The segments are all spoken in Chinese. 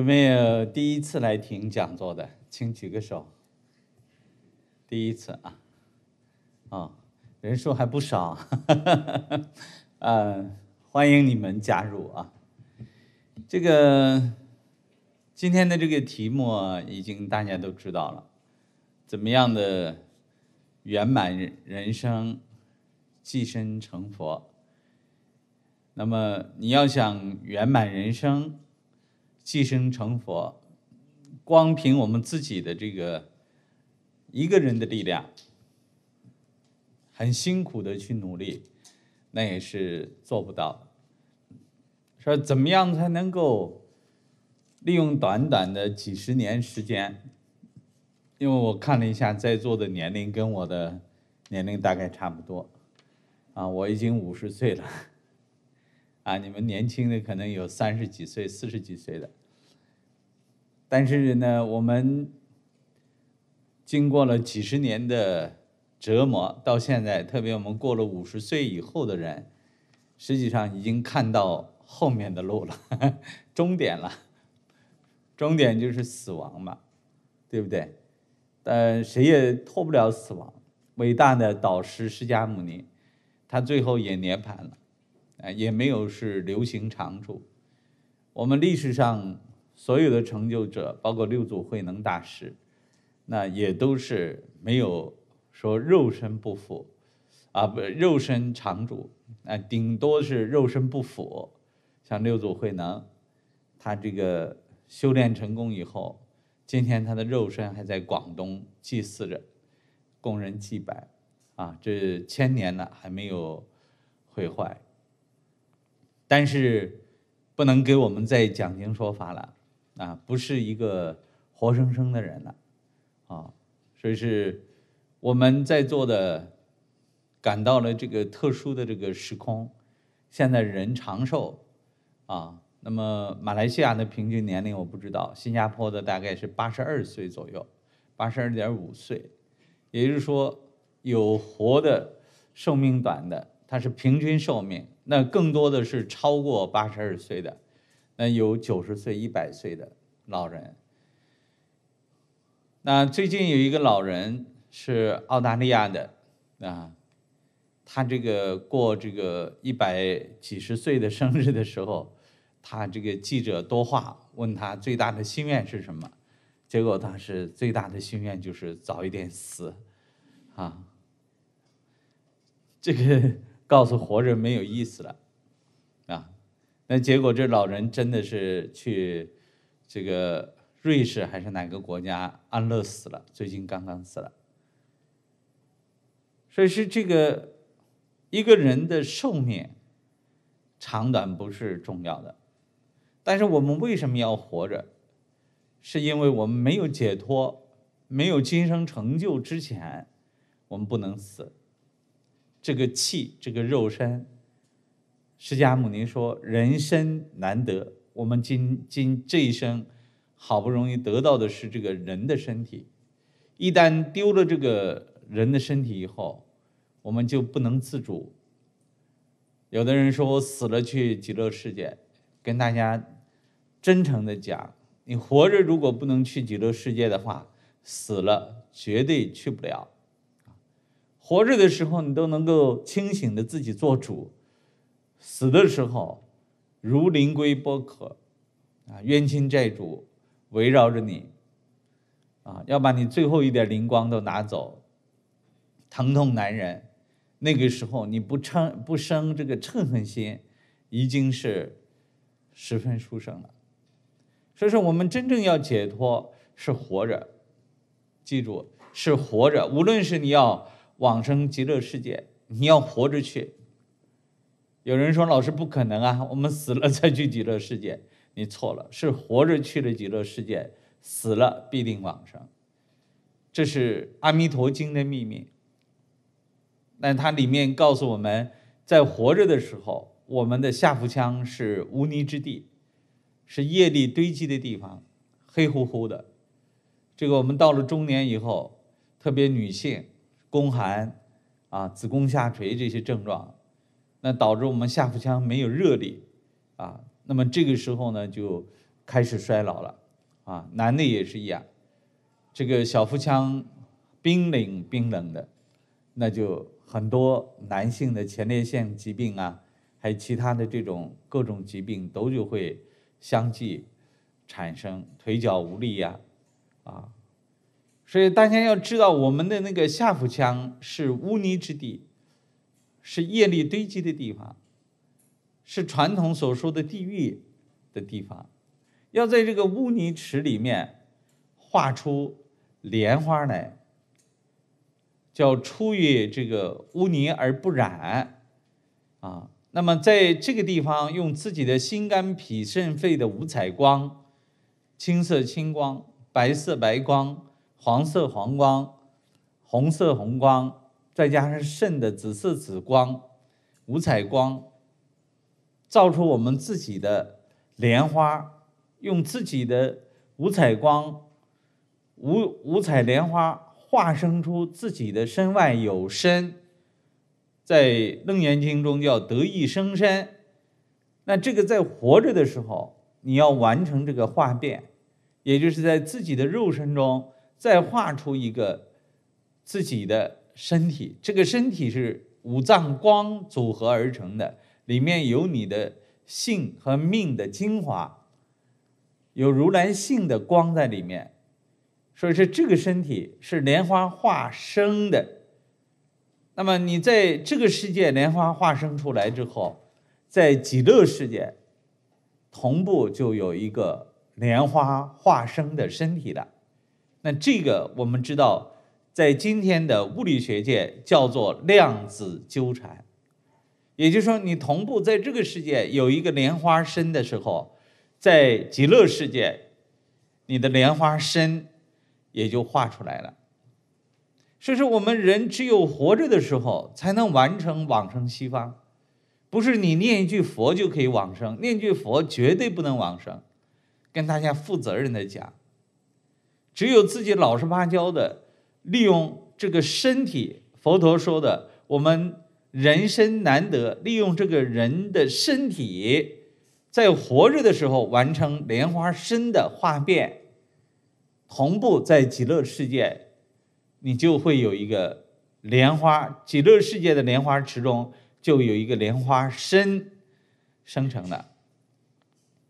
有没有第一次来听讲座的，请举个手。第一次啊，哦，人数还不少，呃，欢迎你们加入啊。这个今天的这个题目已经大家都知道了，怎么样的圆满人生，寄身成佛。那么你要想圆满人生。寄生成佛，光凭我们自己的这个一个人的力量，很辛苦的去努力，那也是做不到。说怎么样才能够利用短短的几十年时间？因为我看了一下在座的年龄跟我的年龄大概差不多，啊，我已经五十岁了。啊，你们年轻的可能有三十几岁、四十几岁的，但是呢，我们经过了几十年的折磨，到现在，特别我们过了五十岁以后的人，实际上已经看到后面的路了，终点了，终点就是死亡嘛，对不对？但谁也脱不了死亡。伟大的导师释迦牟尼，他最后也涅盘了。哎，也没有是流行长住。我们历史上所有的成就者，包括六祖慧能大师，那也都是没有说肉身不腐，啊，不，肉身长住，啊，顶多是肉身不腐。像六祖慧能，他这个修炼成功以后，今天他的肉身还在广东祭祀着，供人祭拜，啊，这千年了还没有毁坏。但是，不能给我们再讲经说法了，啊，不是一个活生生的人了，啊，所以是我们在座的感到了这个特殊的这个时空。现在人长寿，啊，那么马来西亚的平均年龄我不知道，新加坡的大概是八十二岁左右，八十二点五岁，也就是说有活的寿命短的，它是平均寿命。那更多的是超过八十二岁的，那有九十岁、一百岁的老人。那最近有一个老人是澳大利亚的，啊，他这个过这个一百几十岁的生日的时候，他这个记者多话问他最大的心愿是什么，结果他是最大的心愿就是早一点死，啊，这个。告诉活着没有意思了，啊，那结果这老人真的是去这个瑞士还是哪个国家安乐死了？最近刚刚死了。所以是这个一个人的寿命长短不是重要的，但是我们为什么要活着？是因为我们没有解脱、没有今生成就之前，我们不能死。这个气，这个肉身，释迦牟尼说：“人生难得，我们今今这一生，好不容易得到的是这个人的身体。一旦丢了这个人的身体以后，我们就不能自主。有的人说我死了去极乐世界，跟大家真诚的讲，你活着如果不能去极乐世界的话，死了绝对去不了。”活着的时候，你都能够清醒的自己做主；死的时候，如临归剥壳，啊，冤亲债主围绕着你，啊，要把你最后一点灵光都拿走，疼痛难忍。那个时候，你不称不生这个嗔恨心，已经是十分殊胜了。所以说，我们真正要解脱是活着，记住是活着，无论是你要。往生极乐世界，你要活着去。有人说：“老师不可能啊，我们死了才去极乐世界。”你错了，是活着去了极乐世界，死了必定往生。这是《阿弥陀经》的秘密。但它里面告诉我们在活着的时候，我们的下腹腔是污泥之地，是业力堆积的地方，黑乎乎的。这个我们到了中年以后，特别女性。宫寒，啊，子宫下垂这些症状，那导致我们下腹腔没有热力，啊，那么这个时候呢，就开始衰老了，啊，男的也是一样，这个小腹腔冰冷冰冷的，那就很多男性的前列腺疾病啊，还有其他的这种各种疾病都就会相继产生，腿脚无力呀，啊。所以大家要知道，我们的那个下腹腔是污泥之地，是业力堆积的地方，是传统所说的地狱的地方。要在这个污泥池里面画出莲花来，叫出于这个污泥而不染啊。那么在这个地方，用自己的心肝脾肾肺的五彩光，青色青光，白色白光。黄色黄光，红色红光，再加上肾的紫色紫光，五彩光，造出我们自己的莲花，用自己的五彩光、五五彩莲花化生出自己的身外有身，在《楞严经》中叫得意生身。那这个在活着的时候，你要完成这个化变，也就是在自己的肉身中。再画出一个自己的身体，这个身体是五脏光组合而成的，里面有你的性和命的精华，有如来性的光在里面，所以说这个身体是莲花化生的。那么你在这个世界莲花化生出来之后，在极乐世界同步就有一个莲花化生的身体了。那这个我们知道，在今天的物理学界叫做量子纠缠。也就是说，你同步在这个世界有一个莲花身的时候，在极乐世界，你的莲花身也就画出来了。所以说，我们人只有活着的时候才能完成往生西方，不是你念一句佛就可以往生，念句佛绝对不能往生，跟大家负责任的讲。只有自己老实巴交的利用这个身体，佛陀说的，我们人生难得，利用这个人的身体，在活着的时候完成莲花身的化变，同步在极乐世界，你就会有一个莲花，极乐世界的莲花池中就有一个莲花身生成的。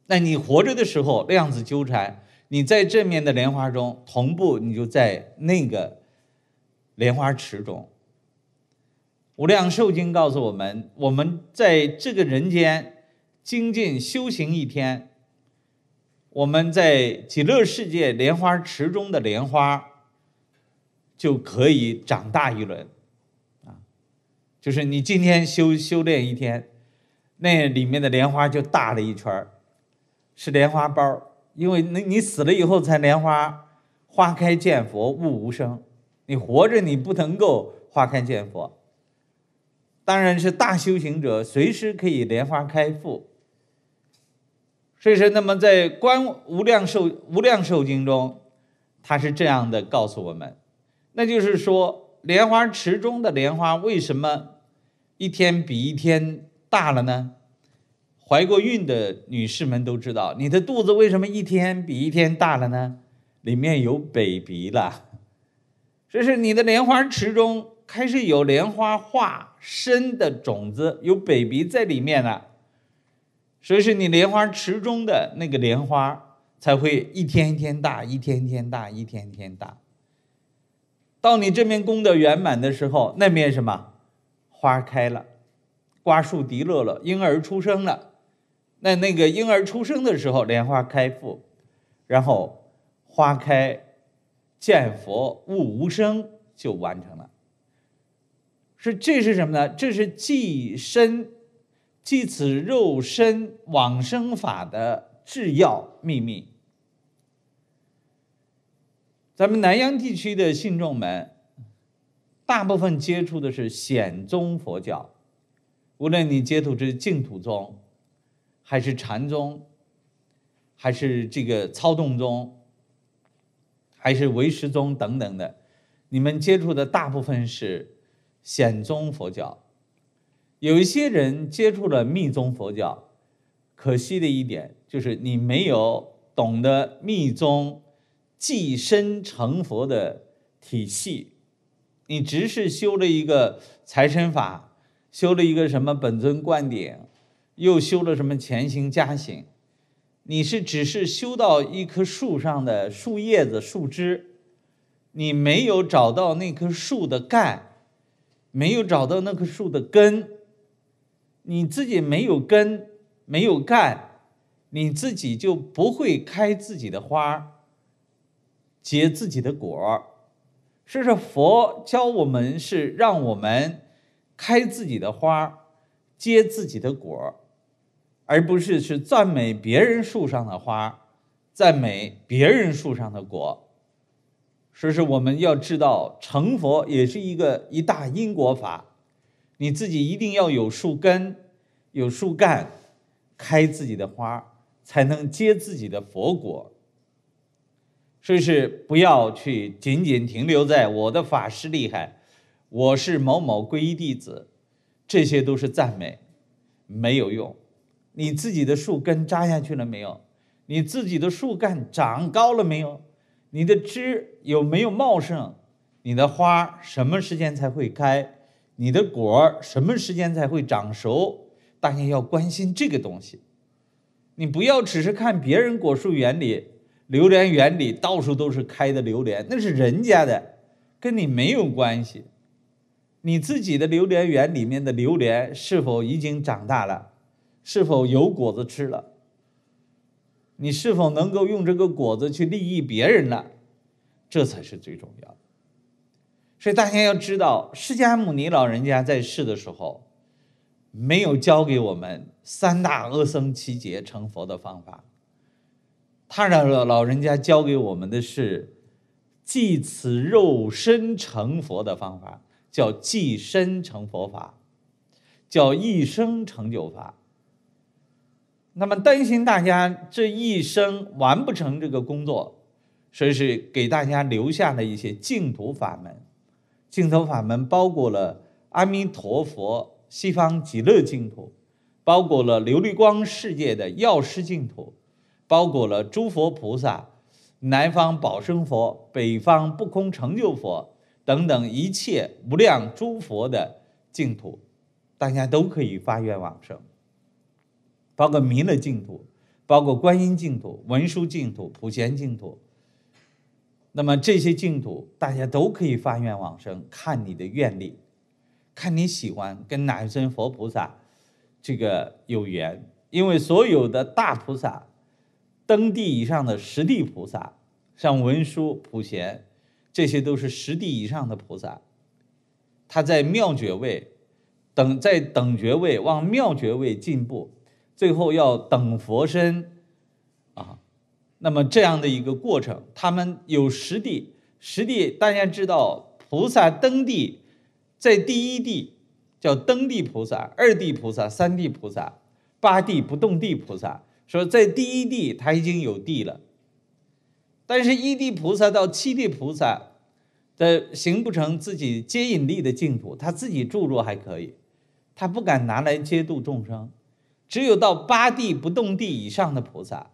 那你活着的时候，量子纠缠。你在这面的莲花中同步，你就在那个莲花池中。无量寿经告诉我们，我们在这个人间精进修行一天，我们在极乐世界莲花池中的莲花就可以长大一轮，啊，就是你今天修修炼一天，那里面的莲花就大了一圈是莲花苞。因为那你死了以后才莲花花开见佛悟无生，你活着你不能够花开见佛，当然是大修行者随时可以莲花开富。所以说，那么在观无量寿无量寿经中，他是这样的告诉我们，那就是说莲花池中的莲花为什么一天比一天大了呢？怀过孕的女士们都知道，你的肚子为什么一天比一天大了呢？里面有 baby 了，这是你的莲花池中开始有莲花化身的种子，有 baby 在里面了，所以是你莲花池中的那个莲花才会一天一天大，一天一天大，一天天大。到你这面功德圆满的时候，那面什么花开了，瓜熟蒂落了，婴儿出生了。那那个婴儿出生的时候，莲花开腹，然后花开见佛，悟无声就完成了。是这是什么呢？这是寄身、寄此肉身往生法的制药秘密。咱们南阳地区的信众们，大部分接触的是显宗佛教，无论你接触是净土宗。还是禅宗，还是这个操洞宗，还是唯识宗等等的，你们接触的大部分是显宗佛教，有一些人接触了密宗佛教，可惜的一点就是你没有懂得密宗寄身成佛的体系，你只是修了一个财神法，修了一个什么本尊观顶。又修了什么前行、加行？你是只是修到一棵树上的树叶子、树枝，你没有找到那棵树的干，没有找到那棵树的根，你自己没有根、没有干，你自己就不会开自己的花，结自己的果。这是佛教我们是让我们开自己的花，结自己的果。而不是去赞美别人树上的花，赞美别人树上的果，说是我们要知道成佛也是一个一大因果法，你自己一定要有树根，有树干，开自己的花，才能结自己的佛果。所以是不要去仅仅停留在我的法师厉害，我是某某皈依弟子，这些都是赞美，没有用。你自己的树根扎下去了没有？你自己的树干长高了没有？你的枝有没有茂盛？你的花什么时间才会开？你的果什么时间才会长熟？大家要关心这个东西。你不要只是看别人果树园里、榴莲园里到处都是开的榴莲，那是人家的，跟你没有关系。你自己的榴莲园里面的榴莲是否已经长大了？是否有果子吃了？你是否能够用这个果子去利益别人呢？这才是最重要的。所以大家要知道，释迦牟尼老人家在世的时候，没有教给我们三大阿僧祇劫成佛的方法，他的老老人家教给我们的是即此肉身成佛的方法，叫即身成佛法，叫一生成就法。那么担心大家这一生完不成这个工作，所以是给大家留下了一些净土法门。净土法门包括了阿弥陀佛西方极乐净土，包括了琉璃光世界的药师净土，包括了诸佛菩萨、南方宝生佛、北方不空成就佛等等一切无量诸佛的净土，大家都可以发愿往生。包括弥勒净土，包括观音净土、文殊净土、普贤净土。那么这些净土，大家都可以发愿往生。看你的愿力，看你喜欢跟哪尊佛菩萨这个有缘。因为所有的大菩萨，登地以上的十地菩萨，像文殊、普贤，这些都是十地以上的菩萨，他在妙觉位，等在等觉位往妙觉位进步。最后要等佛身，啊，那么这样的一个过程，他们有十地，十地大家知道，菩萨登地，在第一地叫登地菩萨，二地菩萨，三地菩萨，八地不动地菩萨，说在第一地他已经有地了，但是一地菩萨到七地菩萨的行不成自己接引力的净土，他自己住入还可以，他不敢拿来接度众生。只有到八地不动地以上的菩萨，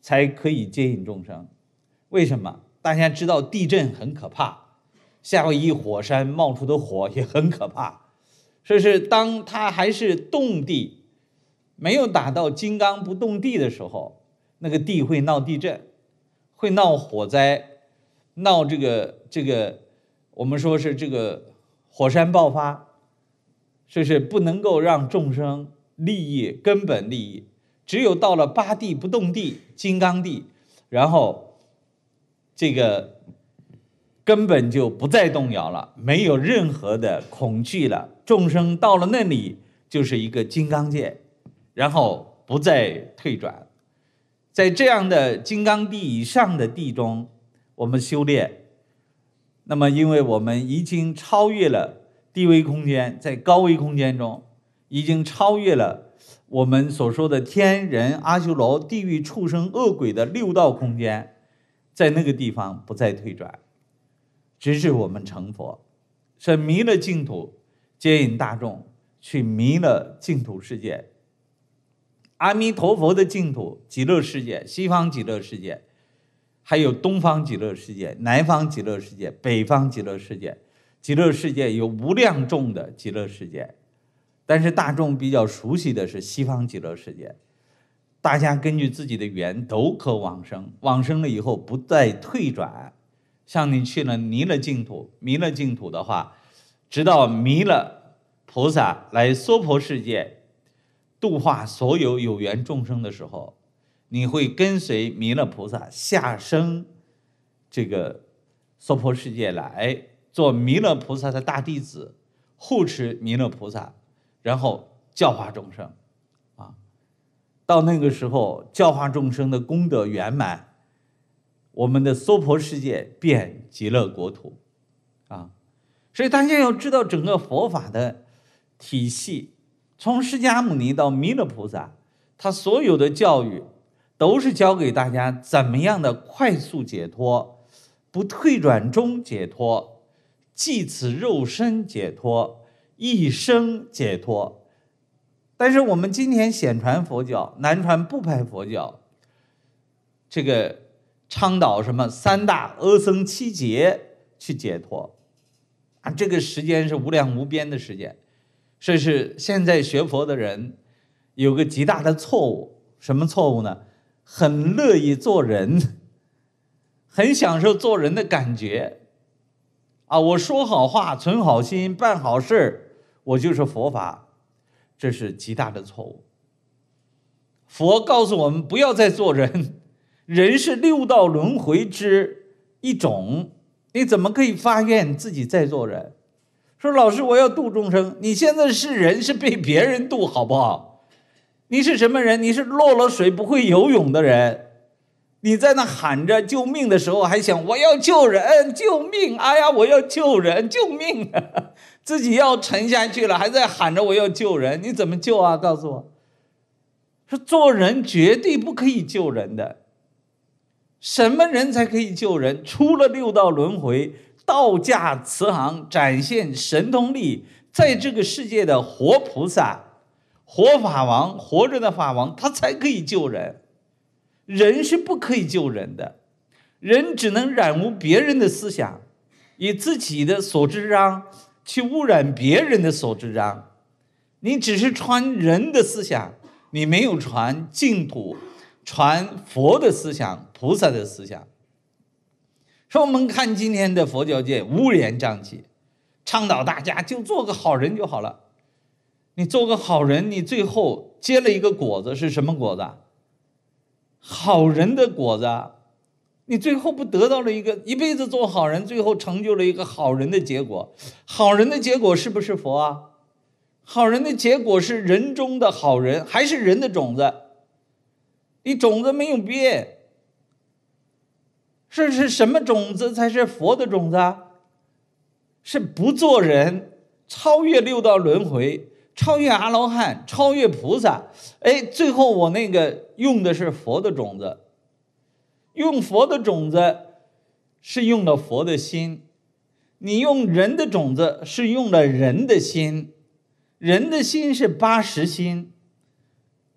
才可以接引众生。为什么？大家知道地震很可怕，夏威夷火山冒出的火也很可怕。说是当它还是动地，没有打到金刚不动地的时候，那个地会闹地震，会闹火灾，闹这个这个，我们说是这个火山爆发。说是不能够让众生。利益根本利益，只有到了八地不动地金刚地，然后，这个根本就不再动摇了，没有任何的恐惧了。众生到了那里就是一个金刚界，然后不再退转。在这样的金刚地以上的地中，我们修炼。那么，因为我们已经超越了低维空间，在高维空间中。已经超越了我们所说的天人、阿修罗、地狱、畜生、恶鬼的六道空间，在那个地方不再退转，直至我们成佛。是弥勒净土接引大众去弥勒净土世界，阿弥陀佛的净土、极乐世界、西方极乐世界，还有东方极乐世界、南方极乐世界、北方极乐世界，极乐世界有无量众的极乐世界。但是大众比较熟悉的是西方极乐世界，大家根据自己的缘都可往生，往生了以后不再退转，像你去了弥勒净土，弥勒净土的话，直到弥勒菩萨来娑婆世界度化所有有缘众生的时候，你会跟随弥勒菩萨下生这个娑婆世界来做弥勒菩萨的大弟子，护持弥勒菩萨。然后教化众生，啊，到那个时候教化众生的功德圆满，我们的娑婆世界变极乐国土，啊，所以大家要知道整个佛法的体系，从释迦牟尼到弥勒菩萨，他所有的教育都是教给大家怎么样的快速解脱，不退转中解脱，即此肉身解脱。一生解脱，但是我们今天显传佛教，南传不拍佛教，这个倡导什么三大阿僧七劫去解脱啊？这个时间是无量无边的时间，所以是现在学佛的人有个极大的错误，什么错误呢？很乐意做人，很享受做人的感觉啊！我说好话，存好心，办好事儿。我就是佛法，这是极大的错误。佛告诉我们，不要再做人，人是六道轮回之一种。你怎么可以发愿自己在做人？说老师，我要度众生。你现在是人，是被别人度，好不好？你是什么人？你是落了水不会游泳的人。你在那喊着救命的时候，还想我要救人，救命！哎呀，我要救人，救命！自己要沉下去了，还在喊着我要救人，你怎么救啊？告诉我说做人绝对不可以救人的，什么人才可以救人？出了六道轮回，道驾慈航展现神通力，在这个世界的活菩萨、活法王、活着的法王，他才可以救人。人是不可以救人的，人只能染污别人的思想，以自己的所知让。去污染别人的所知障，你只是传人的思想，你没有传净土，传佛的思想、菩萨的思想。说我们看今天的佛教界乌烟瘴气，倡导大家就做个好人就好了。你做个好人，你最后结了一个果子是什么果子？好人的果子。你最后不得到了一个一辈子做好人，最后成就了一个好人的结果，好人的结果是不是佛啊？好人的结果是人中的好人，还是人的种子？你种子没有变，是是什么种子才是佛的种子？是不做人，超越六道轮回，超越阿罗汉，超越菩萨，哎，最后我那个用的是佛的种子。用佛的种子是用了佛的心，你用人的种子是用了人的心，人的心是八十心，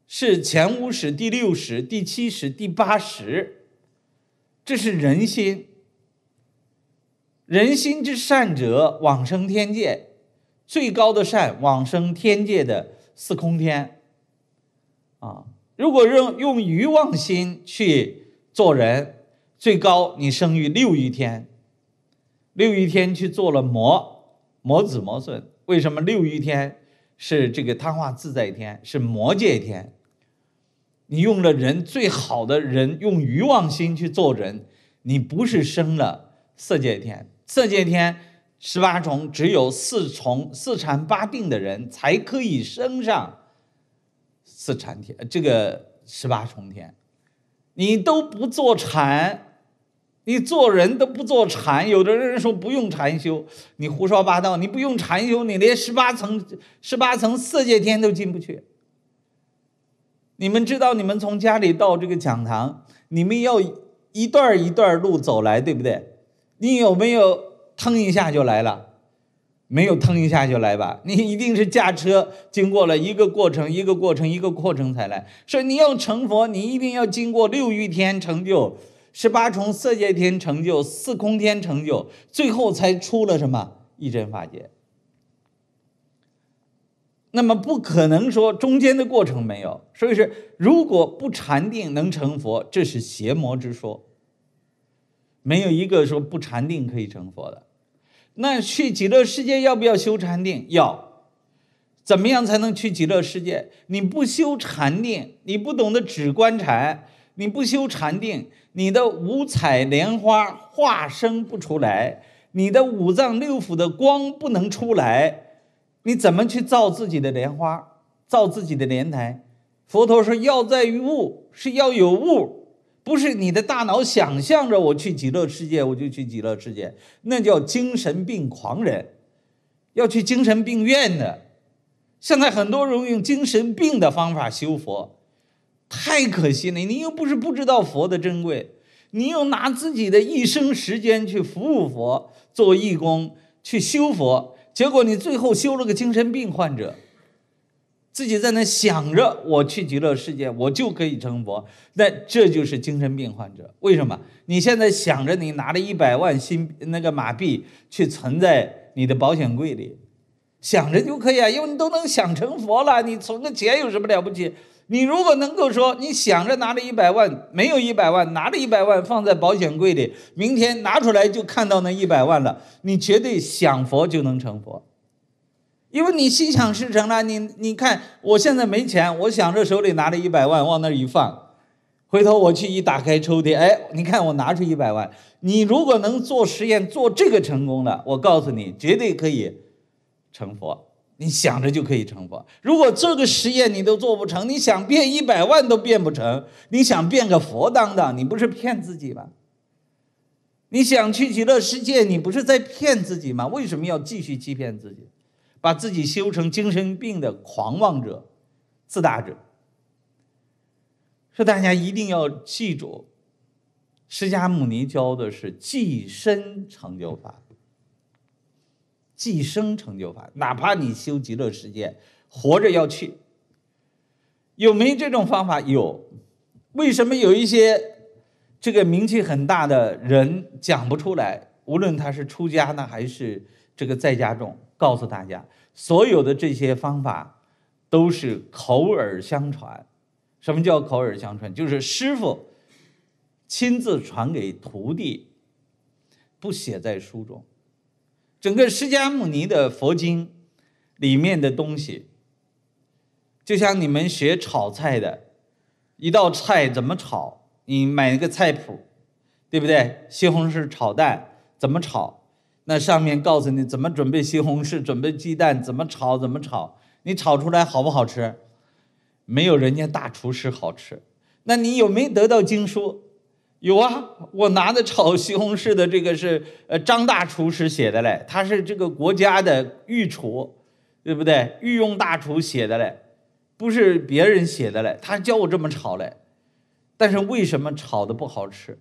是前五史、第六史、第七史、第八史，这是人心。人心之善者往生天界，最高的善往生天界的四空天。啊，如果用用欲望心去。做人最高，你生于六欲天，六欲天去做了魔，魔子魔孙。为什么六欲天是这个贪化自在天，是魔界天？你用了人最好的人，用欲望心去做人，你不是生了色界天。色界天十八重只有四重四禅八定的人才可以升上四禅天，这个十八重天。你都不做禅，你做人都不做禅。有的人说不用禅修，你胡说八道！你不用禅修，你连十八层、十八层色界天都进不去。你们知道，你们从家里到这个讲堂，你们要一段一段路走来，对不对？你有没有腾一下就来了？没有腾一下就来吧，你一定是驾车经过了一个过程，一个过程，一个过程才来。所以你要成佛，你一定要经过六欲天成就、十八重色界天成就、四空天成就，最后才出了什么一真法界。那么不可能说中间的过程没有，所以是，如果不禅定能成佛，这是邪魔之说。没有一个说不禅定可以成佛的。那去极乐世界要不要修禅定？要。怎么样才能去极乐世界？你不修禅定，你不懂得止观禅，你不修禅定，你的五彩莲花化生不出来，你的五脏六腑的光不能出来，你怎么去造自己的莲花，造自己的莲台？佛陀说，要在于物，是要有物。不是你的大脑想象着我去极乐世界，我就去极乐世界，那叫精神病狂人，要去精神病院的。现在很多人用精神病的方法修佛，太可惜了。你又不是不知道佛的珍贵，你又拿自己的一生时间去服务佛，做义工去修佛，结果你最后修了个精神病患者。自己在那想着，我去极乐世界，我就可以成佛。那这就是精神病患者。为什么？你现在想着你拿着一百万新那个马币去存在你的保险柜里，想着就可以啊，因为你都能想成佛了。你存个钱有什么了不起？你如果能够说你想着拿着一百万，没有一百万，拿着一百万放在保险柜里，明天拿出来就看到那一百万了，你绝对想佛就能成佛。因为你心想事成了，你你看，我现在没钱，我想着手里拿着一百万往那一放，回头我去一打开抽屉，哎，你看我拿出一百万。你如果能做实验做这个成功的，我告诉你，绝对可以成佛。你想着就可以成佛。如果这个实验你都做不成，你想变一百万都变不成，你想变个佛当当，你不是骗自己吗？你想去极乐世界，你不是在骗自己吗？为什么要继续欺骗自己？把自己修成精神病的狂妄者、自大者，说大家一定要记住。释迦牟尼教的是寄身成就法，寄生成就法，哪怕你修极乐世界，活着要去，有没有这种方法？有。为什么有一些这个名气很大的人讲不出来？无论他是出家呢，还是这个在家中，告诉大家。所有的这些方法都是口耳相传。什么叫口耳相传？就是师傅亲自传给徒弟，不写在书中。整个释迦牟尼的佛经里面的东西，就像你们学炒菜的一道菜怎么炒，你买一个菜谱，对不对？西红柿炒蛋怎么炒？那上面告诉你怎么准备西红柿，准备鸡蛋，怎么炒怎么炒，你炒出来好不好吃？没有人家大厨师好吃，那你有没有得到经书？有啊，我拿的炒西红柿的这个是呃张大厨师写的嘞，他是这个国家的御厨，对不对？御用大厨写的嘞，不是别人写的嘞，他教我这么炒嘞，但是为什么炒的不好吃？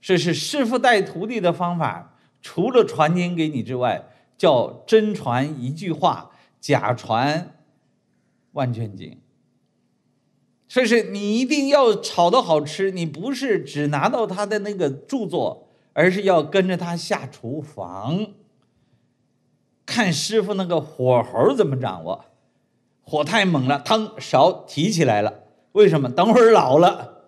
这是师傅带徒弟的方法，除了传经给你之外，叫真传一句话，假传万卷经。所以说，你一定要炒的好吃，你不是只拿到他的那个著作，而是要跟着他下厨房，看师傅那个火候怎么掌握。火太猛了，汤勺提起来了，为什么？等会儿老了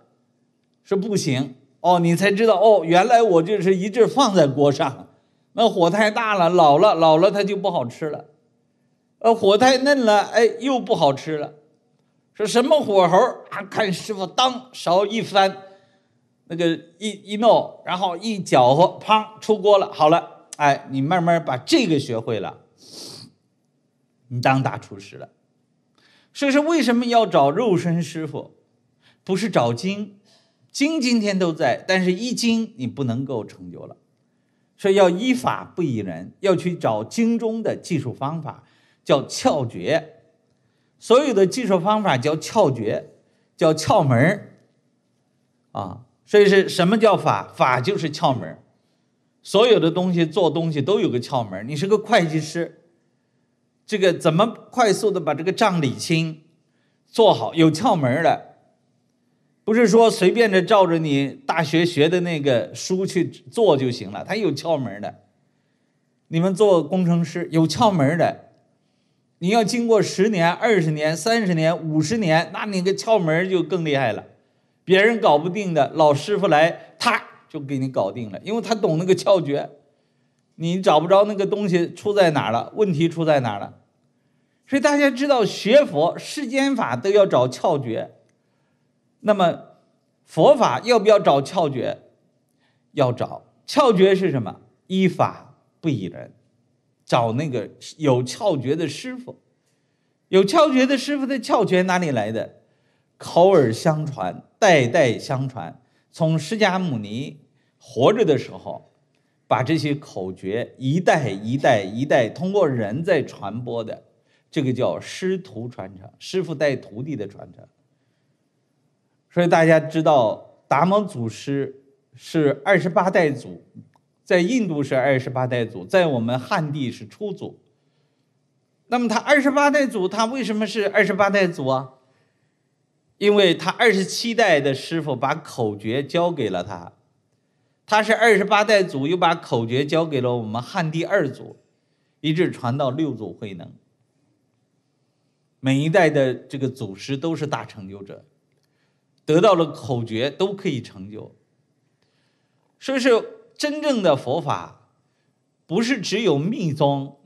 说不行。哦，你才知道哦，原来我就是一直放在锅上，那火太大了，老了老了它就不好吃了，呃，火太嫩了，哎，又不好吃了，说什么火候啊？看师傅当勺一翻，那个一一弄，然后一搅和，砰，出锅了，好了，哎，你慢慢把这个学会了，你当大厨师了。所以说，为什么要找肉身师傅？不是找筋。经今天都在，但是《一经》你不能够成就了，所以要依法不依人，要去找经中的技术方法，叫窍诀。所有的技术方法叫窍诀，叫窍门啊。所以是什么叫法？法就是窍门所有的东西做东西都有个窍门你是个会计师，这个怎么快速的把这个账理清、做好？有窍门的。不是说随便的照着你大学学的那个书去做就行了，它有窍门的。你们做工程师有窍门的，你要经过十年、二十年、三十年、五十年，那你个窍门就更厉害了。别人搞不定的，老师傅来，他就给你搞定了，因为他懂那个窍诀。你找不着那个东西出在哪了，问题出在哪了？所以大家知道，学佛世间法都要找窍诀。那么佛法要不要找窍诀？要找窍诀是什么？依法不依人，找那个有窍诀的师傅。有窍诀的师傅的窍诀哪里来的？口耳相传，代代相传。从释迦牟尼活着的时候，把这些口诀一代一代一代通过人在传播的，这个叫师徒传承，师傅带徒弟的传承。所以大家知道达摩祖师是二十八代祖，在印度是二十八代祖，在我们汉地是初祖。那么他二十八代祖，他为什么是二十八代祖啊？因为他二十七代的师傅把口诀教给了他，他是二十八代祖，又把口诀交给了我们汉地二祖，一直传到六祖慧能。每一代的这个祖师都是大成就者。得到了口诀都可以成就，所以说真正的佛法不是只有密宗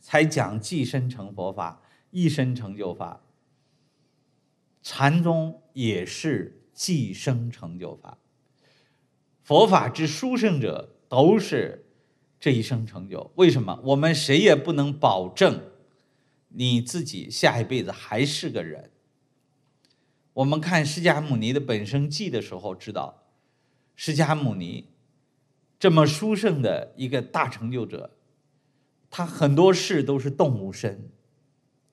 才讲即身成佛法、一身成就法，禅宗也是即生成就法，佛法之殊胜者都是这一生成就。为什么？我们谁也不能保证你自己下一辈子还是个人。我们看释迦牟尼的本生记的时候，知道释迦牟尼这么殊胜的一个大成就者，他很多事都是动物身，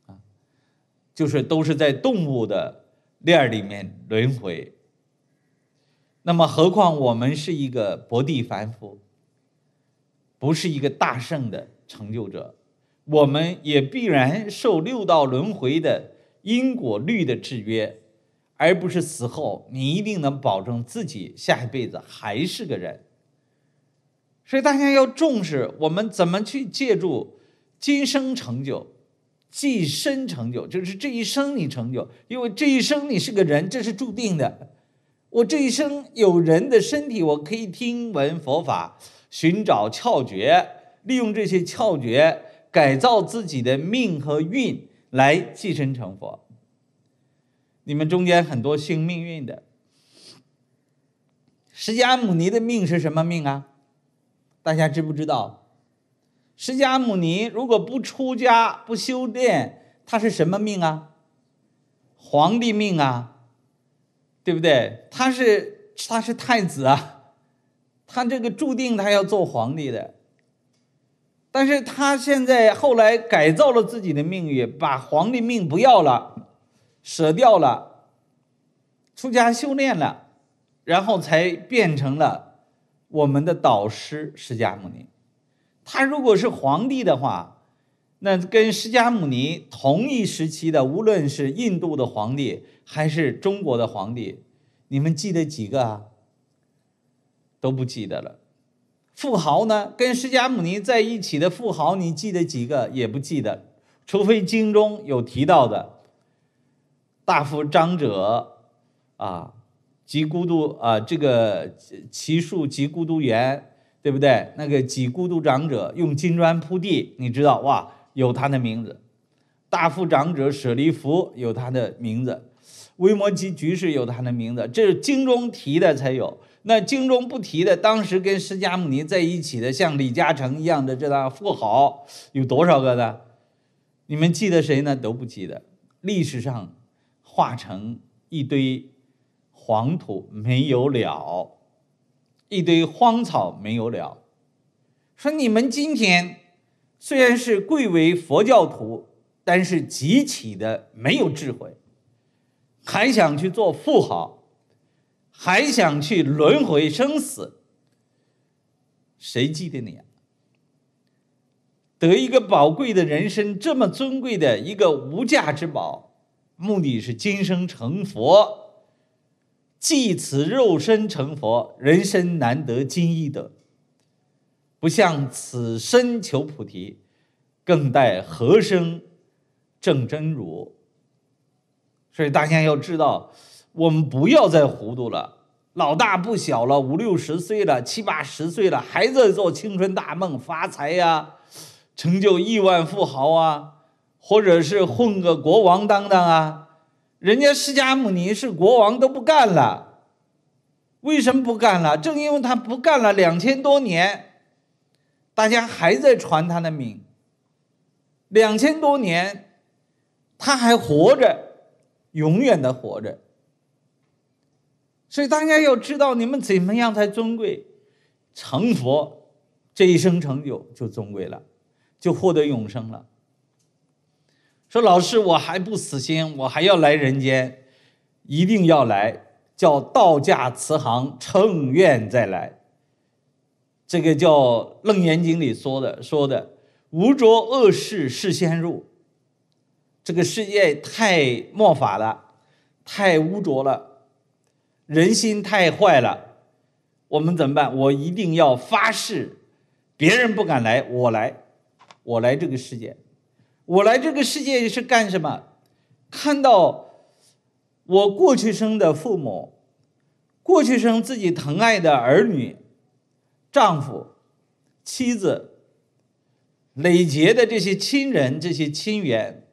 啊，就是都是在动物的链儿里面轮回。那么，何况我们是一个薄地凡夫，不是一个大圣的成就者，我们也必然受六道轮回的因果律的制约。而不是死后，你一定能保证自己下一辈子还是个人。所以大家要重视我们怎么去借助今生成就、即身成就，就是这一生你成就，因为这一生你是个人，这是注定的。我这一生有人的身体，我可以听闻佛法，寻找窍诀，利用这些窍诀改造自己的命和运，来即身成佛。你们中间很多新命运的，释迦牟尼的命是什么命啊？大家知不知道？释迦牟尼如果不出家不修炼，他是什么命啊？皇帝命啊，对不对？他是他是太子啊，他这个注定他要做皇帝的，但是他现在后来改造了自己的命运，把皇帝命不要了。舍掉了，出家修炼了，然后才变成了我们的导师释迦牟尼。他如果是皇帝的话，那跟释迦牟尼同一时期的，无论是印度的皇帝还是中国的皇帝，你们记得几个啊？都不记得了。富豪呢？跟释迦牟尼在一起的富豪，你记得几个？也不记得，除非经中有提到的。大富长者啊，及孤独啊，这个其树及孤独园，对不对？那个极孤独长者用金砖铺地，你知道哇？有他的名字，大富长者舍利弗有他的名字，维摩诘居士有他的名字，这是经中提的才有。那经中不提的，当时跟释迦牟尼在一起的，像李嘉诚一样的这大富豪有多少个呢？你们记得谁呢？都不记得。历史上。化成一堆黄土没有了，一堆荒草没有了。说你们今天虽然是贵为佛教徒，但是极其的没有智慧，还想去做富豪，还想去轮回生死，谁记得你？得一个宝贵的人生，这么尊贵的一个无价之宝。目的是今生成佛，即此肉身成佛，人生难得今一得，不向此身求菩提，更待何生正真如？所以大家要知道，我们不要再糊涂了，老大不小了，五六十岁了，七八十岁了，还在做青春大梦，发财呀，成就亿万富豪啊！或者是混个国王当当啊，人家释迦牟尼是国王都不干了，为什么不干了？正因为他不干了，两千多年，大家还在传他的名。两千多年，他还活着，永远的活着。所以大家要知道，你们怎么样才尊贵？成佛这一生成就就尊贵了，就获得永生了。说老师，我还不死心，我还要来人间，一定要来。叫道驾慈航，乘愿再来。这个叫《楞严经》里说的说的，无着恶世事先入。这个世界太末法了，太污浊了，人心太坏了。我们怎么办？我一定要发誓，别人不敢来，我来，我来这个世界。我来这个世界是干什么？看到我过去生的父母，过去生自己疼爱的儿女、丈夫、妻子，累劫的这些亲人、这些亲缘，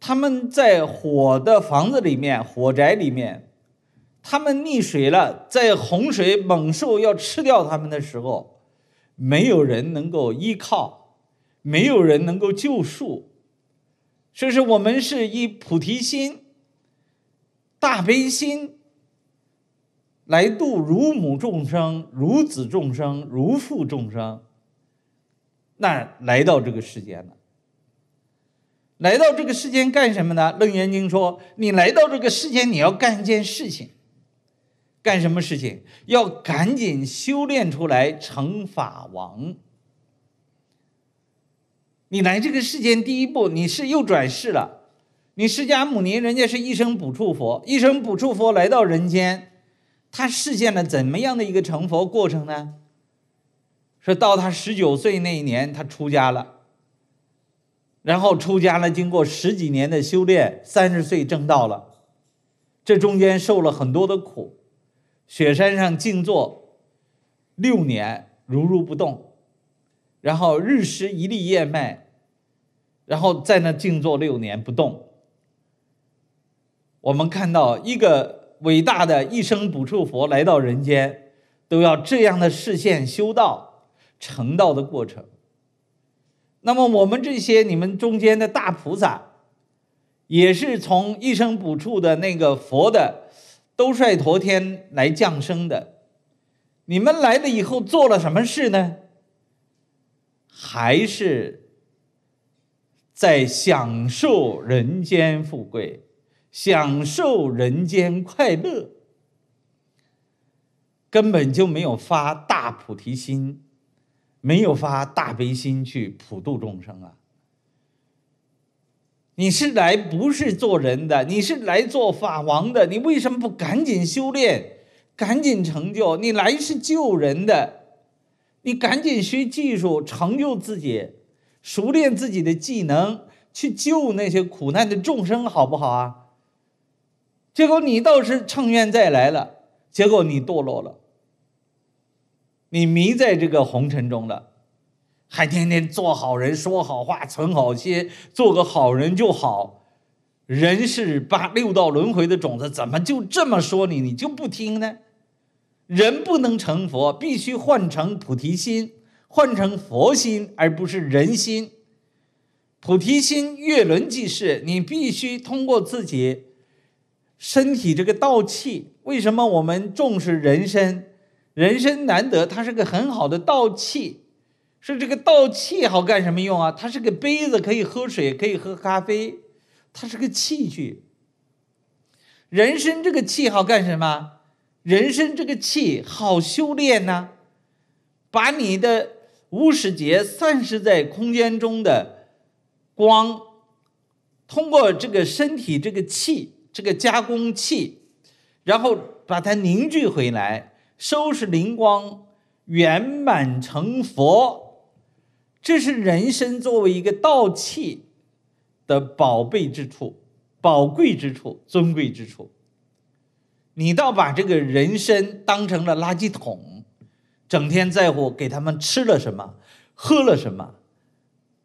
他们在火的房子里面、火宅里面，他们溺水了，在洪水猛兽要吃掉他们的时候，没有人能够依靠。没有人能够救赎，所以说我们是以菩提心、大悲心来度如母众生、如子众生、如父众生，那来到这个世间了。来到这个世间干什么呢？楞严经说，你来到这个世间，你要干一件事情，干什么事情？要赶紧修炼出来成法王。你来这个世界第一步，你是又转世了。你释迦牟尼人家是一生补处佛，一生补处佛来到人间，他实现了怎么样的一个成佛过程呢？说到他十九岁那一年，他出家了，然后出家了，经过十几年的修炼，三十岁正道了，这中间受了很多的苦，雪山上静坐六年如如不动，然后日食一粒燕麦。然后在那静坐六年不动，我们看到一个伟大的一生补处佛来到人间，都要这样的视线修道成道的过程。那么我们这些你们中间的大菩萨，也是从一生补处的那个佛的兜率陀天来降生的。你们来了以后做了什么事呢？还是？在享受人间富贵，享受人间快乐，根本就没有发大菩提心，没有发大悲心去普度众生啊！你是来不是做人的？你是来做法王的？你为什么不赶紧修炼，赶紧成就？你来是救人的，你赶紧学技术，成就自己。熟练自己的技能，去救那些苦难的众生，好不好啊？结果你倒是乘愿再来了，结果你堕落了，你迷在这个红尘中了，还天天做好人、说好话、存好心，做个好人就好。人是八六道轮回的种子，怎么就这么说你，你就不听呢？人不能成佛，必须换成菩提心。换成佛心而不是人心，菩提心月轮即是，你必须通过自己身体这个道气。为什么我们重视人生？人生难得，它是个很好的道气。是这个道气好干什么用啊？它是个杯子，可以喝水，可以喝咖啡，它是个器具。人参这个气好干什么？人参这个气好修炼呐，把你的。五始劫散失在空间中的光，通过这个身体这个气这个加工器，然后把它凝聚回来，收拾灵光，圆满成佛。这是人生作为一个道器的宝贝之处、宝贵之处、尊贵之处。你倒把这个人参当成了垃圾桶。整天在乎给他们吃了什么，喝了什么，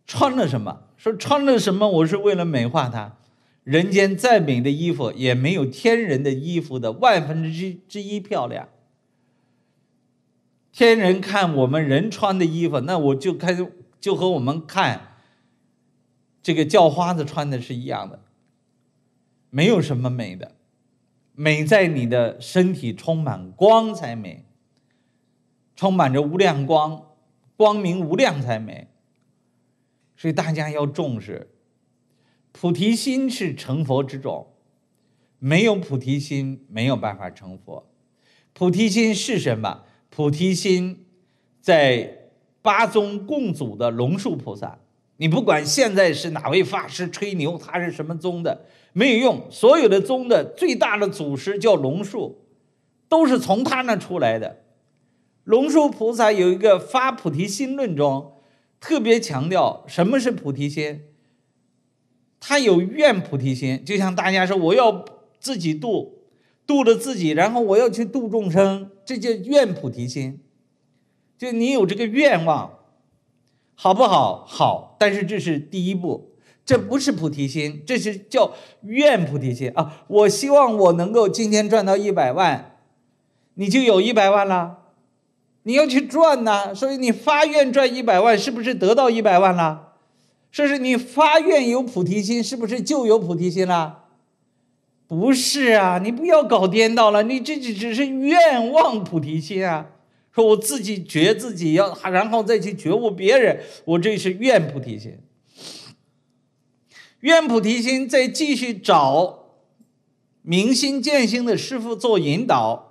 穿了什么。说穿了什么，我是为了美化他。人间再美的衣服，也没有天人的衣服的万分之之一漂亮。天人看我们人穿的衣服，那我就开始就和我们看这个叫花子穿的是一样的，没有什么美的，美在你的身体充满光彩美。充满着无量光，光明无量才美，所以大家要重视。菩提心是成佛之种，没有菩提心没有办法成佛。菩提心是什么？菩提心在八宗共祖的龙树菩萨。你不管现在是哪位法师吹牛，他是什么宗的没有用。所有的宗的最大的祖师叫龙树，都是从他那出来的。龙树菩萨有一个《发菩提心论》中，特别强调什么是菩提心。他有愿菩提心，就像大家说，我要自己度，度了自己，然后我要去度众生，这叫愿菩提心。就你有这个愿望，好不好？好，但是这是第一步，这不是菩提心，这是叫愿菩提心啊！我希望我能够今天赚到一百万，你就有一百万了。你要去赚呐，所以你发愿赚一百万，是不是得到一百万了？说是你发愿有菩提心，是不是就有菩提心了？不是啊，你不要搞颠倒了，你这只只是愿望菩提心啊。说我自己觉自己要，然后再去觉悟别人，我这是愿菩提心。愿菩提心再继续找明心见性的师傅做引导。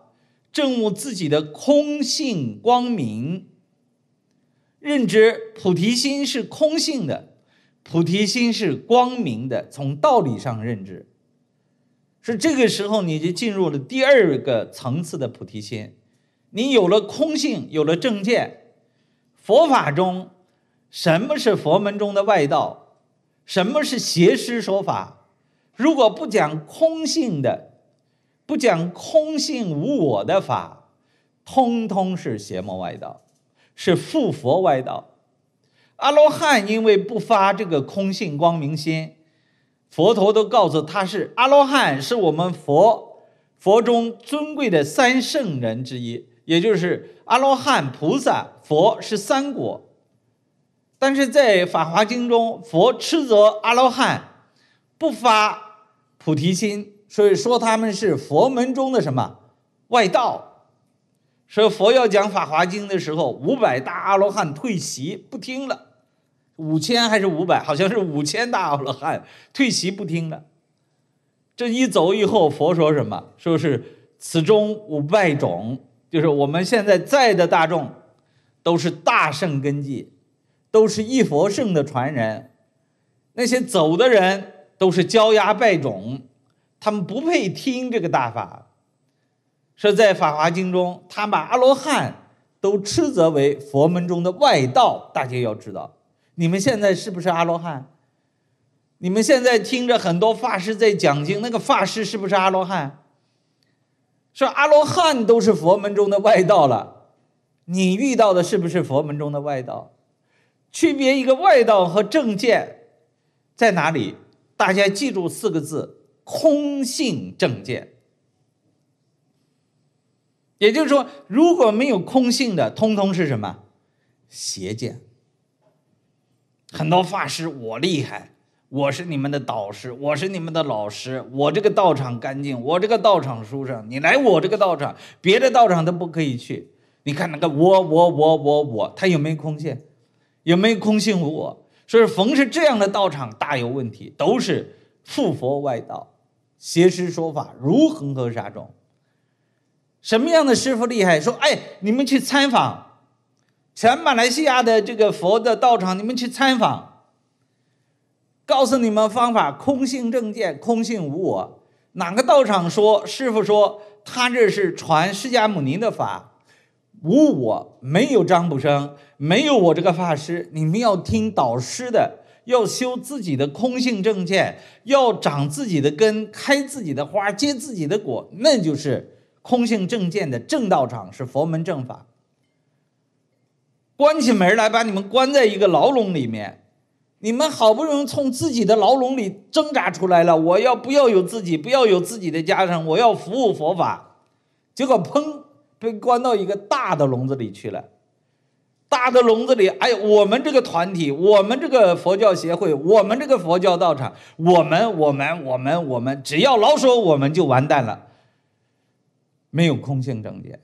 证悟自己的空性光明，认知菩提心是空性的，菩提心是光明的。从道理上认知，是这个时候你就进入了第二个层次的菩提心。你有了空性，有了正见，佛法中什么是佛门中的外道，什么是邪师说法？如果不讲空性的，不讲空性无我的法，通通是邪魔外道，是附佛外道。阿罗汉因为不发这个空性光明心，佛陀都告诉他是阿罗汉，是我们佛佛中尊贵的三圣人之一，也就是阿罗汉、菩萨、佛是三果。但是在《法华经》中，佛斥责阿罗汉不发菩提心。所以说他们是佛门中的什么外道？说佛要讲《法华经》的时候，五百大阿罗汉退席不听了，五千还是五百？好像是五千大阿罗汉退席不听了。这一走以后，佛说什么？说是此中五百种，就是我们现在在的大众，都是大圣根基，都是一佛圣的传人。那些走的人都是交牙败种。他们不配听这个大法。说在《法华经》中，他把阿罗汉都斥责为佛门中的外道。大家要知道，你们现在是不是阿罗汉？你们现在听着很多法师在讲经，那个法师是不是阿罗汉？说阿罗汉都是佛门中的外道了。你遇到的是不是佛门中的外道？区别一个外道和正见在哪里？大家记住四个字。空性正见，也就是说，如果没有空性的，通通是什么？邪见。很多法师，我厉害，我是你们的导师，我是你们的老师，我这个道场干净，我这个道场舒畅，你来我这个道场，别的道场都不可以去。你看那个我我我我我，他有没有空性？有没有空性？我所以，逢是这样的道场，大有问题，都是附佛外道。邪师说法如恒河沙众，什么样的师傅厉害？说，哎，你们去参访全马来西亚的这个佛的道场，你们去参访，告诉你们方法：空性正见，空性无我。哪个道场说师傅说他这是传释迦牟尼的法，无我没有张普生，没有我这个法师，你们要听导师的。要修自己的空性正见，要长自己的根，开自己的花，结自己的果，那就是空性正见的正道场，是佛门正法。关起门来把你们关在一个牢笼里面，你们好不容易从自己的牢笼里挣扎出来了，我要不要有自己，不要有自己的家产，我要服务佛法，结果砰，被关到一个大的笼子里去了。大的笼子里，哎，我们这个团体，我们这个佛教协会，我们这个佛教道场，我们，我们，我们，我们，只要老说我们就完蛋了，没有空性正见，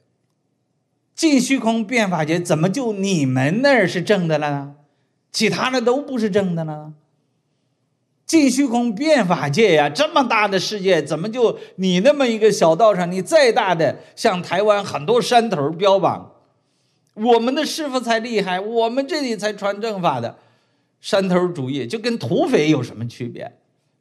尽虚空变法界，怎么就你们那儿是正的了，其他的都不是正的了，尽虚空变法界呀，这么大的世界，怎么就你那么一个小道上，你再大的，像台湾很多山头标榜。我们的师傅才厉害，我们这里才传正法的。山头主义就跟土匪有什么区别？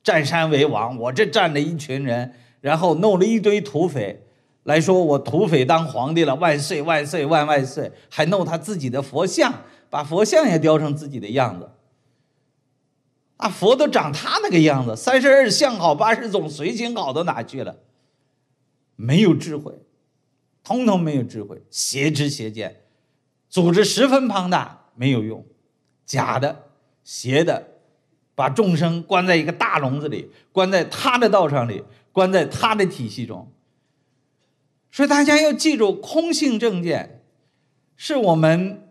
占山为王，我这占了一群人，然后弄了一堆土匪来说我土匪当皇帝了，万岁万岁万万岁，还弄他自己的佛像，把佛像也雕成自己的样子。啊，佛都长他那个样子，三十二相好八十种随行好到哪去了？没有智慧，通通没有智慧，邪知邪见。组织十分庞大，没有用，假的、邪的，把众生关在一个大笼子里，关在他的道场里，关在他的体系中。所以大家要记住，空性正见是我们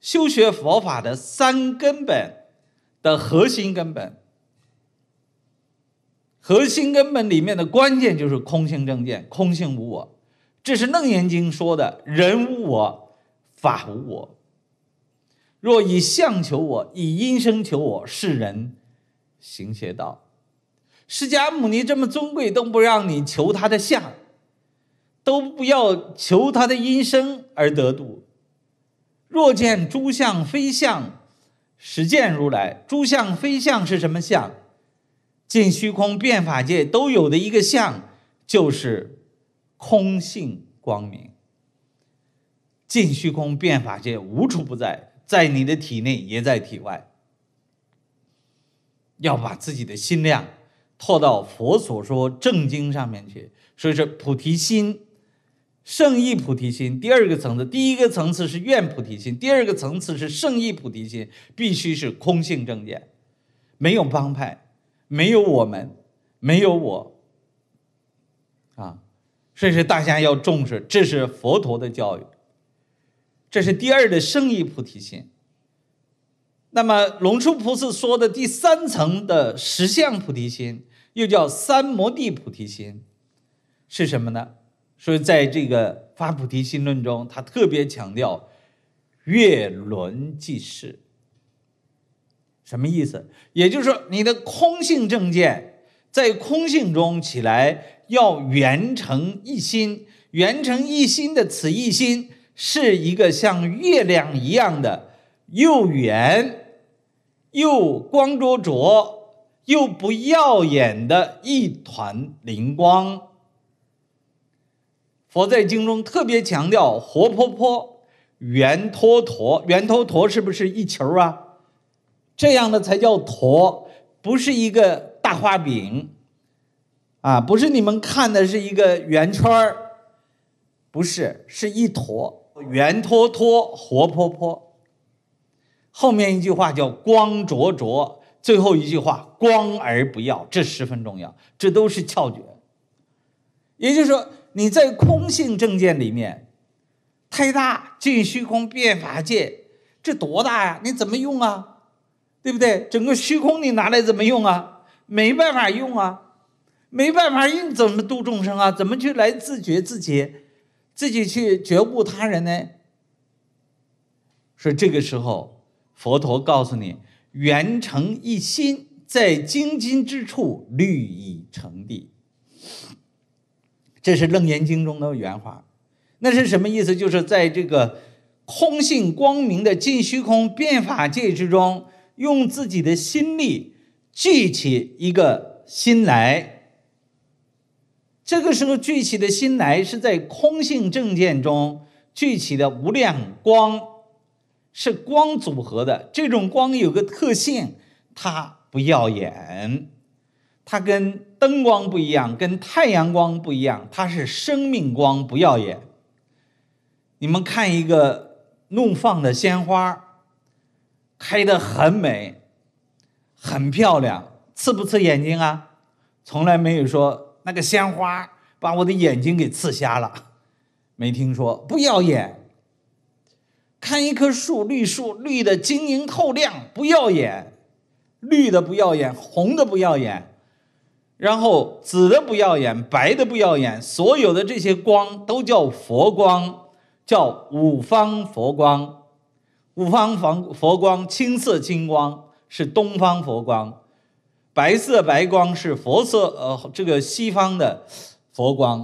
修学佛法的三根本的核心根本。核心根本里面的关键就是空性正见，空性无我，这是《楞严经》说的“人无我”。法无我，若以相求我，以音声求我，世人行邪道。释迦牟尼这么尊贵，都不让你求他的相，都不要求他的音声而得度。若见诸相非相，实见如来。诸相非相是什么相？尽虚空变法界都有的一个相，就是空性光明。尽虚空变法界无处不在，在你的体内也在体外。要把自己的心量拓到佛所说正经上面去，所以说菩提心、圣意菩提心，第二个层次，第一个层次是愿菩提心，第二个层次是圣意菩提心，必须是空性正见，没有帮派，没有我们，没有我，啊，所以说大家要重视，这是佛陀的教育。这是第二的生意菩提心。那么龙树菩萨说的第三层的实相菩提心，又叫三摩地菩提心，是什么呢？所以在这个《发菩提心论》中，他特别强调“月轮即世”，什么意思？也就是说，你的空性正见在空性中起来，要圆成一心，圆成一心的此一心。是一个像月亮一样的，又圆又光灼灼又不耀眼的一团灵光。佛在经中特别强调活泼泼、圆陀陀。圆陀陀是不是一球啊？这样的才叫陀，不是一个大花饼啊，不是你们看的是一个圆圈不是，是一坨。圆脱脱，活泼泼。后面一句话叫光灼灼，最后一句话光而不要，这十分重要。这都是窍诀。也就是说，你在空性正见里面太大，进虚空变法界，这多大呀？你怎么用啊？对不对？整个虚空你拿来怎么用啊？没办法用啊，没办法用，怎么度众生啊？怎么去来自觉自解？自己去觉悟他人呢？说这个时候，佛陀告诉你：“圆成一心，在精进之处，律以成地。”这是《楞严经》中的原话。那是什么意思？就是在这个空性光明的尽虚空变法界之中，用自己的心力聚起一个心来。这个时候聚起的心来是在空性正见中聚起的无量光，是光组合的。这种光有个特性，它不耀眼，它跟灯光不一样，跟太阳光不一样，它是生命光，不耀眼。你们看一个怒放的鲜花，开得很美，很漂亮，刺不刺眼睛啊？从来没有说。那个鲜花把我的眼睛给刺瞎了，没听说不耀眼。看一棵树，绿树绿的晶莹透亮，不耀眼，绿的不耀眼，红的不耀眼，然后紫的不耀眼，白的不耀眼，所有的这些光都叫佛光，叫五方佛光，五方佛佛光，青色金光是东方佛光。白色白光是佛色，呃，这个西方的佛光；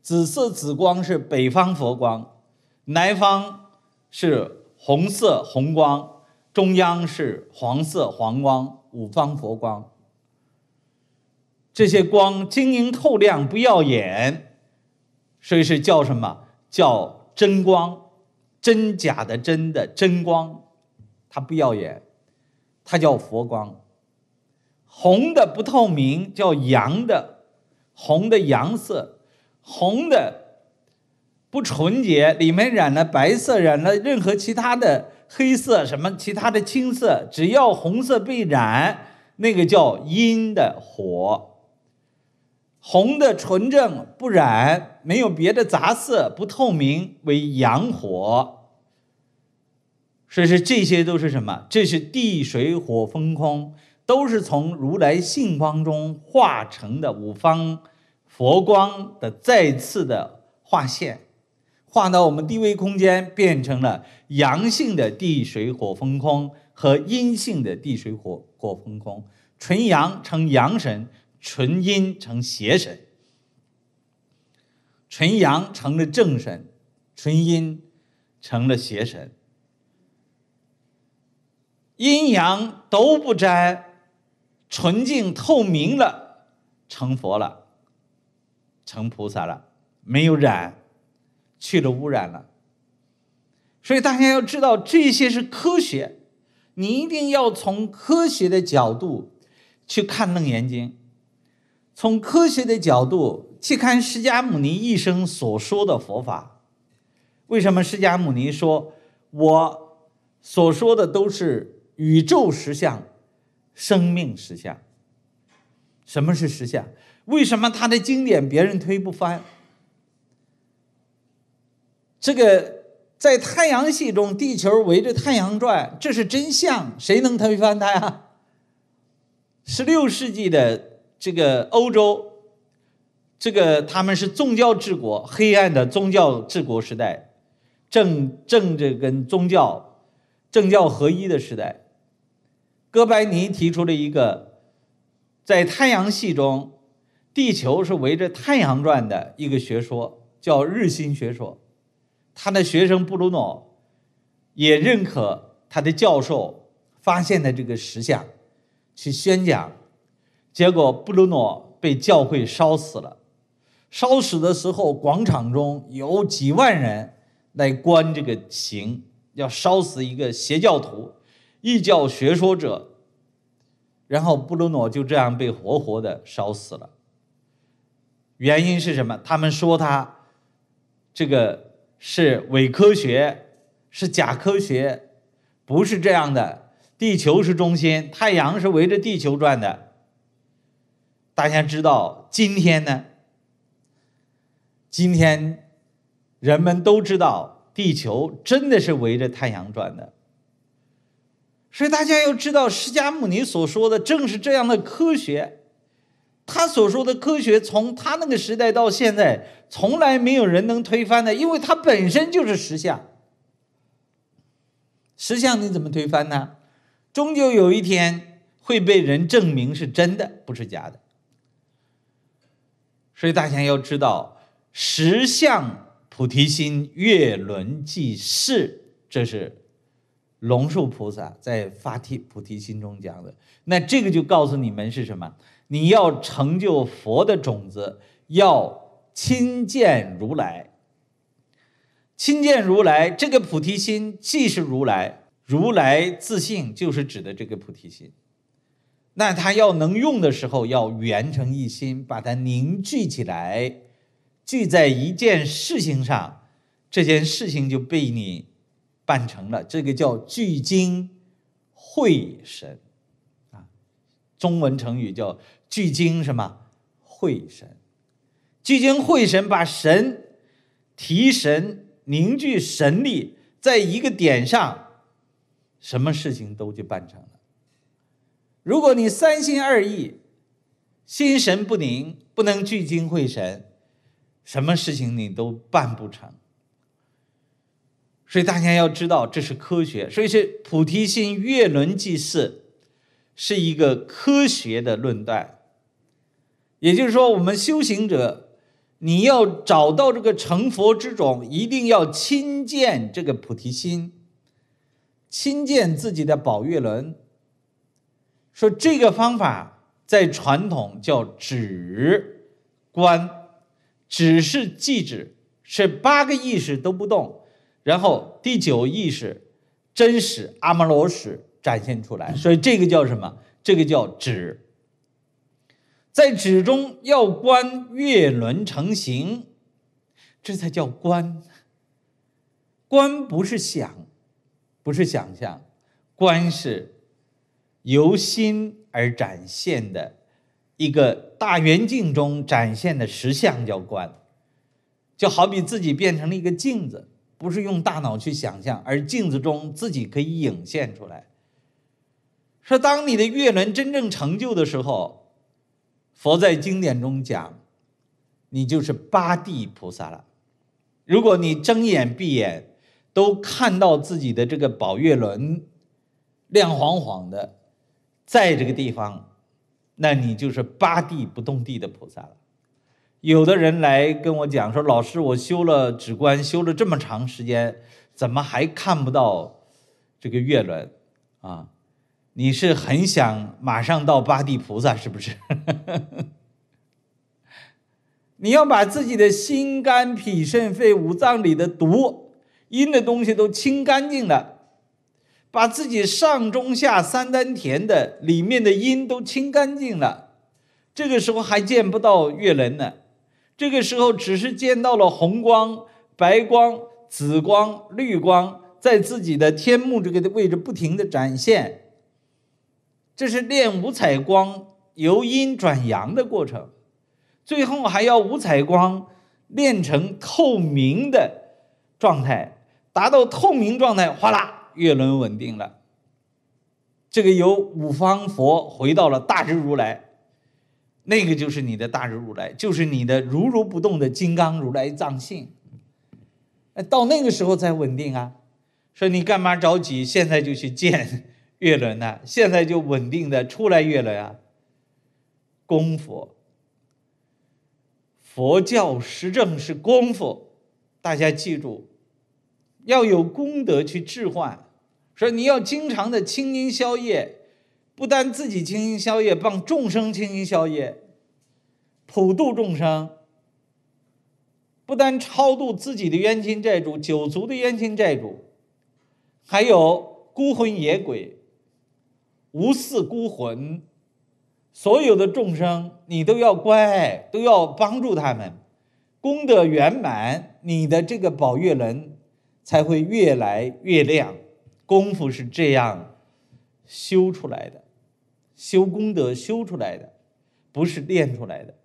紫色紫光是北方佛光，南方是红色红光，中央是黄色黄光，五方佛光。这些光晶莹透亮，不耀眼，所以是叫什么叫真光？真假的真的真光，它不耀眼，它叫佛光。红的不透明叫阳的，红的阳色，红的不纯洁，里面染了白色，染了任何其他的黑色，什么其他的青色，只要红色被染，那个叫阴的火。红的纯正不染，没有别的杂色，不透明为阳火。所以说这些都是什么？这是地水火风空。都是从如来性光中化成的五方佛光的再次的化现，化到我们低微空间，变成了阳性的地水火风空和阴性的地水火火风空。纯阳成阳神，纯阴成邪神。纯阳成了正神，纯阴成了邪神。阴阳都不沾。纯净透明了，成佛了，成菩萨了，没有染，去了污染了。所以大家要知道，这些是科学。你一定要从科学的角度去看《楞严经》，从科学的角度去看释迦牟尼一生所说的佛法。为什么释迦牟尼说，我所说的都是宇宙实相？生命实相，什么是实相？为什么他的经典别人推不翻？这个在太阳系中，地球围着太阳转，这是真相，谁能推翻它呀？十六世纪的这个欧洲，这个他们是宗教治国，黑暗的宗教治国时代，政政治跟宗教政教合一的时代。哥白尼提出了一个在太阳系中，地球是围着太阳转的一个学说，叫日心学说。他的学生布鲁诺也认可他的教授发现的这个实像，去宣讲，结果布鲁诺被教会烧死了。烧死的时候，广场中有几万人来观这个刑，要烧死一个邪教徒。异教学说者，然后布鲁诺就这样被活活的烧死了。原因是什么？他们说他这个是伪科学，是假科学，不是这样的。地球是中心，太阳是围着地球转的。大家知道，今天呢，今天人们都知道，地球真的是围着太阳转的。所以大家要知道，释迦牟尼所说的正是这样的科学。他所说的科学，从他那个时代到现在，从来没有人能推翻的，因为它本身就是实相。实相你怎么推翻呢？终究有一天会被人证明是真的，不是假的。所以大家要知道，实相菩提心月轮即世，这是。龙树菩萨在发提菩提心中讲的，那这个就告诉你们是什么？你要成就佛的种子，要亲见如来。亲见如来，这个菩提心即是如来，如来自性就是指的这个菩提心。那他要能用的时候，要圆成一心，把它凝聚起来，聚在一件事情上，这件事情就被你。办成了，这个叫聚精会神啊。中文成语叫聚精什么会神？聚精会神，把神提神，凝聚神力，在一个点上，什么事情都就办成了。如果你三心二意，心神不宁，不能聚精会神，什么事情你都办不成。所以大家要知道，这是科学。所以是菩提心月轮祭祀是一个科学的论断。也就是说，我们修行者，你要找到这个成佛之种，一定要亲见这个菩提心，亲见自己的宝月轮。说这个方法在传统叫止观，只是记止，是八个意识都不动。然后第九意识，真实阿摩罗识展现出来，所以这个叫什么？这个叫“指”。在指中要观月轮成形，这才叫观。观不是想，不是想象，观是由心而展现的，一个大圆镜中展现的实相叫观，就好比自己变成了一个镜子。不是用大脑去想象，而镜子中自己可以影现出来。说当你的月轮真正成就的时候，佛在经典中讲，你就是八地菩萨了。如果你睁眼闭眼都看到自己的这个宝月轮亮晃晃的，在这个地方，那你就是八地不动地的菩萨了。有的人来跟我讲说：“老师，我修了止观，修了这么长时间，怎么还看不到这个月轮啊？你是很想马上到八地菩萨，是不是？你要把自己的心肝脾肾肺五脏里的毒、阴的东西都清干净了，把自己上中下三丹田的里面的阴都清干净了，这个时候还见不到月轮呢。”这个时候只是见到了红光、白光、紫光、绿光，在自己的天幕这个的位置不停的展现，这是练五彩光由阴转阳的过程，最后还要五彩光练成透明的状态，达到透明状态，哗啦，月轮稳定了，这个由五方佛回到了大智如来。那个就是你的大日如来，就是你的如如不动的金刚如来藏性。到那个时候才稳定啊！说你干嘛着急？现在就去见月轮呢？现在就稳定的出来月轮啊！功夫，佛教实证是功夫，大家记住，要有功德去置换。说你要经常的清音消业，不单自己清净消业，帮众生清净消业，普度众生。不单超度自己的冤亲债主、九族的冤亲债主，还有孤魂野鬼、无四孤魂，所有的众生，你都要关爱，都要帮助他们。功德圆满，你的这个宝月轮才会越来越亮。功夫是这样修出来的。修功德修出来的，不是练出来的。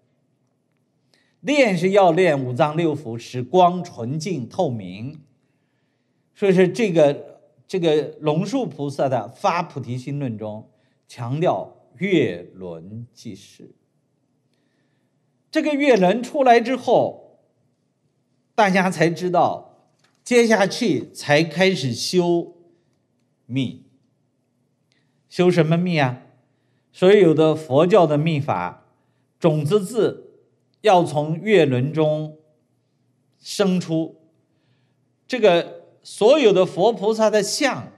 练是要练五脏六腑，使光纯净透明。所以说，这个这个龙树菩萨的《发菩提心论》中强调月轮即是。这个月轮出来之后，大家才知道，接下去才开始修密。修什么密啊？所有的佛教的密法、种子字要从月轮中生出，这个所有的佛菩萨的像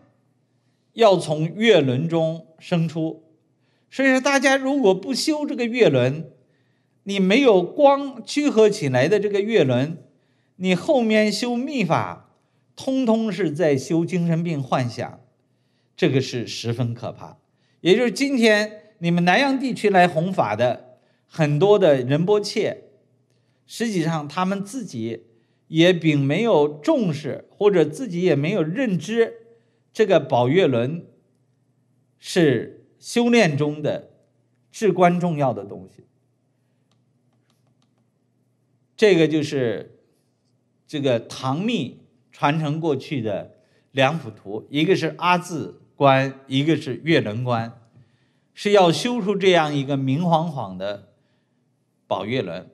要从月轮中生出。所以说，大家如果不修这个月轮，你没有光聚合起来的这个月轮，你后面修密法，通通是在修精神病幻想，这个是十分可怕。也就是今天。你们南阳地区来弘法的很多的仁波切，实际上他们自己也并没有重视，或者自己也没有认知这个宝月轮是修炼中的至关重要的东西。这个就是这个唐密传承过去的两幅图，一个是阿字观，一个是月轮观。是要修出这样一个明晃晃的宝月轮，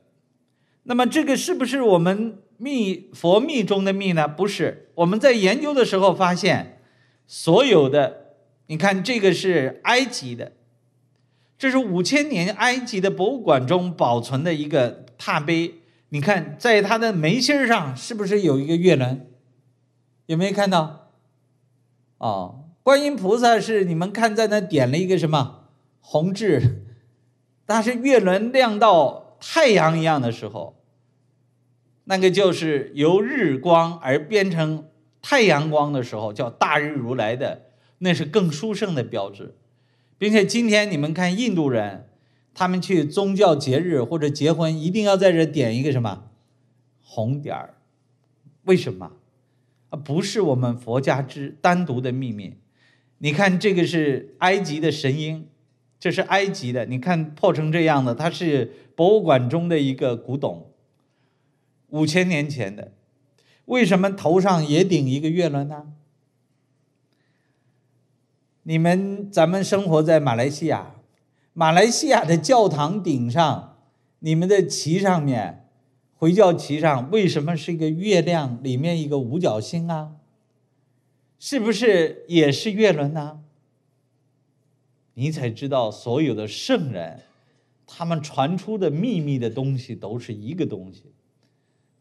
那么这个是不是我们密佛密中的密呢？不是，我们在研究的时候发现，所有的，你看这个是埃及的，这是五千年埃及的博物馆中保存的一个踏碑，你看在它的眉心上是不是有一个月轮？有没有看到？哦，观音菩萨是你们看在那点了一个什么？红痣，但是月轮亮到太阳一样的时候，那个就是由日光而变成太阳光的时候，叫大日如来的，那是更殊胜的标志。并且今天你们看印度人，他们去宗教节日或者结婚，一定要在这点一个什么红点儿，为什么？啊，不是我们佛家之单独的秘密。你看这个是埃及的神鹰。这是埃及的，你看破成这样的，它是博物馆中的一个古董，五千年前的。为什么头上也顶一个月轮呢？你们咱们生活在马来西亚，马来西亚的教堂顶上，你们的旗上面，回教旗上，为什么是一个月亮里面一个五角星啊？是不是也是月轮呢？你才知道，所有的圣人，他们传出的秘密的东西都是一个东西，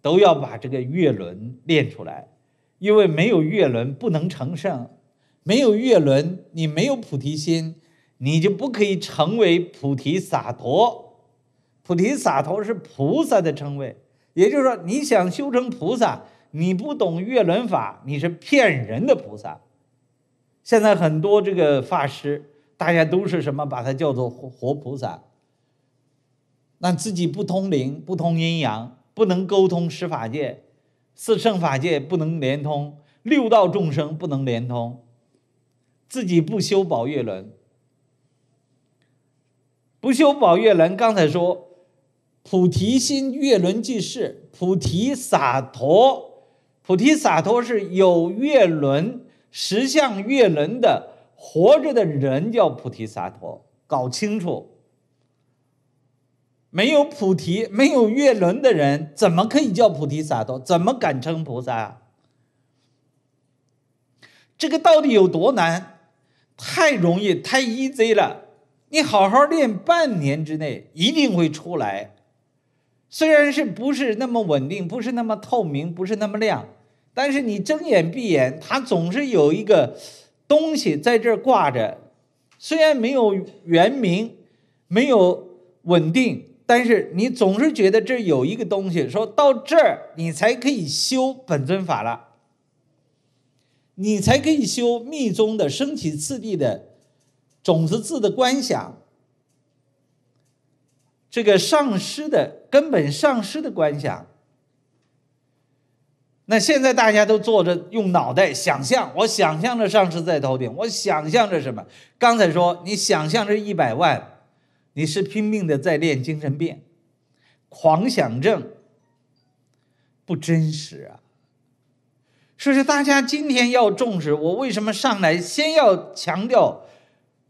都要把这个月轮练出来，因为没有月轮不能成圣，没有月轮你没有菩提心，你就不可以成为菩提洒脱。菩提洒脱是菩萨的称谓，也就是说，你想修成菩萨，你不懂月轮法，你是骗人的菩萨。现在很多这个法师。大家都是什么？把它叫做活菩萨。那自己不通灵，不通阴阳，不能沟通十法界、四圣法界，不能连通六道众生，不能连通。自己不修宝月轮，不修宝月轮。刚才说菩提心月轮即是菩提洒脱，菩提洒脱是有月轮、十相月轮的。活着的人叫菩提萨陀，搞清楚，没有菩提、没有月轮的人，怎么可以叫菩提萨陀？怎么敢称菩萨？这个到底有多难？太容易，太 easy 了。你好好练，半年之内一定会出来。虽然是不是那么稳定，不是那么透明，不是那么亮，但是你睁眼闭眼，它总是有一个。东西在这挂着，虽然没有原名，没有稳定，但是你总是觉得这有一个东西，说到这儿你才可以修本尊法了，你才可以修密宗的升起次第的种子字的观想，这个上师的根本上师的观想。那现在大家都坐着用脑袋想象，我想象着上市在头顶，我想象着什么？刚才说你想象着一百万，你是拼命的在练精神病、狂想症，不真实啊！所以大家今天要重视。我为什么上来先要强调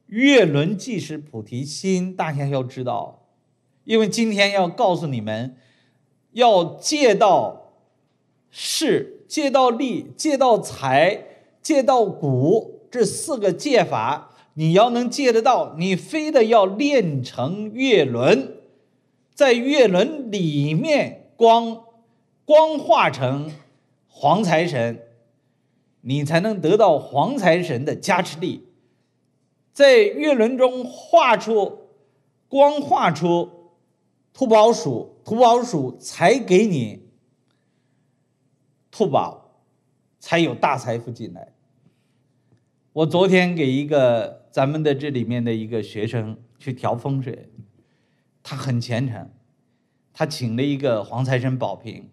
月轮即是菩提心？大家要知道，因为今天要告诉你们，要借到。是借到力，借到财，借到股这四个借法，你要能借得到，你非得要练成月轮，在月轮里面光光化成黄财神，你才能得到黄财神的加持力，在月轮中画出光，画出土宝鼠，土宝鼠才给你。富保才有大财富进来。我昨天给一个咱们的这里面的一个学生去调风水，他很虔诚，他请了一个黄财神宝瓶。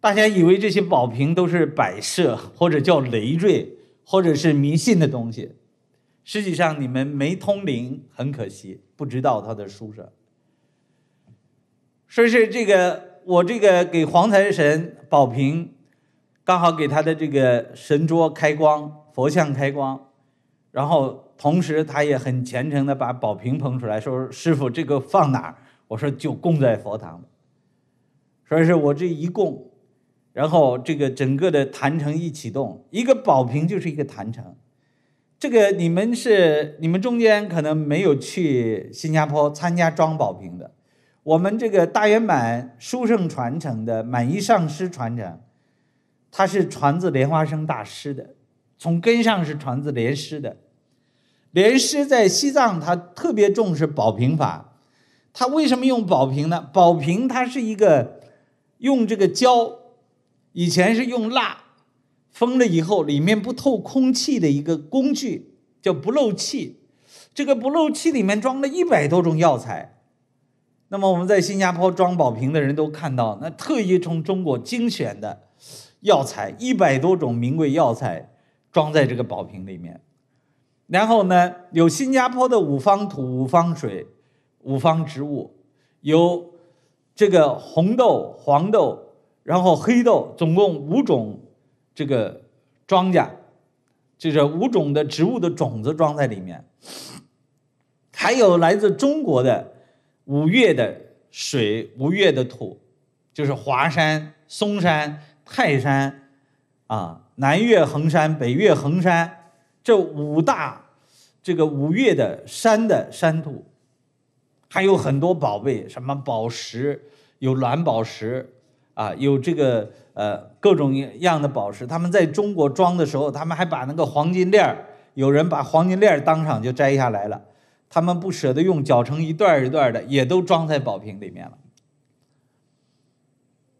大家以为这些宝瓶都是摆设，或者叫累赘，或者是迷信的东西。实际上你们没通灵，很可惜，不知道他的书上。所以说这个。我这个给黄财神宝瓶，刚好给他的这个神桌开光，佛像开光，然后同时他也很虔诚的把宝瓶捧出来，说师傅这个放哪儿？我说就供在佛堂。所以说我这一供，然后这个整个的坛城一启动，一个宝瓶就是一个坛城。这个你们是你们中间可能没有去新加坡参加装宝瓶的。我们这个大圆满殊胜传承的满衣上师传承，它是传自莲花生大师的，从根上是传自莲师的。莲师在西藏他特别重视宝瓶法，他为什么用宝瓶呢？宝瓶它是一个用这个胶，以前是用蜡封了以后，里面不透空气的一个工具，叫不漏气。这个不漏气里面装了一百多种药材。那么我们在新加坡装宝瓶的人都看到，那特意从中国精选的药材一百多种名贵药材装在这个宝瓶里面，然后呢有新加坡的五方土、五方水、五方植物，有这个红豆、黄豆，然后黑豆，总共五种这个庄稼，就是五种的植物的种子装在里面，还有来自中国的。五岳的水，五岳的土，就是华山、嵩山、泰山，啊，南岳衡山、北岳衡山，这五大，这个五岳的山的山土，还有很多宝贝，什么宝石，有蓝宝石，啊，有这个呃各种样的宝石。他们在中国装的时候，他们还把那个黄金链儿，有人把黄金链儿当场就摘下来了。他们不舍得用，搅成一段一段的，也都装在宝瓶里面了。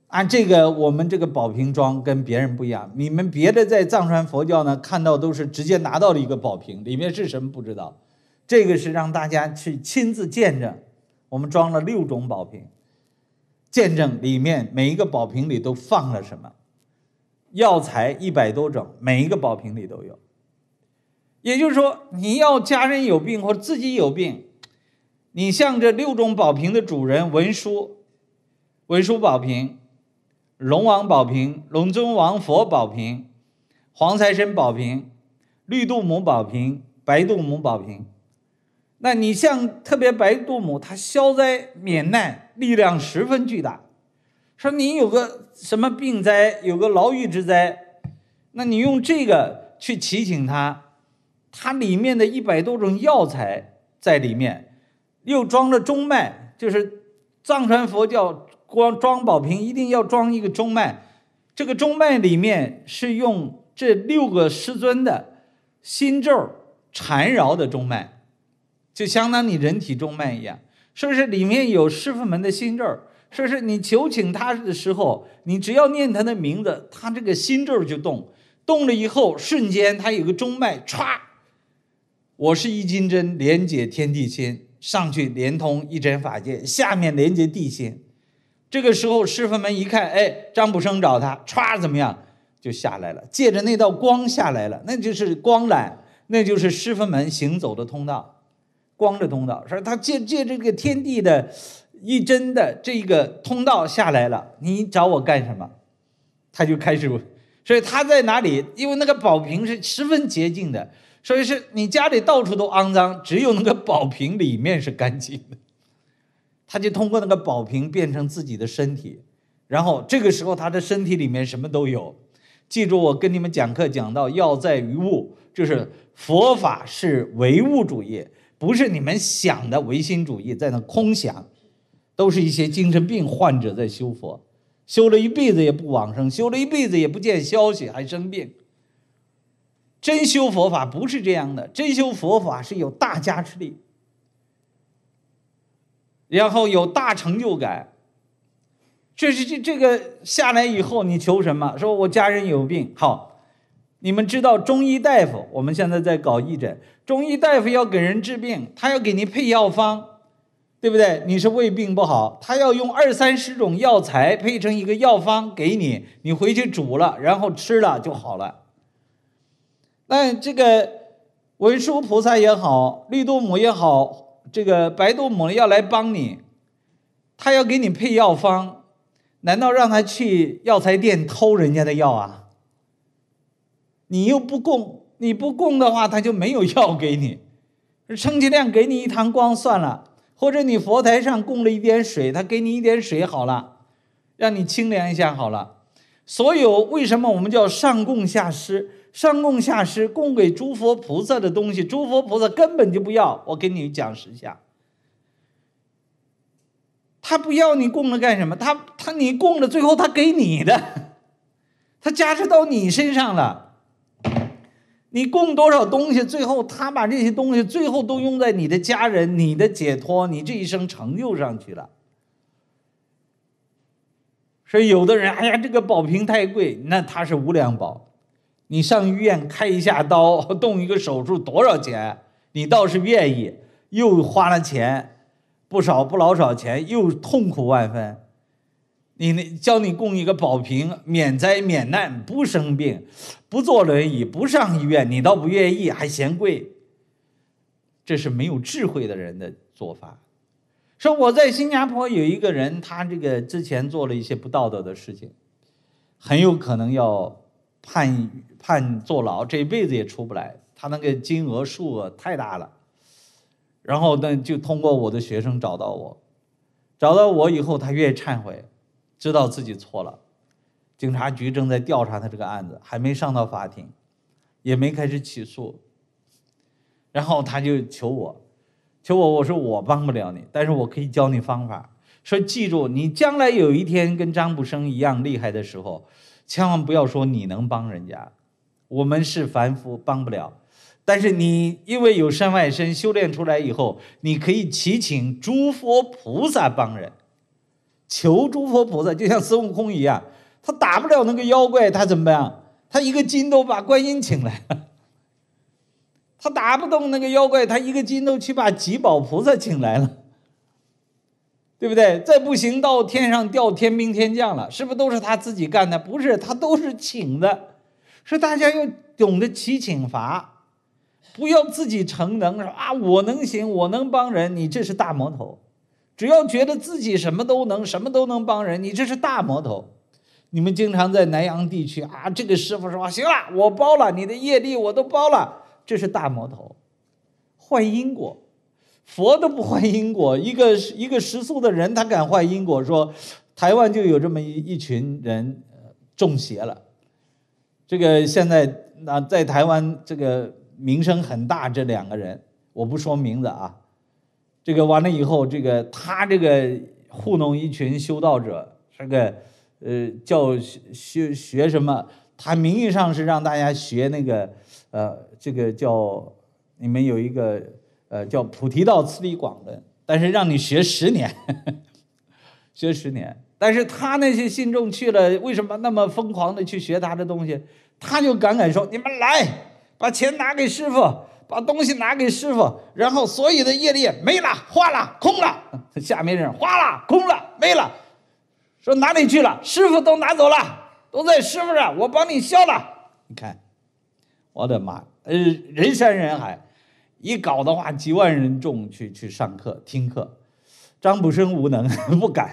按这个，我们这个宝瓶装跟别人不一样。你们别的在藏传佛教呢，看到都是直接拿到了一个宝瓶，里面是什么不知道。这个是让大家去亲自见证。我们装了六种宝瓶，见证里面每一个宝瓶里都放了什么药材，一百多种，每一个宝瓶里都有。也就是说，你要家人有病或者自己有病，你向这六种宝瓶的主人文殊、文殊宝瓶、龙王宝瓶、龙尊王佛宝瓶、黄财神宝瓶、绿度母宝瓶、白度母宝瓶。那你像特别白度母，它消灾免难力量十分巨大。说你有个什么病灾，有个牢狱之灾，那你用这个去祈请他。它里面的一百多种药材在里面，又装了中脉，就是藏传佛教光装宝瓶一定要装一个中脉。这个中脉里面是用这六个师尊的心咒缠绕的中脉，就相当于你人体中脉一样，是不是？里面有师傅们的心咒，说是？你求请他的时候，你只要念他的名字，他这个心咒就动，动了以后瞬间他有个中脉歘我是一金针，连接天地心，上去连通一针法界，下面连接地心。这个时候，师傅们一看，哎，张普生找他，歘，怎么样就下来了？借着那道光下来了，那就是光缆，那就是师傅们行走的通道，光的通道。说他借借这个天地的，一针的这个通道下来了。你找我干什么？他就开始。所以他在哪里？因为那个宝瓶是十分洁净的。所以是你家里到处都肮脏，只有那个宝瓶里面是干净的。他就通过那个宝瓶变成自己的身体，然后这个时候他的身体里面什么都有。记住，我跟你们讲课讲到“要在于物”，就是佛法是唯物主义，不是你们想的唯心主义，在那空想，都是一些精神病患者在修佛，修了一辈子也不往生，修了一辈子也不见消息，还生病。真修佛法不是这样的，真修佛法是有大加持力，然后有大成就感。这是这这个下来以后，你求什么？说我家人有病，好，你们知道中医大夫，我们现在在搞义诊，中医大夫要给人治病，他要给你配药方，对不对？你是胃病不好，他要用二三十种药材配成一个药方给你，你回去煮了，然后吃了就好了。那这个文殊菩萨也好，绿度母也好，这个白度母要来帮你，他要给你配药方，难道让他去药材店偷人家的药啊？你又不供，你不供的话，他就没有药给你，称其量给你一堂光算了，或者你佛台上供了一点水，他给你一点水好了，让你清凉一下好了。所有为什么我们叫上供下施？上供下施，供给诸佛菩萨的东西，诸佛菩萨根本就不要。我跟你讲实相，他不要你供了干什么？他他你供了，最后他给你的，他加持到你身上了。你供多少东西，最后他把这些东西，最后都用在你的家人、你的解脱、你这一生成就上去了。所以有的人，哎呀，这个宝瓶太贵，那他是无量宝。你上医院开一下刀，动一个手术多少钱？你倒是愿意，又花了钱，不少不老少钱，又痛苦万分。你那教你供一个宝瓶，免灾免难，不生病，不坐轮椅，不上医院，你倒不愿意，还嫌贵。这是没有智慧的人的做法。说我在新加坡有一个人，他这个之前做了一些不道德的事情，很有可能要。判判坐牢，这一辈子也出不来。他那个金额数额太大了，然后呢，就通过我的学生找到我，找到我以后，他越忏悔，知道自己错了。警察局正在调查他这个案子，还没上到法庭，也没开始起诉。然后他就求我，求我，我说我帮不了你，但是我可以教你方法。说记住，你将来有一天跟张步生一样厉害的时候。千万不要说你能帮人家，我们是凡夫帮不了。但是你因为有身外身修炼出来以后，你可以祈请诸佛菩萨帮人，求诸佛菩萨就像孙悟空一样，他打不了那个妖怪，他怎么办？他一个筋斗把观音请来了，他打不动那个妖怪，他一个筋斗去把几宝菩萨请来了。对不对？再不行，到天上掉天兵天将了，是不是都是他自己干的？不是，他都是请的。是大家要懂得起请罚，不要自己逞能。说啊，我能行，我能帮人，你这是大魔头。只要觉得自己什么都能，什么都能帮人，你这是大魔头。你们经常在南阳地区啊，这个师傅说行了，我包了你的业力，我都包了，这是大魔头，坏因果。佛都不坏因果，一个一个食素的人，他敢坏因果？说台湾就有这么一一群人中邪了。这个现在那在台湾这个名声很大，这两个人我不说名字啊。这个完了以后，这个他这个糊弄一群修道者，这个呃叫学学什么？他名义上是让大家学那个呃这个叫你们有一个。呃，叫《菩提道次第广论》，但是让你学十年，学十年。但是他那些信众去了，为什么那么疯狂的去学他的东西？他就感慨说：“你们来，把钱拿给师傅，把东西拿给师傅，然后所有的业力没了、化了、空了。下面人化了、空了、没了，说哪里去了？师傅都拿走了，都在师傅这，我帮你消了。你看，我的妈，呃，人山人海。”一搞的话，几万人众去去上课听课，张普生无能 不敢，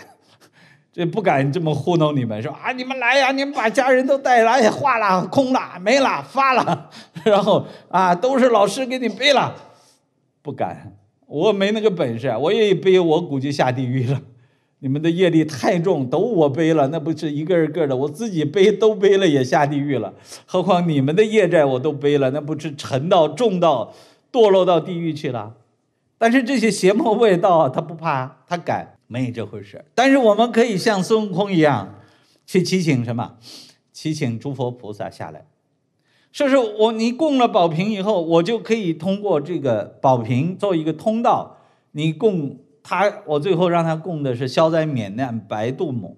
这不敢这么糊弄你们，说啊你们来呀，你们把家人都带来，化了空了没了发了，然后啊都是老师给你背了，不敢，我没那个本事，我愿意背我估计下地狱了，你们的业力太重，都我背了，那不是一个一个的，我自己背都背了也下地狱了，何况你们的业债我都背了，那不是沉到重到。堕落到地狱去了，但是这些邪魔外道他不怕，他敢没这回事但是我们可以像孙悟空一样，去祈请什么？祈请诸佛菩萨下来，说是我你供了宝瓶以后，我就可以通过这个宝瓶做一个通道。你供他，我最后让他供的是消灾免难白度母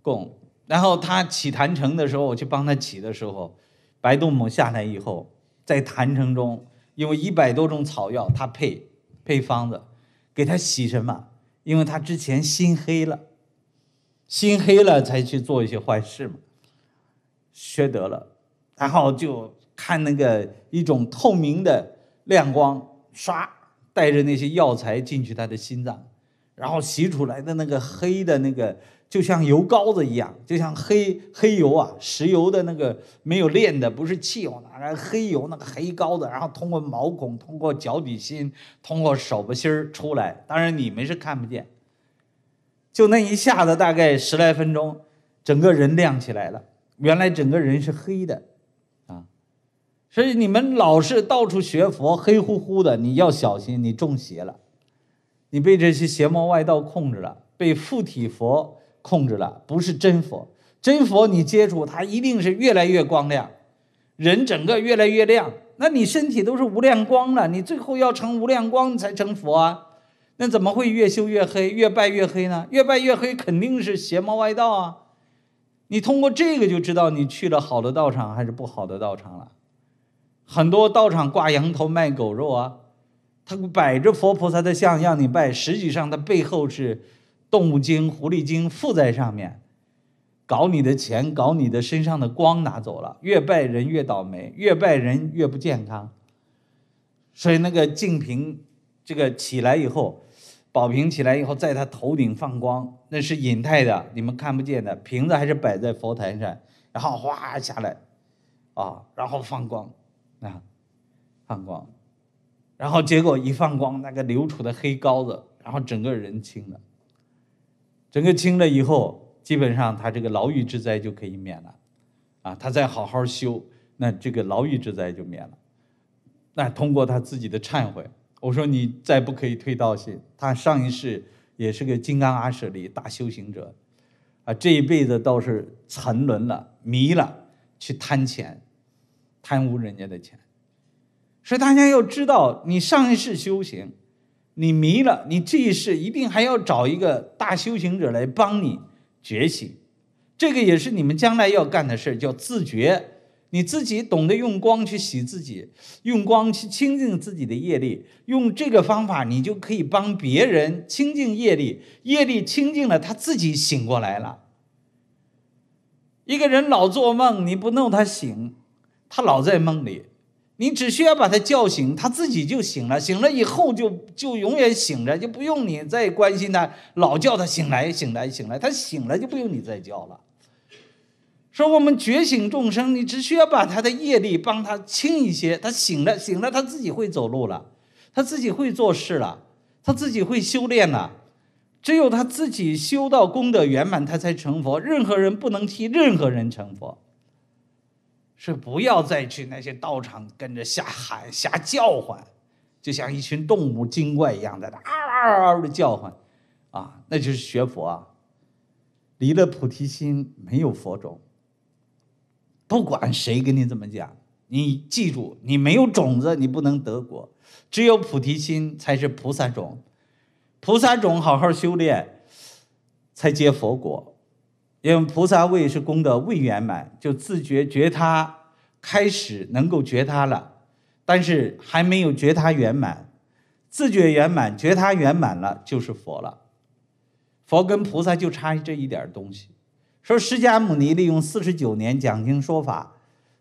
供。然后他起坛城的时候，我去帮他起的时候，白度母下来以后，在坛城中。用一百多种草药，他配配方子，给他洗什么？因为他之前心黑了，心黑了才去做一些坏事嘛，缺德了。然后就看那个一种透明的亮光，唰，带着那些药材进去他的心脏，然后洗出来的那个黑的那个。就像油膏子一样，就像黑黑油啊，石油的那个没有炼的，不是汽油个黑油那个黑膏子，然后通过毛孔，通过脚底心，通过手背心出来。当然你们是看不见，就那一下子，大概十来分钟，整个人亮起来了。原来整个人是黑的，啊，所以你们老是到处学佛，黑乎乎的，你要小心，你中邪了，你被这些邪魔外道控制了，被附体佛。控制了不是真佛，真佛你接触它一定是越来越光亮，人整个越来越亮，那你身体都是无量光了，你最后要成无量光才成佛啊，那怎么会越修越黑，越拜越黑呢？越拜越黑肯定是邪魔外道啊！你通过这个就知道你去了好的道场还是不好的道场了，很多道场挂羊头卖狗肉啊，他摆着佛菩萨的像让你拜，实际上他背后是。动物精、狐狸精附在上面，搞你的钱，搞你的身上的光拿走了。越拜人越倒霉，越拜人越不健康。所以那个净瓶，这个起来以后，宝瓶起来以后，在他头顶放光，那是隐态的，你们看不见的。瓶子还是摆在佛坛上，然后哗下来，啊，然后放光，啊，放光，然后结果一放光，那个流出的黑膏子，然后整个人清了。整个清了以后，基本上他这个牢狱之灾就可以免了，啊，他再好好修，那这个牢狱之灾就免了。那通过他自己的忏悔，我说你再不可以退道心。他上一世也是个金刚阿舍利大修行者，啊，这一辈子倒是沉沦了、迷了，去贪钱，贪污人家的钱。所以大家要知道，你上一世修行。你迷了，你这一世一定还要找一个大修行者来帮你觉醒。这个也是你们将来要干的事叫自觉。你自己懂得用光去洗自己，用光去清净自己的业力。用这个方法，你就可以帮别人清净业力。业力清净了，他自己醒过来了。一个人老做梦，你不弄他醒，他老在梦里。你只需要把他叫醒，他自己就醒了。醒了以后就就永远醒着，就不用你再关心他，老叫他醒来、醒来、醒来。他醒了就不用你再叫了。说我们觉醒众生，你只需要把他的业力帮他轻一些，他醒了，醒了他自己会走路了，他自己会做事了，他自己会修炼了。只有他自己修到功德圆满，他才成佛。任何人不能替任何人成佛。是不要再去那些道场跟着瞎喊瞎叫唤，就像一群动物精怪一样在那嗷嗷嗷的叫唤，啊，那就是学佛，啊。离了菩提心没有佛种，不管谁跟你怎么讲，你记住，你没有种子你不能得果，只有菩提心才是菩萨种，菩萨种好好修炼，才结佛果。因为菩萨位是功德未圆满，就自觉觉他开始能够觉他了，但是还没有觉他圆满，自觉圆满觉他圆满了就是佛了。佛跟菩萨就差这一点东西。说释迦牟尼利用四十九年讲经说法，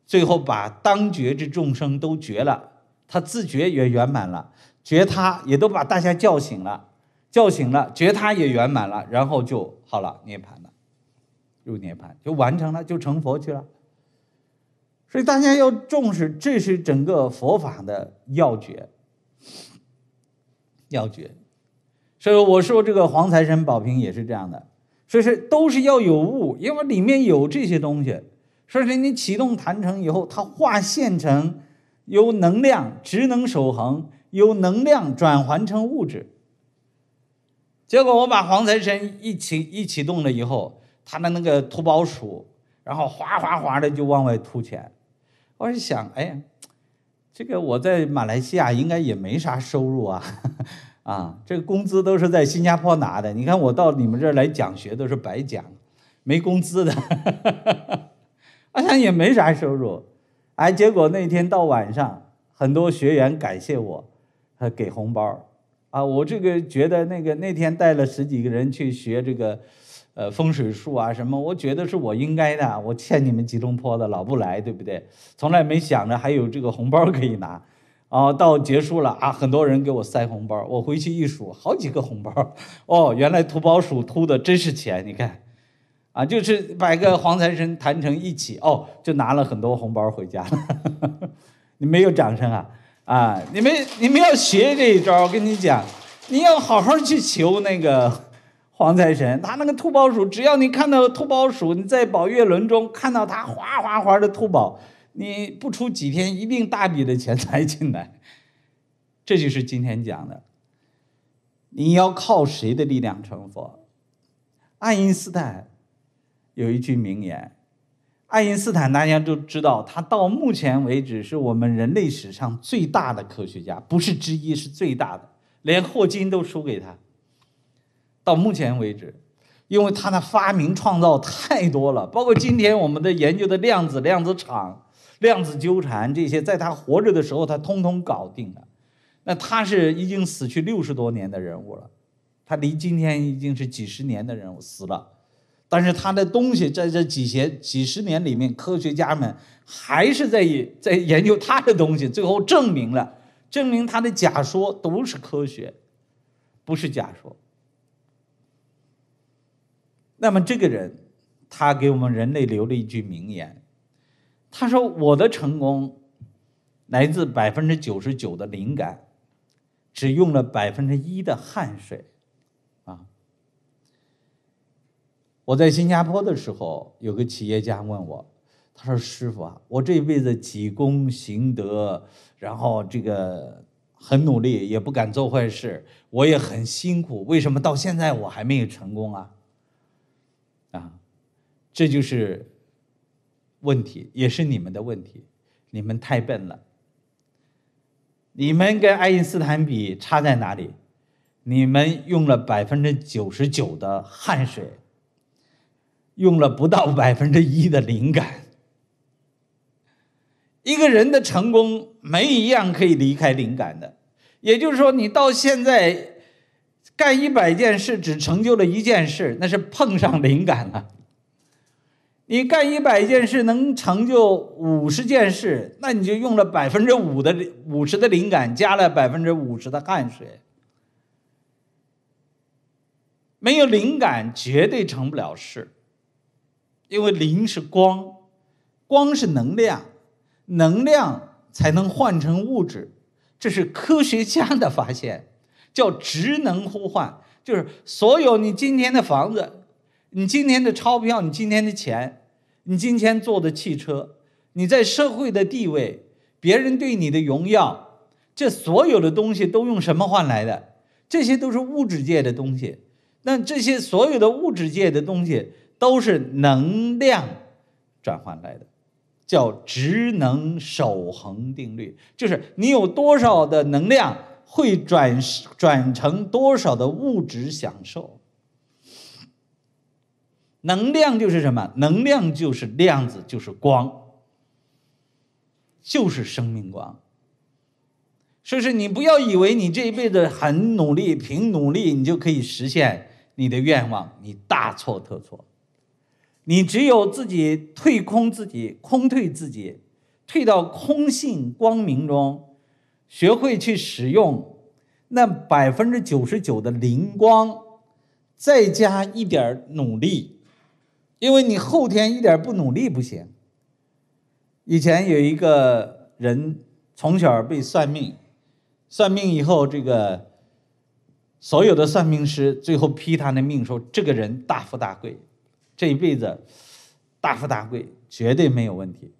最后把当觉之众生都觉了，他自觉也圆满了，觉他也都把大家叫醒了，叫醒了觉他也圆满了，然后就好了涅槃。入涅槃就完成了，就成佛去了。所以大家要重视，这是整个佛法的要诀，要诀。所以我说这个黄财神宝瓶也是这样的。所以说都是要有物，因为里面有这些东西。所以说你启动坛城以后，它化现成由能量、职能守恒，由能量转换成物质。结果我把黄财神一启一启动了以后。他的那个土包鼠，然后哗哗哗的就往外吐钱，我就想，哎，这个我在马来西亚应该也没啥收入啊，啊，这个工资都是在新加坡拿的。你看我到你们这儿来讲学都是白讲，没工资的，我 想也没啥收入，哎，结果那天到晚上，很多学员感谢我，还给红包，啊，我这个觉得那个那天带了十几个人去学这个。呃，风水术啊，什么？我觉得是我应该的，我欠你们吉隆坡的老不来，对不对？从来没想着还有这个红包可以拿，啊，到结束了啊，很多人给我塞红包，我回去一数，好几个红包，哦，原来土包鼠偷的真是钱，你看，啊，就是把一个黄财神谈成一起，哦，就拿了很多红包回家了。你没有掌声啊？啊，你们你们要学这一招，我跟你讲，你要好好去求那个。黄财神，他那个兔宝鼠，只要你看到兔宝鼠，你在宝月轮中看到它哗哗哗的兔宝，你不出几天一定大笔的钱财进来。这就是今天讲的。你要靠谁的力量成佛？爱因斯坦有一句名言。爱因斯坦大家都知道，他到目前为止是我们人类史上最大的科学家，不是之一，是最大的，连霍金都输给他。到目前为止，因为他的发明创造太多了，包括今天我们的研究的量子、量子场、量子纠缠这些，在他活着的时候，他通通搞定了。那他是已经死去六十多年的人物了，他离今天已经是几十年的人物死了。但是他的东西在这几些几十年里面，科学家们还是在在研究他的东西，最后证明了，证明他的假说都是科学，不是假说。那么这个人，他给我们人类留了一句名言，他说：“我的成功来自百分之九十九的灵感，只用了百分之一的汗水。”啊！我在新加坡的时候，有个企业家问我，他说：“师傅啊，我这一辈子积功行德，然后这个很努力，也不敢做坏事，我也很辛苦，为什么到现在我还没有成功啊？”啊，这就是问题，也是你们的问题。你们太笨了，你们跟爱因斯坦比差在哪里？你们用了百分之九十九的汗水，用了不到百分之一的灵感。一个人的成功，没一样可以离开灵感的。也就是说，你到现在。干一百件事，只成就了一件事，那是碰上灵感了。你干一百件事，能成就五十件事，那你就用了百分之五的五十的灵感，加了百分之五十的汗水。没有灵感，绝对成不了事。因为灵是光，光是能量，能量才能换成物质，这是科学家的发现。叫职能互换，就是所有你今天的房子，你今天的钞票，你今天的钱，你今天坐的汽车，你在社会的地位，别人对你的荣耀，这所有的东西都用什么换来的？这些都是物质界的东西，那这些所有的物质界的东西都是能量转换来的，叫职能守恒定律，就是你有多少的能量。会转转成多少的物质享受？能量就是什么？能量就是量子，就是光，就是生命光。所以说，你不要以为你这一辈子很努力，凭努力你就可以实现你的愿望，你大错特错。你只有自己退空自己，空退自己，退到空性光明中。学会去使用那百分之九十九的灵光，再加一点努力，因为你后天一点不努力不行。以前有一个人从小被算命，算命以后，这个所有的算命师最后批他那命说：“这个人大富大贵，这一辈子大富大贵绝对没有问题。”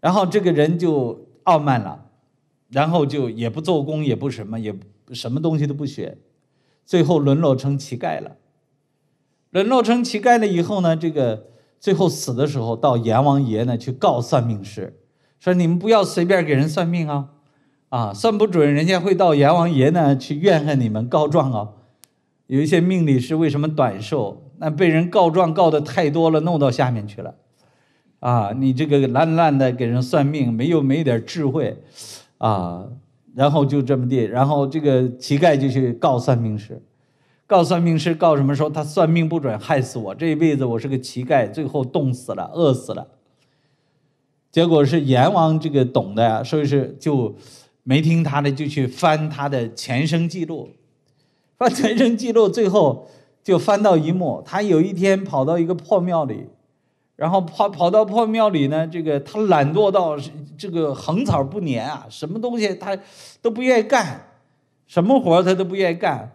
然后这个人就傲慢了。然后就也不做工，也不什么，也什么东西都不学，最后沦落成乞丐了。沦落成乞丐了以后呢，这个最后死的时候，到阎王爷呢去告算命师，说你们不要随便给人算命啊，啊，算不准人家会到阎王爷呢去怨恨你们告状啊。有一些命理师为什么短寿？那被人告状告的太多了，弄到下面去了。啊，你这个烂烂的给人算命，没有没点智慧。啊，然后就这么地，然后这个乞丐就去告算命师，告算命师告什么说他算命不准，害死我这一辈子我是个乞丐，最后冻死了，饿死了。结果是阎王这个懂的呀，所以是就没听他的，就去翻他的前生记录，翻前生记录，最后就翻到一幕，他有一天跑到一个破庙里。然后跑跑到破庙里呢，这个他懒惰到这个横草不粘啊，什么东西他都不愿意干，什么活他都不愿意干。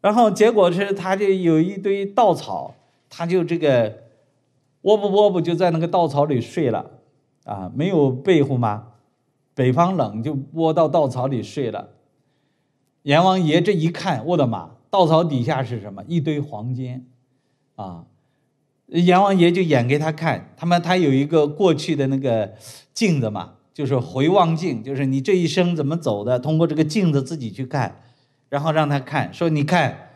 然后结果是，他就有一堆稻草，他就这个窝不窝不就在那个稻草里睡了啊，没有被乎吗？北方冷就窝到稻草里睡了。阎王爷这一看，我的妈，稻草底下是什么？一堆黄金啊！阎王爷就演给他看，他们他有一个过去的那个镜子嘛，就是回望镜，就是你这一生怎么走的，通过这个镜子自己去看，然后让他看，说你看，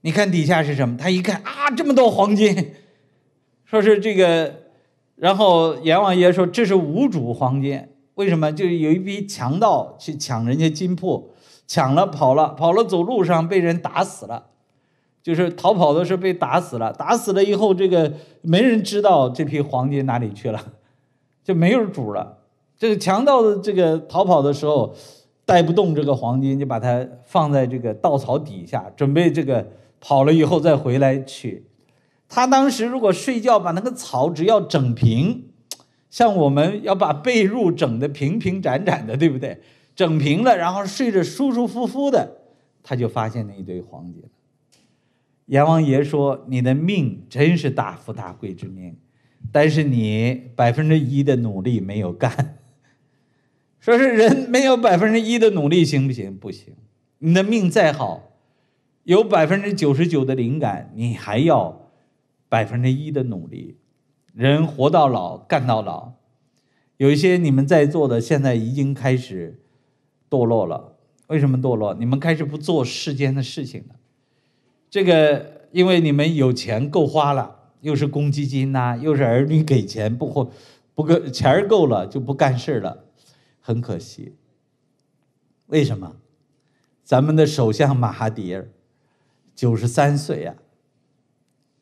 你看底下是什么？他一看啊，这么多黄金，说是这个，然后阎王爷说这是无主黄金，为什么？就有一批强盗去抢人家金铺，抢了跑了，跑了走路上被人打死了。就是逃跑的时候被打死了，打死了以后，这个没人知道这批黄金哪里去了，就没有主了。这个强盗的这个逃跑的时候，带不动这个黄金，就把它放在这个稻草底下，准备这个跑了以后再回来取。他当时如果睡觉，把那个草只要整平，像我们要把被褥整的平平展展的，对不对？整平了，然后睡着舒舒服服的，他就发现那一堆黄金了。阎王爷说：“你的命真是大富大贵之命，但是你百分之一的努力没有干。说是人没有百分之一的努力行不行？不行，你的命再好，有百分之九十九的灵感，你还要百分之一的努力。人活到老，干到老。有一些你们在座的现在已经开始堕落了，为什么堕落？你们开始不做世间的事情了。”这个，因为你们有钱够花了，又是公积金呐，又是儿女给钱，不不不够钱儿够了就不干事了，很可惜。为什么？咱们的首相马哈迪尔九十三岁啊，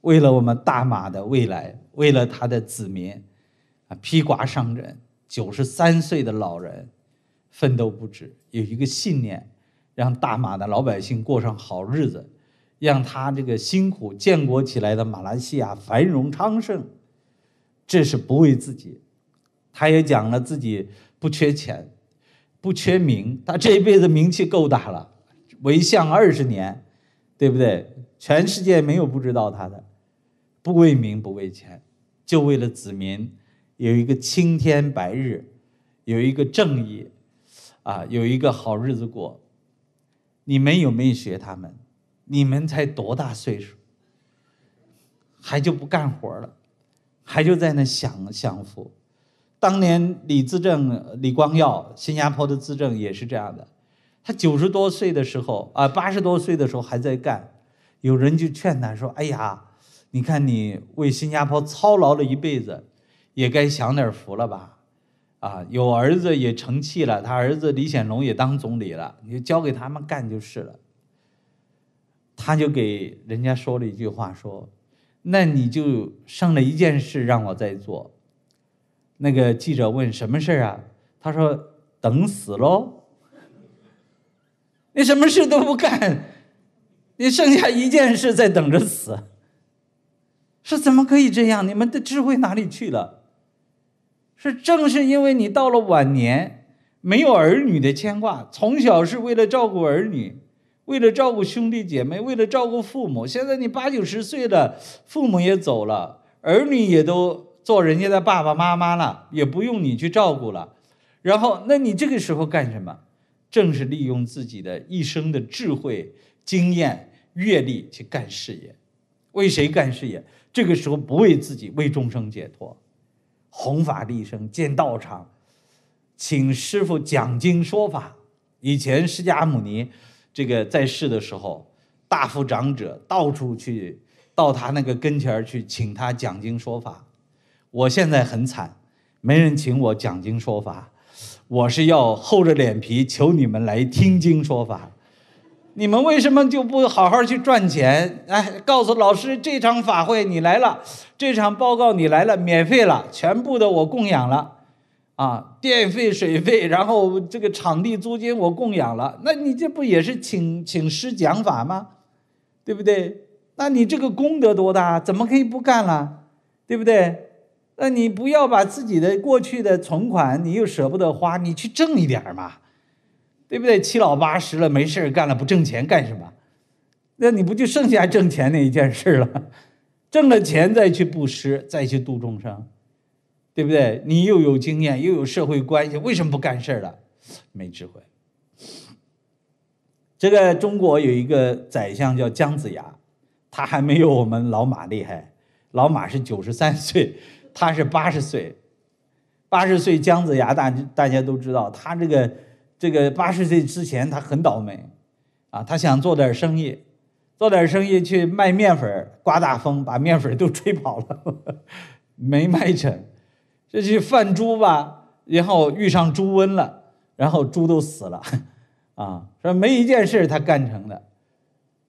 为了我们大马的未来，为了他的子民啊，披挂上阵。九十三岁的老人，奋斗不止，有一个信念，让大马的老百姓过上好日子。让他这个辛苦建国起来的马来西亚繁荣昌盛，这是不为自己。他也讲了自己不缺钱，不缺名。他这一辈子名气够大了，为相二十年，对不对？全世界没有不知道他的。不为名，不为钱，就为了子民有一个青天白日，有一个正义，啊，有一个好日子过。你们有没有学他们？你们才多大岁数，还就不干活了，还就在那享享福。当年李自政、李光耀，新加坡的自政也是这样的。他九十多岁的时候，啊，八十多岁的时候还在干。有人就劝他说：“哎呀，你看你为新加坡操劳了一辈子，也该享点福了吧？啊，有儿子也成器了，他儿子李显龙也当总理了，你就交给他们干就是了。”他就给人家说了一句话，说：“那你就剩了一件事让我再做。”那个记者问：“什么事啊？”他说：“等死喽！你什么事都不干，你剩下一件事在等着死。是怎么可以这样？你们的智慧哪里去了？是正是因为你到了晚年，没有儿女的牵挂，从小是为了照顾儿女。”为了照顾兄弟姐妹，为了照顾父母，现在你八九十岁的父母也走了，儿女也都做人家的爸爸妈妈了，也不用你去照顾了。然后，那你这个时候干什么？正是利用自己的一生的智慧、经验、阅历去干事业，为谁干事业？这个时候不为自己，为众生解脱，弘法利生，建道场，请师傅讲经说法。以前释迦牟尼。这个在世的时候，大富长者到处去到他那个跟前去请他讲经说法。我现在很惨，没人请我讲经说法，我是要厚着脸皮求你们来听经说法。你们为什么就不好好去赚钱？哎，告诉老师，这场法会你来了，这场报告你来了，免费了，全部的我供养了。啊，电费、水费，然后这个场地租金我供养了，那你这不也是请请师讲法吗？对不对？那你这个功德多大，怎么可以不干了？对不对？那你不要把自己的过去的存款，你又舍不得花，你去挣一点嘛？对不对？七老八十了，没事干了，不挣钱干什么？那你不就剩下挣钱那一件事了？挣了钱再去布施，再去度众生。对不对？你又有经验，又有社会关系，为什么不干事儿了？没智慧。这个中国有一个宰相叫姜子牙，他还没有我们老马厉害。老马是九十三岁，他是八十岁。八十岁姜子牙，大大家都知道，他这个这个八十岁之前他很倒霉，啊，他想做点生意，做点生意去卖面粉，刮大风把面粉都吹跑了，没卖成。这去贩猪吧，然后遇上猪瘟了，然后猪都死了，啊，说没一件事他干成的，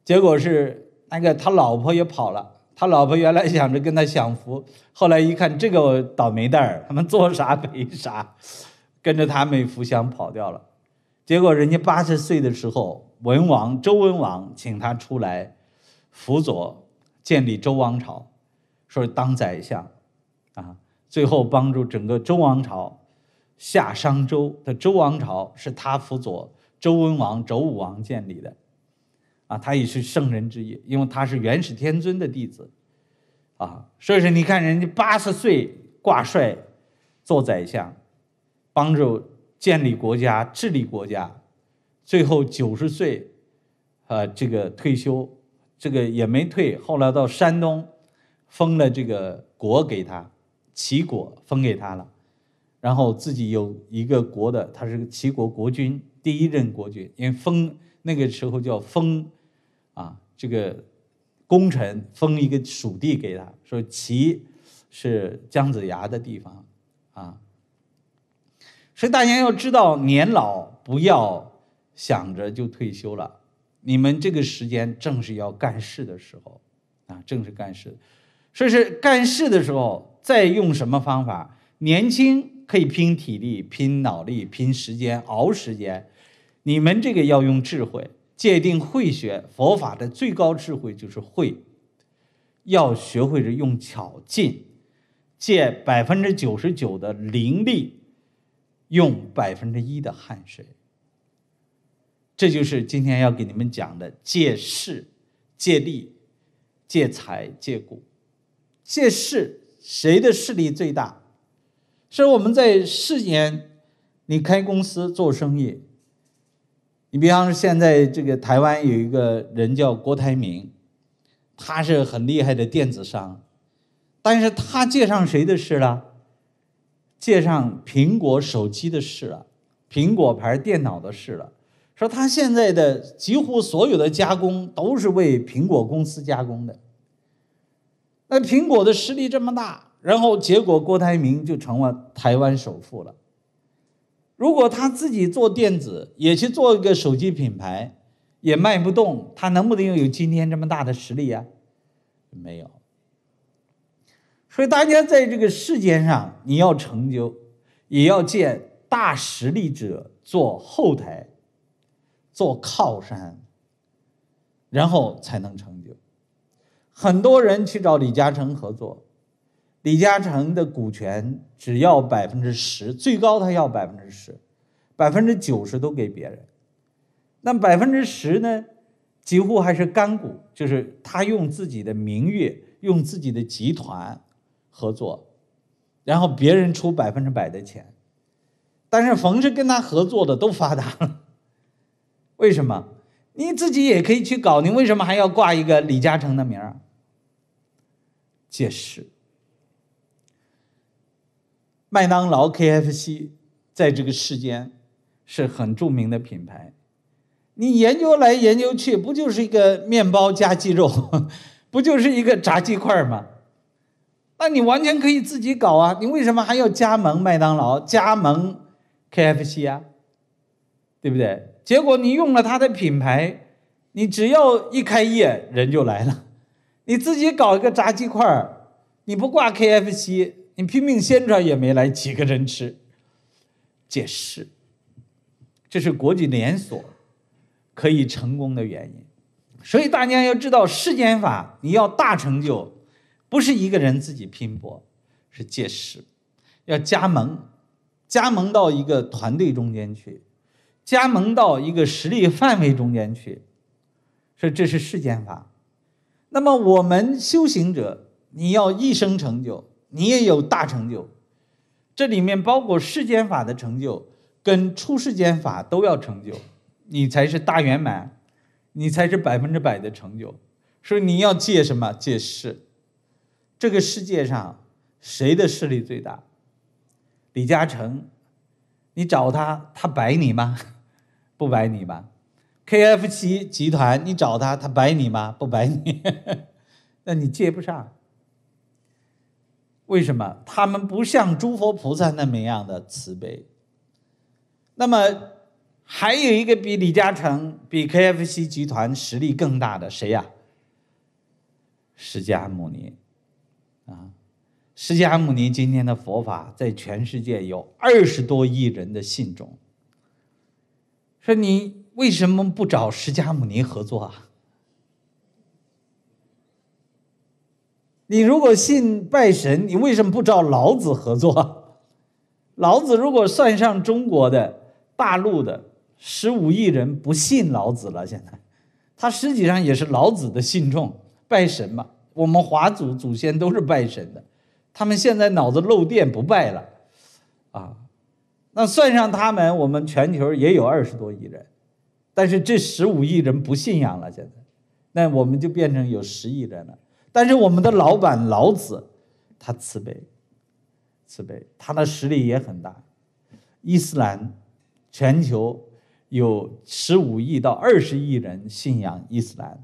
结果是那个他老婆也跑了，他老婆原来想着跟他享福，后来一看这个倒霉蛋儿，他们做啥赔啥，跟着他没福享跑掉了，结果人家八十岁的时候，文王周文王请他出来，辅佐建立周王朝，说当宰相，啊。最后帮助整个周王朝，夏商周的周王朝是他辅佐周文王、周武王建立的，啊，他也是圣人之一，因为他是元始天尊的弟子，啊，所以说你看人家八十岁挂帅做宰相，帮助建立国家、治理国家，最后九十岁，呃，这个退休，这个也没退，后来到山东封了这个国给他。齐国封给他了，然后自己有一个国的，他是齐国国君第一任国君，因为封那个时候叫封，啊，这个功臣封一个属地给他，说齐是姜子牙的地方，啊，所以大家要知道，年老不要想着就退休了，你们这个时间正是要干事的时候，啊，正是干事。说是干事的时候，再用什么方法？年轻可以拼体力、拼脑力、拼时间、熬时间。你们这个要用智慧，界定慧学佛法的最高智慧就是慧，要学会着用巧劲，借百分之九十九的灵力，用百分之一的汗水。这就是今天要给你们讲的借势、借力、借财、借股。借势，谁的势力最大？以我们在世间，你开公司做生意，你比方说现在这个台湾有一个人叫郭台铭，他是很厉害的电子商，但是他借上谁的势了？借上苹果手机的势了，苹果牌电脑的势了。说他现在的几乎所有的加工都是为苹果公司加工的。那苹果的实力这么大，然后结果郭台铭就成了台湾首富了。如果他自己做电子，也去做一个手机品牌，也卖不动，他能不能有今天这么大的实力呀？没有。所以大家在这个世界上，你要成就，也要借大实力者做后台、做靠山，然后才能成。很多人去找李嘉诚合作，李嘉诚的股权只要百分之十，最高他要百分之十，百分之九十都给别人。那百分之十呢，几乎还是干股，就是他用自己的名誉、用自己的集团合作，然后别人出百分之百的钱，但是逢是跟他合作的都发达，了，为什么？你自己也可以去搞，你为什么还要挂一个李嘉诚的名儿？确实，麦当劳、KFC 在这个世间是很著名的品牌。你研究来研究去，不就是一个面包加鸡肉，不就是一个炸鸡块吗？那你完全可以自己搞啊，你为什么还要加盟麦当劳、加盟 KFC 啊？对不对？结果你用了他的品牌，你只要一开业人就来了。你自己搞一个炸鸡块儿，你不挂 KFC，你拼命宣传也没来几个人吃。解释，这是国际连锁可以成功的原因。所以大家要知道，世间法你要大成就，不是一个人自己拼搏，是借势，要加盟，加盟到一个团队中间去。加盟到一个实力范围中间去，说这是世间法。那么我们修行者，你要一生成就，你也有大成就。这里面包括世间法的成就，跟出世间法都要成就，你才是大圆满，你才是百分之百的成就。所以你要借什么借势？这个世界上谁的势力最大？李嘉诚，你找他，他摆你吗？不白你吧，KFC 集团，你找他，他白你吗？不白你，那你接不上。为什么？他们不像诸佛菩萨那么样的慈悲。那么还有一个比李嘉诚、比 KFC 集团实力更大的谁呀？释迦牟尼，啊，释迦牟尼今天的佛法在全世界有二十多亿人的信众。说你为什么不找释迦牟尼合作啊？你如果信拜神，你为什么不找老子合作？老子如果算上中国的大陆的十五亿人不信老子了，现在他实际上也是老子的信众，拜神嘛。我们华族祖先都是拜神的，他们现在脑子漏电不拜了，啊。那算上他们，我们全球也有二十多亿人，但是这十五亿人不信仰了，现在，那我们就变成有十亿人了。但是我们的老板老子，他慈悲，慈悲，他的实力也很大。伊斯兰，全球有十五亿到二十亿人信仰伊斯兰，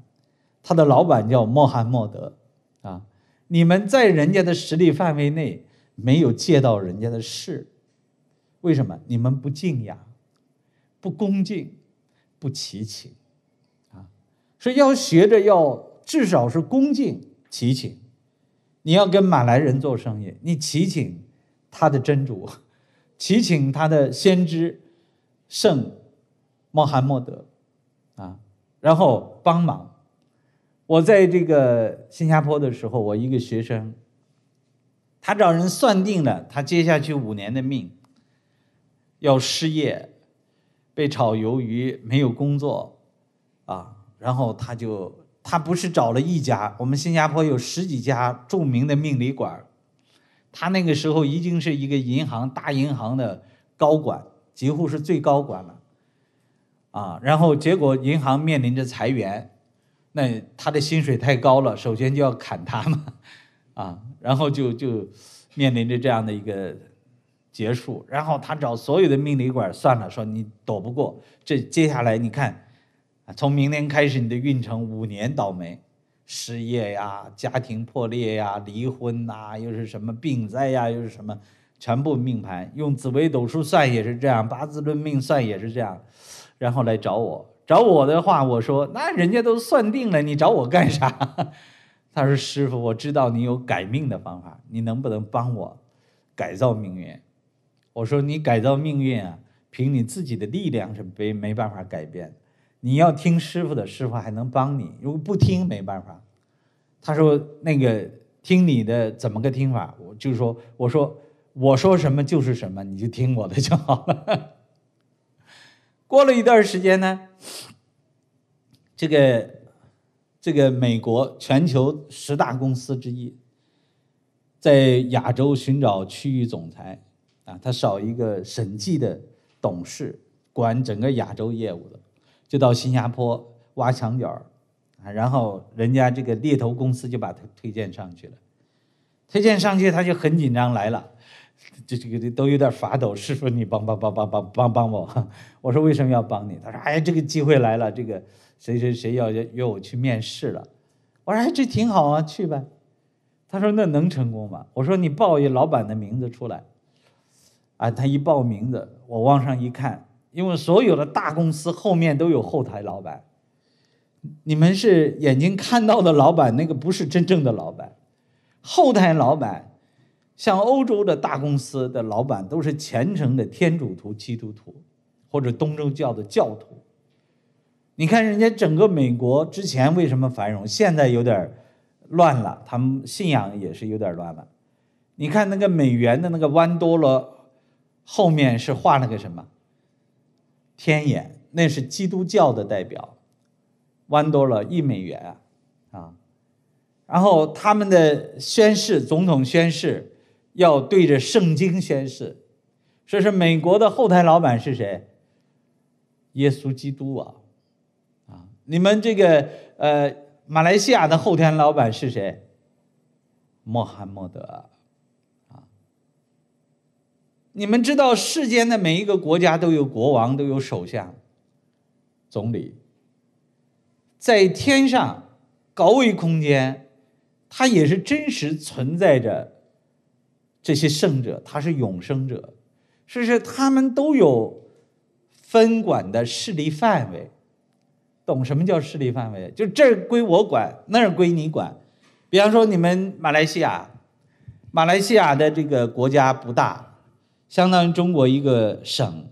他的老板叫穆罕默德，啊，你们在人家的实力范围内没有借到人家的事。为什么你们不敬仰、不恭敬、不祈请啊？所以要学着要至少是恭敬祈请。你要跟马来人做生意，你祈请他的真主，祈请他的先知圣穆罕默德啊，然后帮忙。我在这个新加坡的时候，我一个学生，他找人算定了他接下去五年的命。要失业，被炒鱿鱼，没有工作，啊，然后他就他不是找了一家，我们新加坡有十几家著名的命理馆他那个时候已经是一个银行大银行的高管，几乎是最高管了，啊，然后结果银行面临着裁员，那他的薪水太高了，首先就要砍他嘛，啊，然后就就面临着这样的一个。结束，然后他找所有的命理馆算了，说你躲不过这。接下来你看，从明年开始你的运程五年倒霉，失业呀，家庭破裂呀，离婚呐，又是什么病灾呀，又是什么，全部命盘用紫微斗数算也是这样，八字论命算也是这样，然后来找我，找我的话，我说那人家都算定了，你找我干啥？他说师傅，我知道你有改命的方法，你能不能帮我改造命运？我说：“你改造命运啊，凭你自己的力量是没没办法改变。你要听师傅的，师傅还能帮你；如果不听，没办法。”他说：“那个听你的怎么个听法？”我就说我说：“我说什么就是什么，你就听我的就好了。”过了一段时间呢，这个这个美国全球十大公司之一，在亚洲寻找区域总裁。啊，他少一个审计的董事，管整个亚洲业务的，就到新加坡挖墙角儿，啊，然后人家这个猎头公司就把他推荐上去了，推荐上去他就很紧张来了，这这个这都有点发抖，师傅你帮帮帮帮帮帮帮我，我说为什么要帮你？他说哎呀这个机会来了，这个谁谁谁要约我去面试了，我说哎这挺好啊，去呗，他说那能成功吗？我说你报一老板的名字出来。啊，他一报名字，我往上一看，因为所有的大公司后面都有后台老板。你们是眼睛看到的老板，那个不是真正的老板，后台老板，像欧洲的大公司的老板都是虔诚的天主徒、基督徒，或者东正教的教徒。你看人家整个美国之前为什么繁荣，现在有点乱了，他们信仰也是有点乱了。你看那个美元的那个弯多了。后面是画了个什么？天眼，那是基督教的代表。弯多了一美元啊，然后他们的宣誓，总统宣誓要对着圣经宣誓，说是美国的后台老板是谁？耶稣基督啊，啊，你们这个呃，马来西亚的后台老板是谁？穆罕默德。你们知道，世间的每一个国家都有国王，都有首相、总理。在天上，高维空间，它也是真实存在着这些圣者，他是永生者，所以说他们都有分管的势力范围。懂什么叫势力范围？就这儿归我管，那儿归你管。比方说，你们马来西亚，马来西亚的这个国家不大。相当于中国一个省，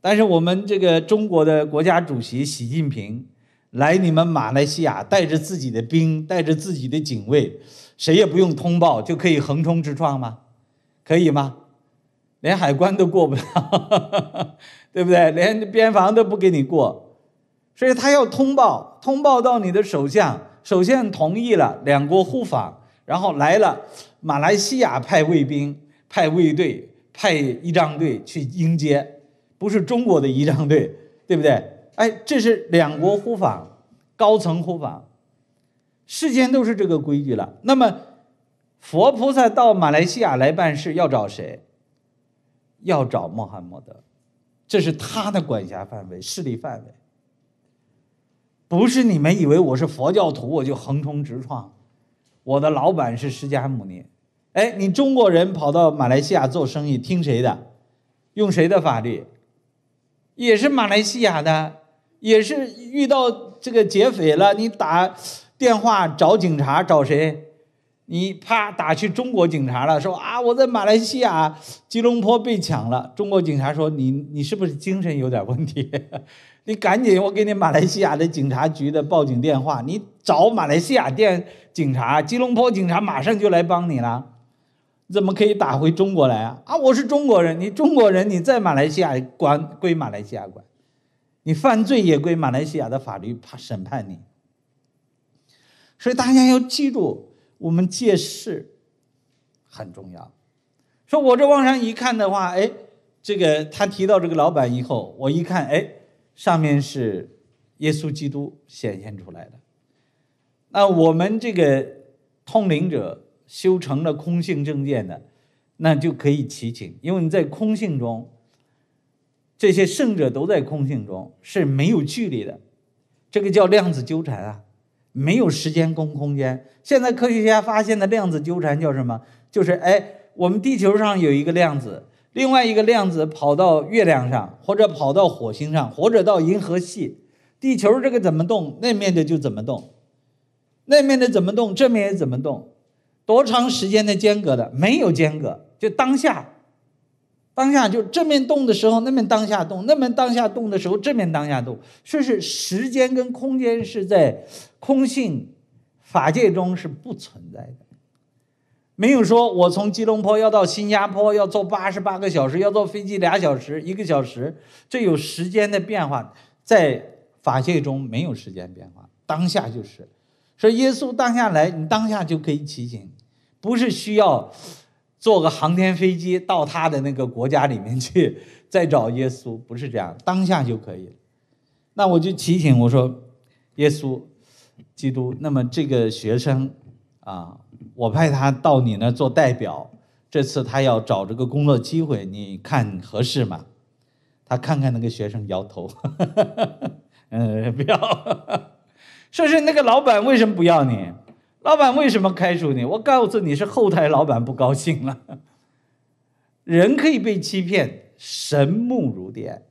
但是我们这个中国的国家主席习近平来你们马来西亚，带着自己的兵，带着自己的警卫，谁也不用通报就可以横冲直撞吗？可以吗？连海关都过不了，对不对？连边防都不给你过，所以他要通报，通报到你的首相，首相同意了，两国互访，然后来了马来西亚派卫兵、派卫队。派仪仗队去迎接，不是中国的仪仗队，对不对？哎，这是两国互访，高层互访，世间都是这个规矩了。那么，佛菩萨到马来西亚来办事要找谁？要找穆罕默德，这是他的管辖范围、势力范围，不是你们以为我是佛教徒我就横冲直撞，我的老板是释迦牟尼。哎，你中国人跑到马来西亚做生意，听谁的？用谁的法律？也是马来西亚的，也是遇到这个劫匪了，你打电话找警察找谁？你啪打去中国警察了，说啊我在马来西亚吉隆坡被抢了。中国警察说你你是不是精神有点问题？你赶紧我给你马来西亚的警察局的报警电话，你找马来西亚电警察，吉隆坡警察马上就来帮你了。怎么可以打回中国来啊？啊，我是中国人，你中国人，你在马来西亚管归马来西亚管，你犯罪也归马来西亚的法律判审判你。所以大家要记住，我们借势很重要。说我这往上一看的话，哎，这个他提到这个老板以后，我一看，哎，上面是耶稣基督显现出来的。那我们这个通灵者。修成了空性正见的，那就可以齐请，因为你在空性中，这些圣者都在空性中是没有距离的，这个叫量子纠缠啊，没有时间空空间。现在科学家发现的量子纠缠叫什么？就是哎，我们地球上有一个量子，另外一个量子跑到月亮上，或者跑到火星上，或者到银河系，地球这个怎么动，那面的就怎么动，那面的怎么动，这面也怎么动。多长时间的间隔的？没有间隔，就当下，当下就这面动的时候，那面当下动；那面当下动的时候，这面当下动。说是时间跟空间是在空性法界中是不存在的，没有说我从吉隆坡要到新加坡要坐八十八个小时，要坐飞机俩小时、一个小时，这有时间的变化，在法界中没有时间变化，当下就是所以耶稣当下来，你当下就可以骑行。不是需要坐个航天飞机到他的那个国家里面去再找耶稣，不是这样，当下就可以那我就提醒我说，耶稣、基督，那么这个学生啊，我派他到你那做代表，这次他要找这个工作机会，你看合适吗？他看看那个学生，摇头，嗯，不要，说是那个老板为什么不要你？老板为什么开除你？我告诉你是后台老板不高兴了。人可以被欺骗，神目如电，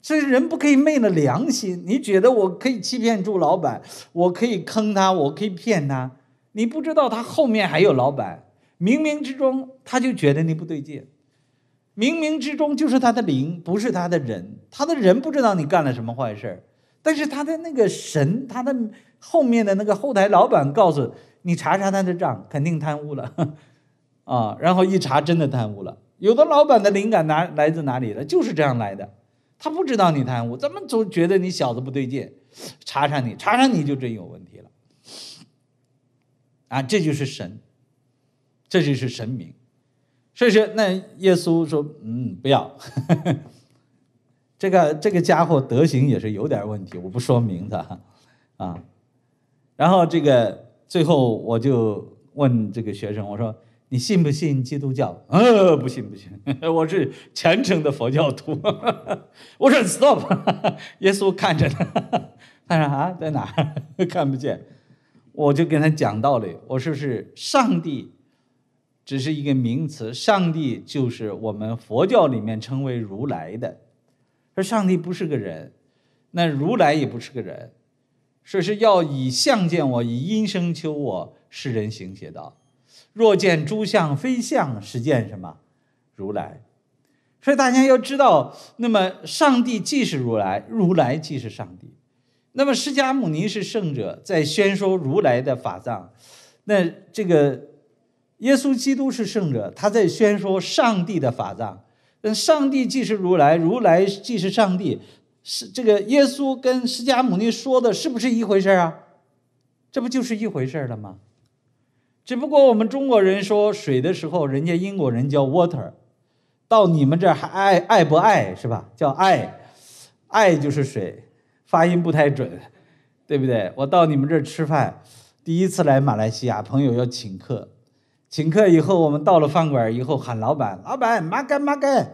所以人不可以昧了良心。你觉得我可以欺骗住老板，我可以坑他，我可以骗他，你不知道他后面还有老板。冥冥之中，他就觉得你不对劲。冥冥之中，就是他的灵，不是他的人。他的人不知道你干了什么坏事但是他的那个神，他的。后面的那个后台老板告诉你查查他的账，肯定贪污了，啊，然后一查真的贪污了。有的老板的灵感哪来自哪里了？就是这样来的，他不知道你贪污，怎么总觉得你小子不对劲，查查你，查查你就真有问题了，啊，这就是神，这就是神明，所以说那耶稣说，嗯，不要，这个这个家伙德行也是有点问题，我不说名字啊，啊。然后这个最后我就问这个学生，我说你信不信基督教？呃，不信，不信，我是虔诚的佛教徒。我说 stop，耶稣看着他，他说啊，在哪？看不见。我就跟他讲道理，我说是上帝只是一个名词，上帝就是我们佛教里面称为如来的。说上帝不是个人，那如来也不是个人。说是要以相见我，以音声求我。世人行写道：“若见诸相非相，实见什么？如来。”所以大家要知道，那么上帝既是如来，如来既是上帝。那么释迦牟尼是圣者，在宣说如来的法藏；那这个耶稣基督是圣者，他在宣说上帝的法藏。那上帝既是如来，如来既是上帝。是这个耶稣跟释迦牟尼说的是不是一回事儿啊？这不就是一回事儿了吗？只不过我们中国人说水的时候，人家英国人叫 water，到你们这儿还爱爱不爱是吧？叫爱爱就是水，发音不太准，对不对？我到你们这儿吃饭，第一次来马来西亚，朋友要请客，请客以后我们到了饭馆以后喊老板，老板马干马盖。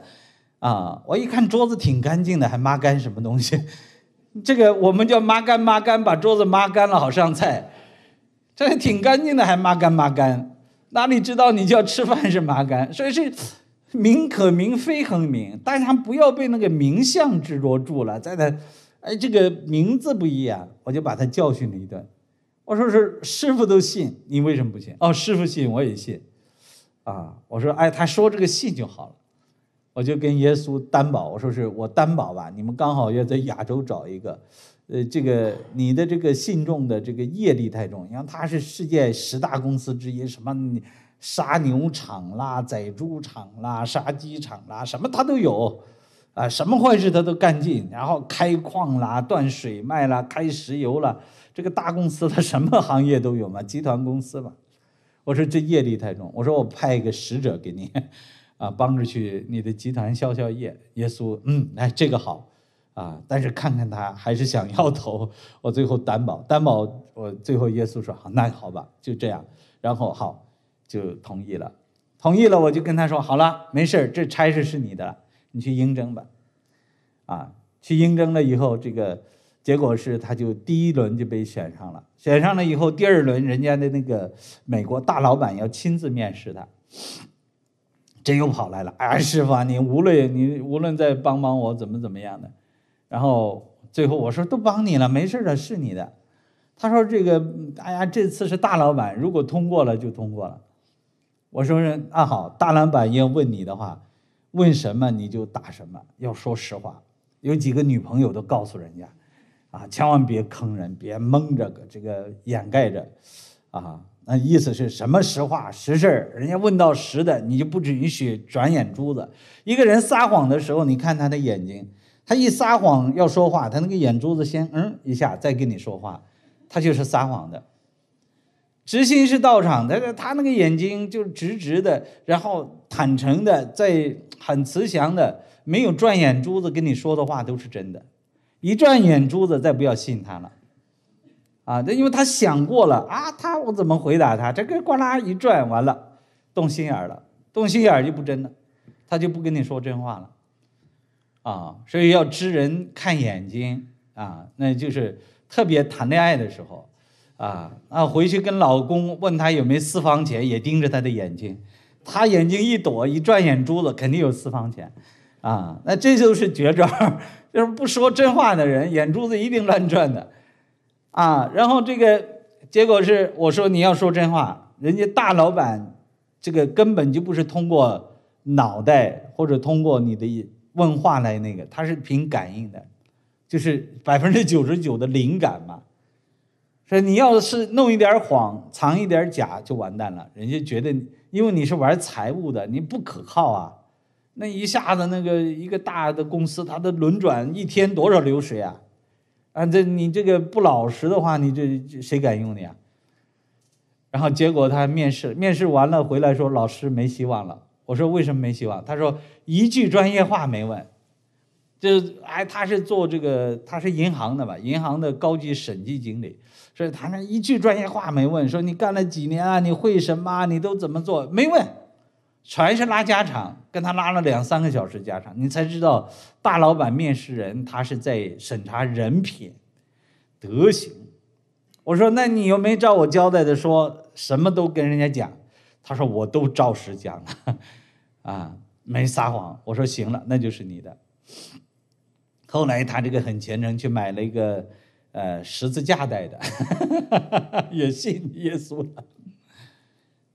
啊，我一看桌子挺干净的，还抹干什么东西？这个我们叫抹干抹干，把桌子抹干了好上菜。这还挺干净的，还抹干抹干，哪里知道你叫吃饭是抹干？所以是名可名，非恒名。大家不要被那个名相执着住了，在那哎，这个名字不一样，我就把他教训了一顿。我说是师傅都信，你为什么不信？哦，师傅信我也信。啊，我说哎，他说这个信就好了。我就跟耶稣担保，我说是我担保吧，你们刚好要在亚洲找一个，呃，这个你的这个信众的这个业力太重，你看他是世界十大公司之一，什么杀牛场啦、宰猪场啦、杀鸡场啦，什么他都有，啊，什么坏事他都干尽，然后开矿啦、断水脉啦、开石油啦，这个大公司他什么行业都有嘛，集团公司嘛。我说这业力太重，我说我派一个使者给你。啊，帮着去你的集团消消业，耶稣，嗯，来这个好，啊，但是看看他还是想要投，我最后担保担保，我最后耶稣说，好，那好吧，就这样，然后好就同意了，同意了，我就跟他说，好了，没事这差事是你的，你去应征吧，啊，去应征了以后，这个结果是他就第一轮就被选上了，选上了以后，第二轮人家的那个美国大老板要亲自面试他。这又跑来了，哎，师傅，你无论你无论再帮帮我，怎么怎么样的，然后最后我说都帮你了，没事的，是你的。他说这个，哎呀，这次是大老板，如果通过了就通过了。我说那好，大老板要问你的话，问什么你就答什么，要说实话。有几个女朋友都告诉人家，啊，千万别坑人，别蒙着个这个掩盖着，啊。那意思是什么实话实事儿？人家问到实的，你就不止允许转眼珠子。一个人撒谎的时候，你看他的眼睛，他一撒谎要说话，他那个眼珠子先嗯一下，再跟你说话，他就是撒谎的。直心是道场的，他那个眼睛就直直的，然后坦诚的，在很慈祥的，没有转眼珠子跟你说的话都是真的，一转眼珠子再不要信他了。啊，那因为他想过了啊，他我怎么回答他？这个呱啦一转完了，动心眼了，动心眼就不真了，他就不跟你说真话了，啊，所以要知人看眼睛啊，那就是特别谈恋爱的时候，啊啊，回去跟老公问他有没有私房钱，也盯着他的眼睛，他眼睛一躲一转眼珠子，肯定有私房钱，啊，那这就是绝招，就是不说真话的人，眼珠子一定乱转的。啊，然后这个结果是我说你要说真话，人家大老板这个根本就不是通过脑袋或者通过你的问话来那个，他是凭感应的，就是百分之九十九的灵感嘛。说你要是弄一点谎，藏一点假就完蛋了。人家觉得因为你是玩财务的，你不可靠啊。那一下子那个一个大的公司，它的轮转一天多少流水啊？啊，这你这个不老实的话，你这谁敢用你啊？然后结果他面试，面试完了回来说老师没希望了。我说为什么没希望？他说一句专业话没问，就哎他是做这个他是银行的吧，银行的高级审计经理，所以他那一句专业话没问，说你干了几年啊？你会什么？你都怎么做？没问。全是拉家常，跟他拉了两三个小时家常，你才知道大老板面试人，他是在审查人品、德行。我说，那你又没照我交代的说什么都跟人家讲。他说，我都照实讲了，啊，没撒谎。我说，行了，那就是你的。后来他这个很虔诚，去买了一个呃十字架戴的，也信耶稣了。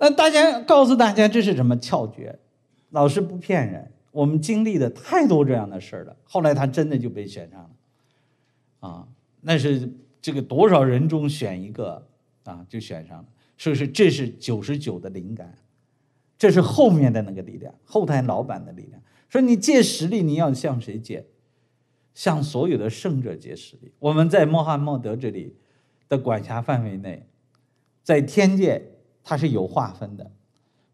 那大家告诉大家这是什么窍诀？老师不骗人，我们经历的太多这样的事儿了。后来他真的就被选上了，啊，那是这个多少人中选一个啊，就选上了。所以说这是九十九的灵感，这是后面的那个力量，后台老板的力量。说你借实力，你要向谁借？向所有的胜者借实力。我们在穆罕默德这里的管辖范围内，在天界。它是有划分的，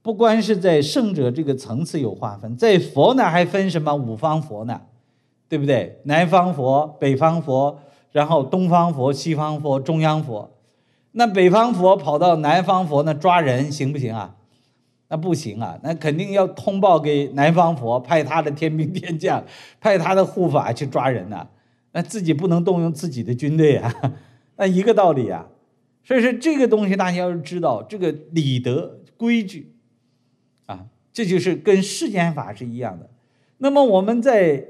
不光是在圣者这个层次有划分，在佛那还分什么五方佛呢？对不对？南方佛、北方佛，然后东方佛、西方佛、中央佛。那北方佛跑到南方佛那抓人行不行啊？那不行啊，那肯定要通报给南方佛，派他的天兵天将，派他的护法去抓人呐。那自己不能动用自己的军队啊，那一个道理啊。所以说，这个东西大家要知道，这个礼德规矩，啊，这就是跟世间法是一样的。那么我们在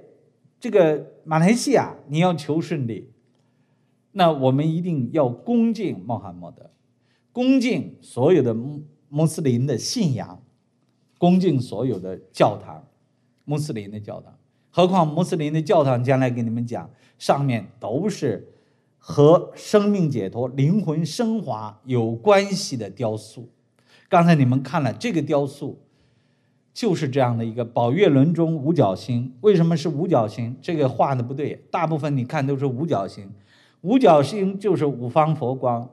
这个马来西亚，你要求顺利，那我们一定要恭敬穆罕默德，恭敬所有的穆斯林的信仰，恭敬所有的教堂，穆斯林的教堂。何况穆斯林的教堂，将来给你们讲，上面都是。和生命解脱、灵魂升华有关系的雕塑，刚才你们看了这个雕塑，就是这样的一个宝月轮中五角星。为什么是五角星？这个画的不对，大部分你看都是五角星。五角星就是五方佛光，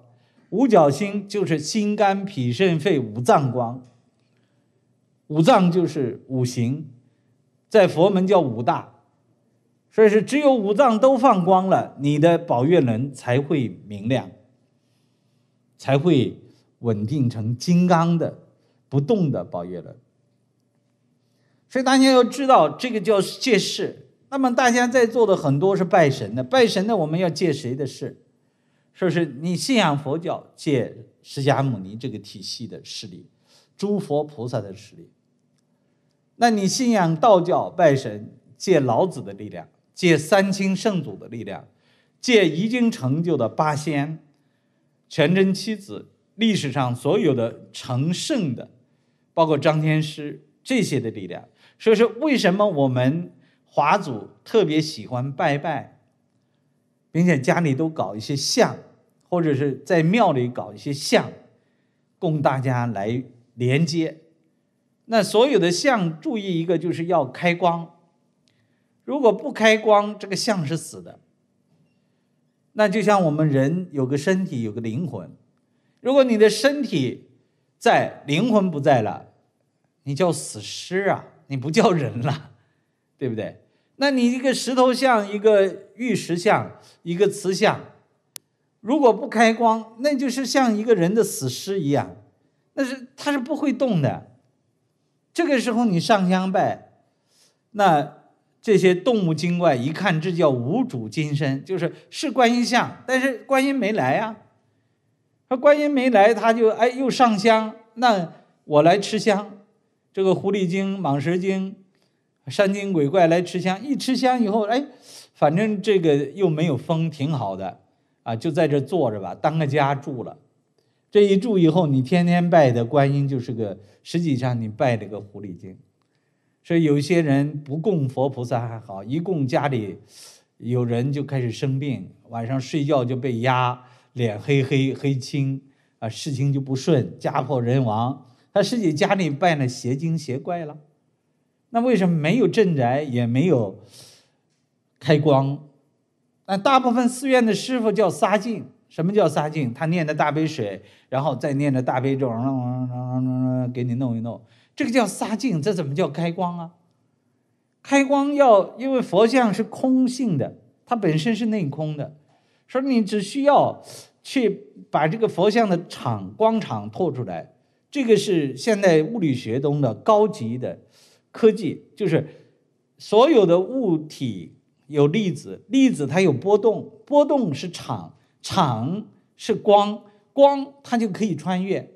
五角星就是心肝脾肾肺五脏光，五脏就是五行，在佛门叫五大。所以是只有五脏都放光了，你的宝月轮才会明亮，才会稳定成金刚的、不动的宝月轮。所以大家要知道，这个叫借势。那么大家在座的很多是拜神的，拜神的我们要借谁的势？说是你信仰佛教，借释迦牟尼这个体系的势力、诸佛菩萨的势力。那你信仰道教拜神，借老子的力量。借三清圣祖的力量，借已经成就的八仙、全真七子，历史上所有的成圣的，包括张天师这些的力量。所以说，为什么我们华祖特别喜欢拜拜，并且家里都搞一些像，或者是在庙里搞一些像，供大家来连接。那所有的像，注意一个，就是要开光。如果不开光，这个像是死的。那就像我们人有个身体，有个灵魂。如果你的身体在，灵魂不在了，你叫死尸啊，你不叫人了，对不对？那你一个石头像，一个玉石像，一个瓷像，如果不开光，那就是像一个人的死尸一样，那是它是不会动的。这个时候你上香拜，那。这些动物精怪一看，这叫无主金身，就是是观音像，但是观音没来呀。他观音没来，他就哎又上香，那我来吃香。这个狐狸精、蟒蛇精、山精鬼怪来吃香，一吃香以后，哎，反正这个又没有风，挺好的啊，就在这坐着吧，当个家住了。这一住以后，你天天拜的观音就是个，实际上你拜了个狐狸精。所以有些人不供佛菩萨还好，一供家里有人就开始生病，晚上睡觉就被压，脸黑黑黑青，啊事情就不顺，家破人亡。他自己家里拜了邪精邪怪了？那为什么没有镇宅也没有开光？那大部分寺院的师傅叫撒净。什么叫撒净？他念的大悲水，然后再念着大悲咒，给你弄一弄。这个叫杀镜，这怎么叫开光啊？开光要因为佛像是空性的，它本身是内空的，说你只需要去把这个佛像的场光场拓出来，这个是现在物理学中的高级的科技，就是所有的物体有粒子，粒子它有波动，波动是场，场是光，光它就可以穿越。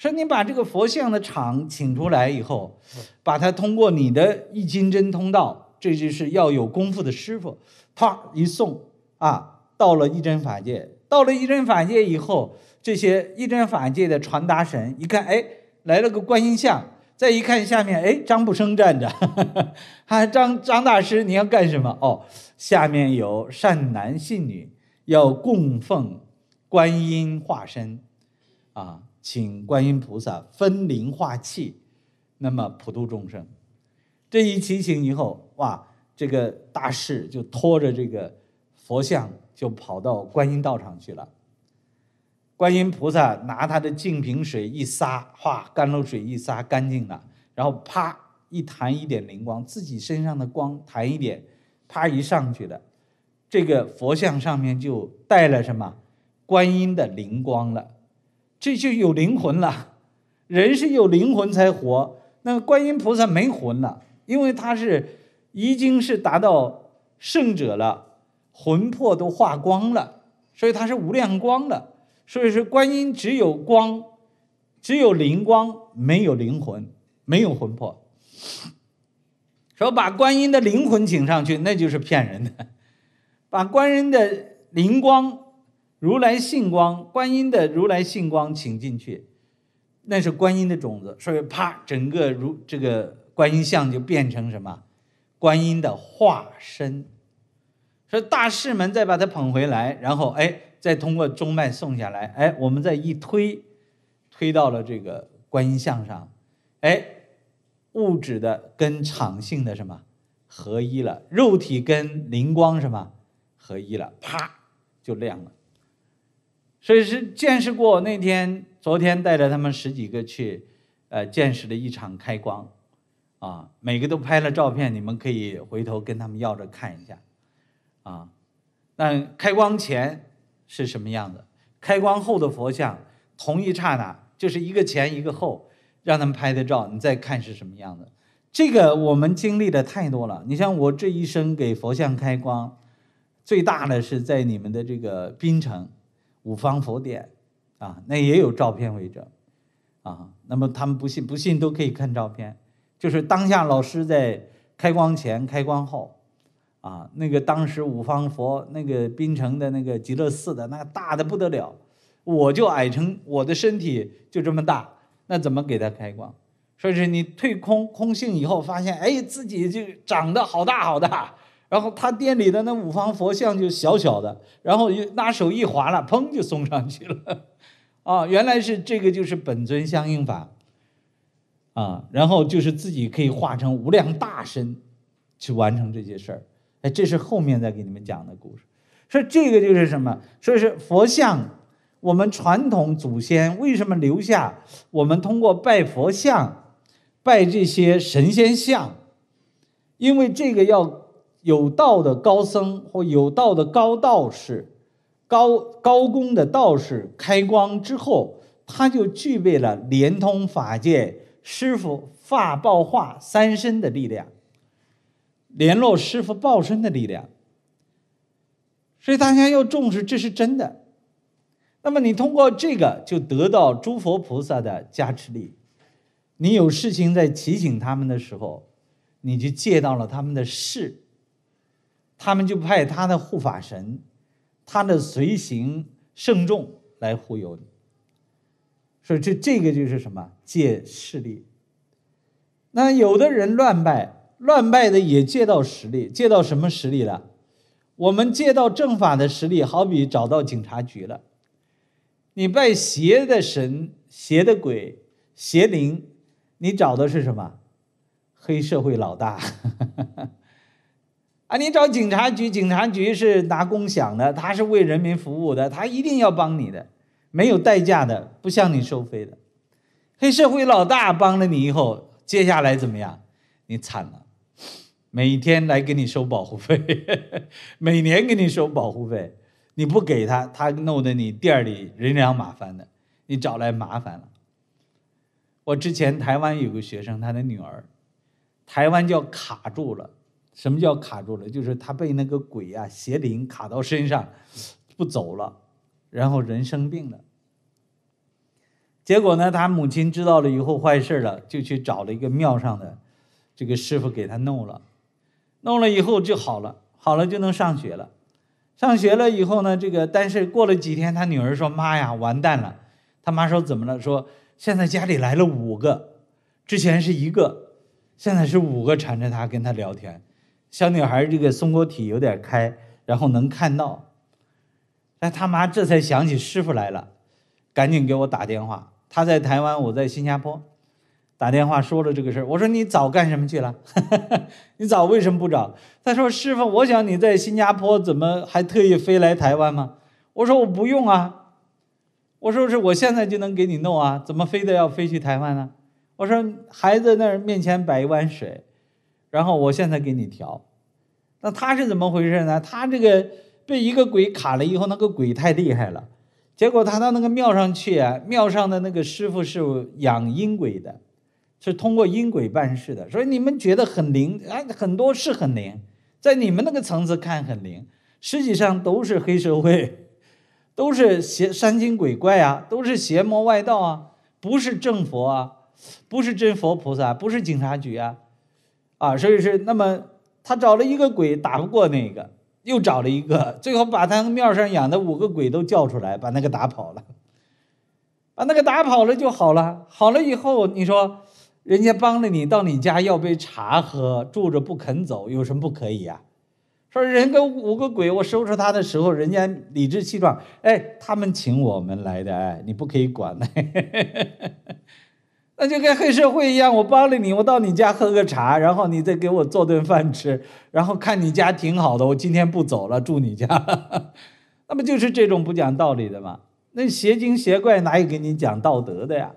说你把这个佛像的场请出来以后，把它通过你的一金针通道，这就是要有功夫的师傅，啪一送啊，到了一真法界，到了一真法界以后，这些一真法界的传达神一看，哎，来了个观音像，再一看下面，哎，张步生站着，哈，张张大师你要干什么？哦，下面有善男信女要供奉观音化身，啊。请观音菩萨分灵化气，那么普度众生。这一提醒以后，哇，这个大士就拖着这个佛像就跑到观音道场去了。观音菩萨拿他的净瓶水一撒，哗，甘露水一撒，干净了。然后啪一弹一点灵光，自己身上的光弹一点，啪一上去的，这个佛像上面就带了什么观音的灵光了。这就有灵魂了，人是有灵魂才活。那观音菩萨没魂了，因为他是已经是达到圣者了，魂魄都化光了，所以他是无量光了。所以说，观音只有光，只有灵光，没有灵魂，没有魂魄。说把观音的灵魂请上去，那就是骗人的。把观音的灵光。如来性光，观音的如来性光，请进去，那是观音的种子，所以啪，整个如这个观音像就变成什么，观音的化身。所以大士们再把它捧回来，然后哎，再通过中脉送下来，哎，我们再一推，推到了这个观音像上，哎，物质的跟场性的什么合一了，肉体跟灵光什么合一了，啪就亮了。所以是见识过那天，昨天带着他们十几个去，呃，见识了一场开光，啊，每个都拍了照片，你们可以回头跟他们要着看一下，啊，那开光前是什么样的？开光后的佛像，同一刹那就是一个前一个后，让他们拍的照，你再看是什么样的？这个我们经历的太多了。你像我这一生给佛像开光，最大的是在你们的这个槟城。五方佛典，啊，那也有照片为证，啊，那么他们不信，不信都可以看照片，就是当下老师在开光前、开光后，啊，那个当时五方佛，那个槟城的那个极乐寺的那个大的不得了，我就矮成我的身体就这么大，那怎么给他开光？说是你退空空性以后，发现哎自己就长得好大好大。然后他店里的那五方佛像就小小的，然后拿手一划了，砰就送上去了，啊，原来是这个就是本尊相应法，啊，然后就是自己可以化成无量大身，去完成这些事儿。哎，这是后面再给你们讲的故事。所以这个就是什么？所以是佛像，我们传统祖先为什么留下？我们通过拜佛像，拜这些神仙像，因为这个要。有道的高僧或有道的高道士、高高功的道士开光之后，他就具备了连通法界、师傅法报化三身的力量，联络师傅报身的力量。所以大家要重视，这是真的。那么你通过这个就得到诸佛菩萨的加持力。你有事情在提醒他们的时候，你就借到了他们的势。他们就派他的护法神，他的随行圣众来忽悠你，所以这这个就是什么借势力。那有的人乱拜，乱拜的也借到实力，借到什么实力了？我们借到正法的实力，好比找到警察局了。你拜邪的神、邪的鬼、邪灵，你找的是什么？黑社会老大。啊，你找警察局，警察局是拿共饷的，他是为人民服务的，他一定要帮你的，没有代价的，不向你收费的。黑社会老大帮了你以后，接下来怎么样？你惨了，每天来给你收保护费，每年给你收保护费，你不给他，他弄得你店里人仰马翻的，你找来麻烦了。我之前台湾有个学生，他的女儿，台湾叫卡住了。什么叫卡住了？就是他被那个鬼啊邪灵卡到身上，不走了，然后人生病了。结果呢，他母亲知道了以后坏事了，就去找了一个庙上的这个师傅给他弄了，弄了以后就好了，好了就能上学了。上学了以后呢，这个但是过了几天，他女儿说：“妈呀，完蛋了！”他妈说：“怎么了？”说：“现在家里来了五个，之前是一个，现在是五个缠着他跟他聊天。”小女孩这个松果体有点开，然后能看到，那他妈这才想起师傅来了，赶紧给我打电话。他在台湾，我在新加坡，打电话说了这个事儿。我说你早干什么去了？你早为什么不找？他说师傅，我想你在新加坡，怎么还特意飞来台湾吗？我说我不用啊，我说是我现在就能给你弄啊，怎么非得要飞去台湾呢？我说孩子那儿面前摆一碗水。然后我现在给你调，那他是怎么回事呢？他这个被一个鬼卡了以后，那个鬼太厉害了，结果他到那个庙上去啊，庙上的那个师傅是养阴鬼的，是通过阴鬼办事的，所以你们觉得很灵哎，很多事很灵，在你们那个层次看很灵，实际上都是黑社会，都是邪山精鬼怪啊，都是邪魔外道啊，不是正佛啊，不是真佛菩萨，不是警察局啊。啊，所以是那么，他找了一个鬼打不过那个，又找了一个，最后把他庙上养的五个鬼都叫出来，把那个打跑了，把那个打跑了就好了。好了以后，你说人家帮了你，到你家要杯茶喝，住着不肯走，有什么不可以呀？说人跟五个鬼，我收拾他的时候，人家理直气壮，哎，他们请我们来的，哎，你不可以管。那就跟黑社会一样，我包了你，我到你家喝个茶，然后你再给我做顿饭吃，然后看你家挺好的，我今天不走了，住你家，那么就是这种不讲道理的嘛。那邪精邪怪哪有跟你讲道德的呀？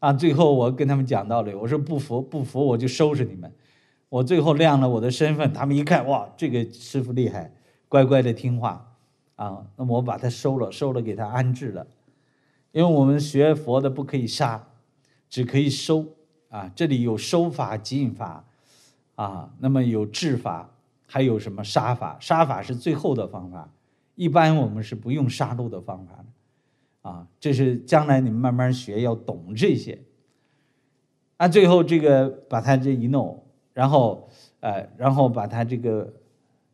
啊，最后我跟他们讲道理，我说不服不服我就收拾你们。我最后亮了我的身份，他们一看哇，这个师傅厉害，乖乖的听话啊，那么我把他收了，收了给他安置了，因为我们学佛的不可以杀。只可以收啊，这里有收法、禁法啊，那么有制法，还有什么杀法？杀法是最后的方法，一般我们是不用杀戮的方法的啊。这是将来你们慢慢学要懂这些。啊，最后这个把它这一弄，然后呃，然后把它这个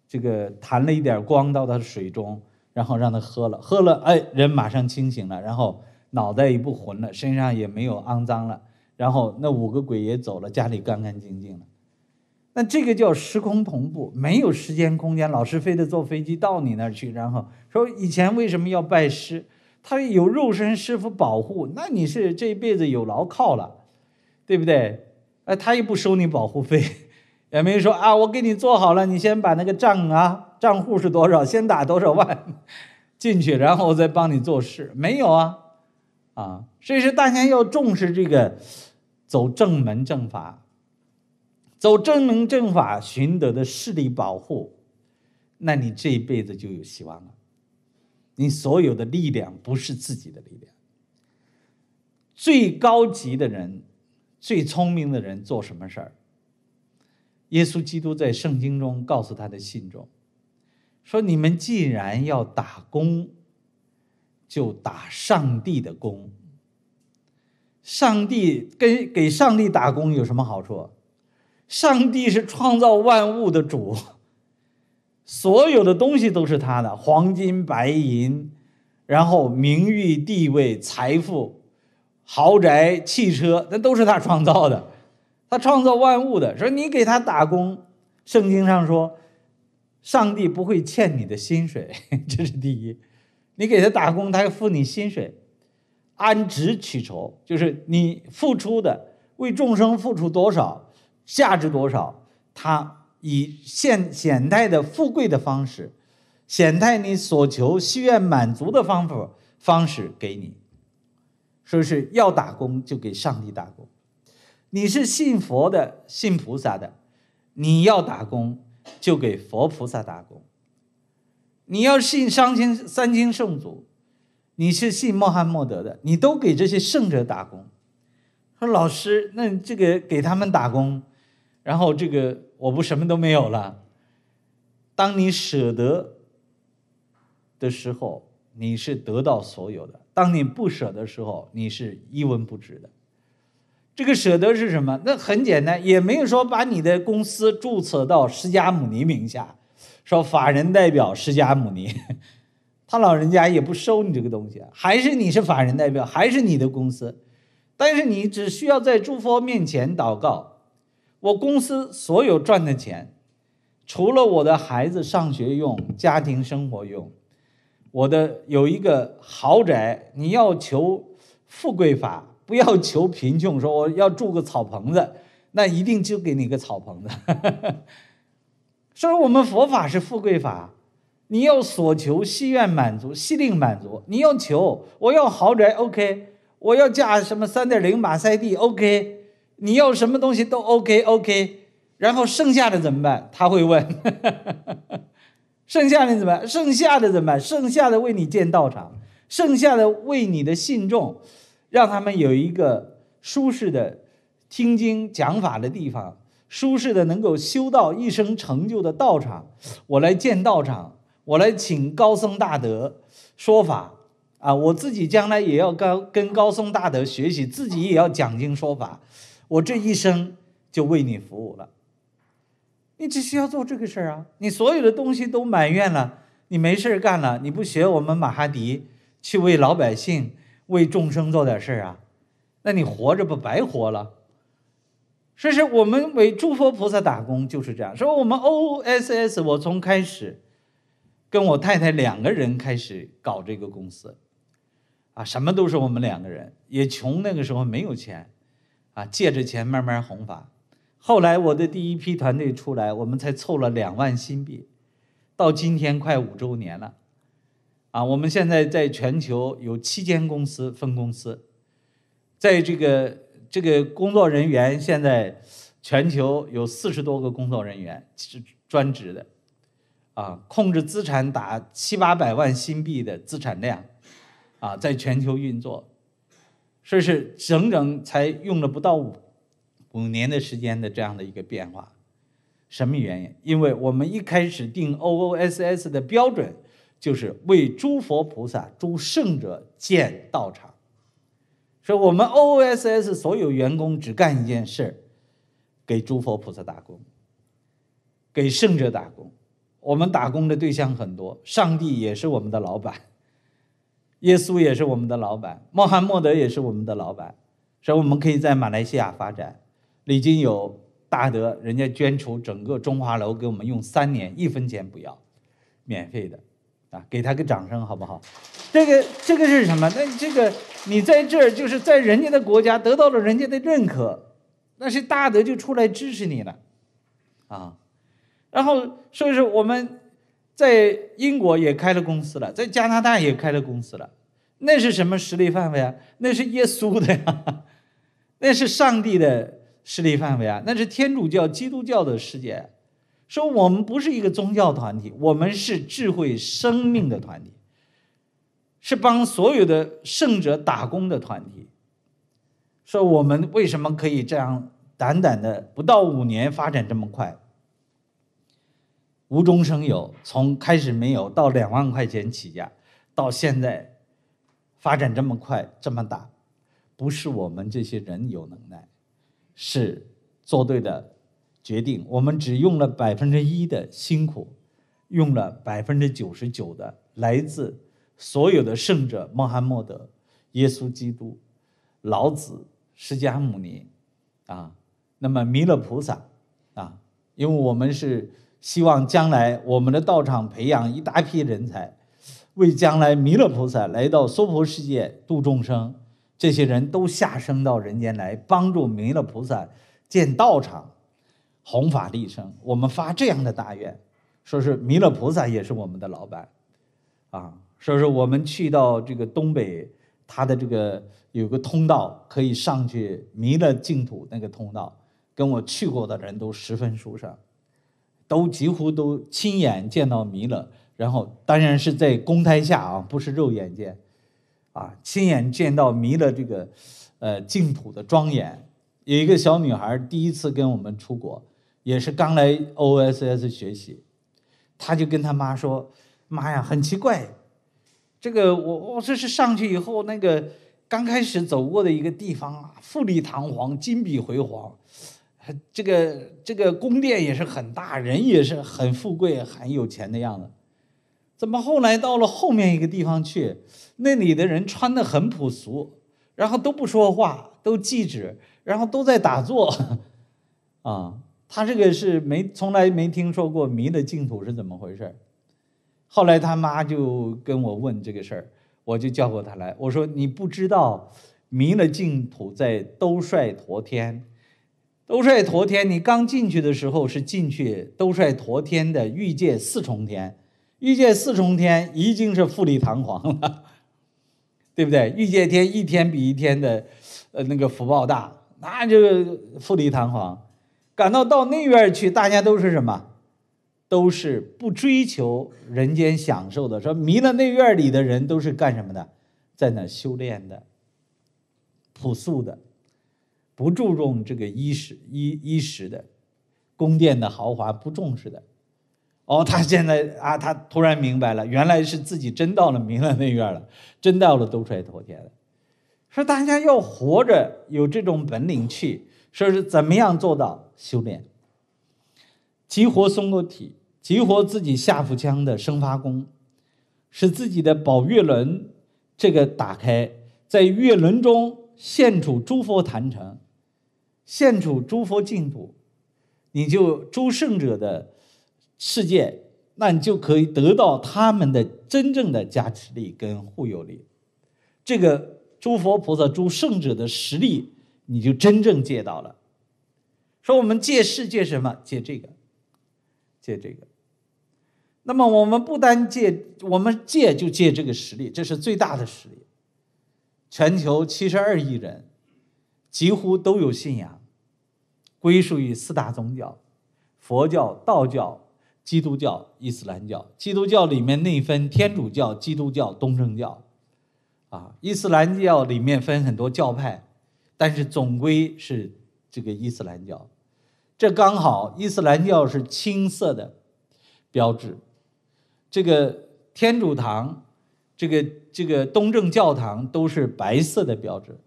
这个弹了一点光到它水中，然后让它喝了，喝了哎，人马上清醒了，然后。脑袋也不混了，身上也没有肮脏了，然后那五个鬼也走了，家里干干净净了。那这个叫时空同步，没有时间空间，老师非得坐飞机到你那儿去。然后说以前为什么要拜师？他有肉身师傅保护，那你是这辈子有牢靠了，对不对？哎，他又不收你保护费，也没说啊，我给你做好了，你先把那个账啊，账户是多少，先打多少万进去，然后我再帮你做事，没有啊。啊，所以说大家要重视这个走正门正法，走正门正法寻得的势力保护，那你这一辈子就有希望了。你所有的力量不是自己的力量。最高级的人，最聪明的人做什么事儿？耶稣基督在圣经中告诉他的信众说：“你们既然要打工。”就打上帝的工，上帝跟给上帝打工有什么好处？上帝是创造万物的主，所有的东西都是他的，黄金、白银，然后名誉、地位、财富、豪宅、汽车，那都是他创造的，他创造万物的。说你给他打工，圣经上说，上帝不会欠你的薪水，这是第一。你给他打工，他付你薪水，安值取酬，就是你付出的为众生付出多少，价值多少，他以现显态的富贵的方式，显态你所求心愿满足的方法方式给你，说是要打工就给上帝打工，你是信佛的信菩萨的，你要打工就给佛菩萨打工。你要信三经三清圣祖，你是信穆罕默德的，你都给这些圣者打工。说老师，那这个给他们打工，然后这个我不什么都没有了。当你舍得的时候，你是得到所有的；当你不舍的时候，你是一文不值的。这个舍得是什么？那很简单，也没有说把你的公司注册到释迦牟尼名下。说法人代表释迦牟尼，他老人家也不收你这个东西还是你是法人代表，还是你的公司，但是你只需要在诸佛面前祷告，我公司所有赚的钱，除了我的孩子上学用、家庭生活用，我的有一个豪宅，你要求富贵法，不要求贫穷，说我要住个草棚子，那一定就给你个草棚子。所以我们佛法是富贵法，你要所求心愿满足，希令满足。你要求我要豪宅，OK，我要驾什么三点零马赛蒂，OK，你要什么东西都 OK，OK。然后剩下的怎么办？他会问，剩下的怎么办？剩下的怎么办？剩下的为你建道场，剩下的为你的信众，让他们有一个舒适的听经讲法的地方。舒适的能够修道一生成就的道场，我来建道场，我来请高僧大德说法，啊，我自己将来也要高跟高僧大德学习，自己也要讲经说法，我这一生就为你服务了。你只需要做这个事儿啊！你所有的东西都埋怨了，你没事干了，你不学我们马哈迪去为老百姓、为众生做点事儿啊？那你活着不白活了？说是我们为诸佛菩萨打工就是这样。说我们 OSS，我从开始跟我太太两个人开始搞这个公司，啊，什么都是我们两个人，也穷那个时候没有钱，啊，借着钱慢慢红法。后来我的第一批团队出来，我们才凑了两万新币，到今天快五周年了，啊，我们现在在全球有七间公司分公司，在这个。这个工作人员现在，全球有四十多个工作人员是专职的，啊，控制资产达七八百万新币的资产量，啊，在全球运作，说是整整才用了不到五五年的时间的这样的一个变化，什么原因？因为我们一开始定 O O S S 的标准，就是为诸佛菩萨、诸圣者建道场。说我们 O S S 所有员工只干一件事儿，给诸佛菩萨打工，给圣者打工。我们打工的对象很多，上帝也是我们的老板，耶稣也是我们的老板，穆罕默德也是我们的老板。说我们可以在马来西亚发展。已经有大德人家捐出整个中华楼给我们用三年，一分钱不要，免费的，啊，给他个掌声好不好？这个这个是什么？那这个。你在这儿就是在人家的国家得到了人家的认可，那些大德就出来支持你了，啊，然后所以说我们在英国也开了公司了，在加拿大也开了公司了，那是什么实力范围啊？那是耶稣的呀，那是上帝的实力范围啊！那是天主教、基督教的世界。说我们不是一个宗教团体，我们是智慧生命的团体。是帮所有的胜者打工的团体。说我们为什么可以这样短短的不到五年发展这么快？无中生有，从开始没有到两万块钱起家，到现在发展这么快这么大，不是我们这些人有能耐，是做对的决定。我们只用了百分之一的辛苦，用了百分之九十九的来自。所有的圣者，穆罕默德、耶稣基督、老子、释迦牟尼，啊，那么弥勒菩萨，啊，因为我们是希望将来我们的道场培养一大批人才，为将来弥勒菩萨来到娑婆世界度众生，这些人都下生到人间来帮助弥勒菩萨建道场、弘法利生。我们发这样的大愿，说是弥勒菩萨也是我们的老板，啊。所以说我们去到这个东北，它的这个有个通道可以上去弥勒净土那个通道，跟我去过的人都十分舒畅，都几乎都亲眼见到弥勒，然后当然是在公台下啊，不是肉眼见，啊，亲眼见到弥勒这个呃净土的庄严。有一个小女孩第一次跟我们出国，也是刚来 OSS 学习，她就跟她妈说：“妈呀，很奇怪。”这个我我这是上去以后那个刚开始走过的一个地方啊，富丽堂皇、金碧辉煌，这个这个宫殿也是很大，人也是很富贵很有钱的样子。怎么后来到了后面一个地方去，那里的人穿的很朴素，然后都不说话，都记着，然后都在打坐，啊，他这个是没从来没听说过迷的净土是怎么回事。后来他妈就跟我问这个事儿，我就叫过他来，我说你不知道迷了净土在兜率陀天，兜率陀天你刚进去的时候是进去兜率陀天的欲界四重天，欲界四重天已经是富丽堂皇了，对不对？欲界天一天比一天的，呃那个福报大，那就富丽堂皇，赶到到那院去，大家都是什么？都是不追求人间享受的。说弥勒内院里的人都是干什么的？在那修炼的，朴素的，不注重这个衣食衣衣食的宫殿的豪华不重视的。哦，他现在啊，他突然明白了，原来是自己真到了弥勒内院了，真到了兜率陀天了。说大家要活着，有这种本领去，说是怎么样做到修炼，激活松果体。激活自己下腹腔的生发功，使自己的宝月轮这个打开，在月轮中现出诸佛坛城，现出诸佛净土，你就诸圣者的世界，那你就可以得到他们的真正的加持力跟护佑力。这个诸佛菩萨、诸圣者的实力，你就真正借到了。说我们借势借什么？借这个。借这个，那么我们不单借，我们借就借这个实力，这是最大的实力。全球七十二亿人，几乎都有信仰，归属于四大宗教：佛教、道教、基督教、伊斯兰教。基督教里面内分天主教、基督教、东正教，啊，伊斯兰教里面分很多教派，但是总归是这个伊斯兰教。这刚好，伊斯兰教是青色的标志，这个天主堂，这个这个东正教堂都是白色的标志。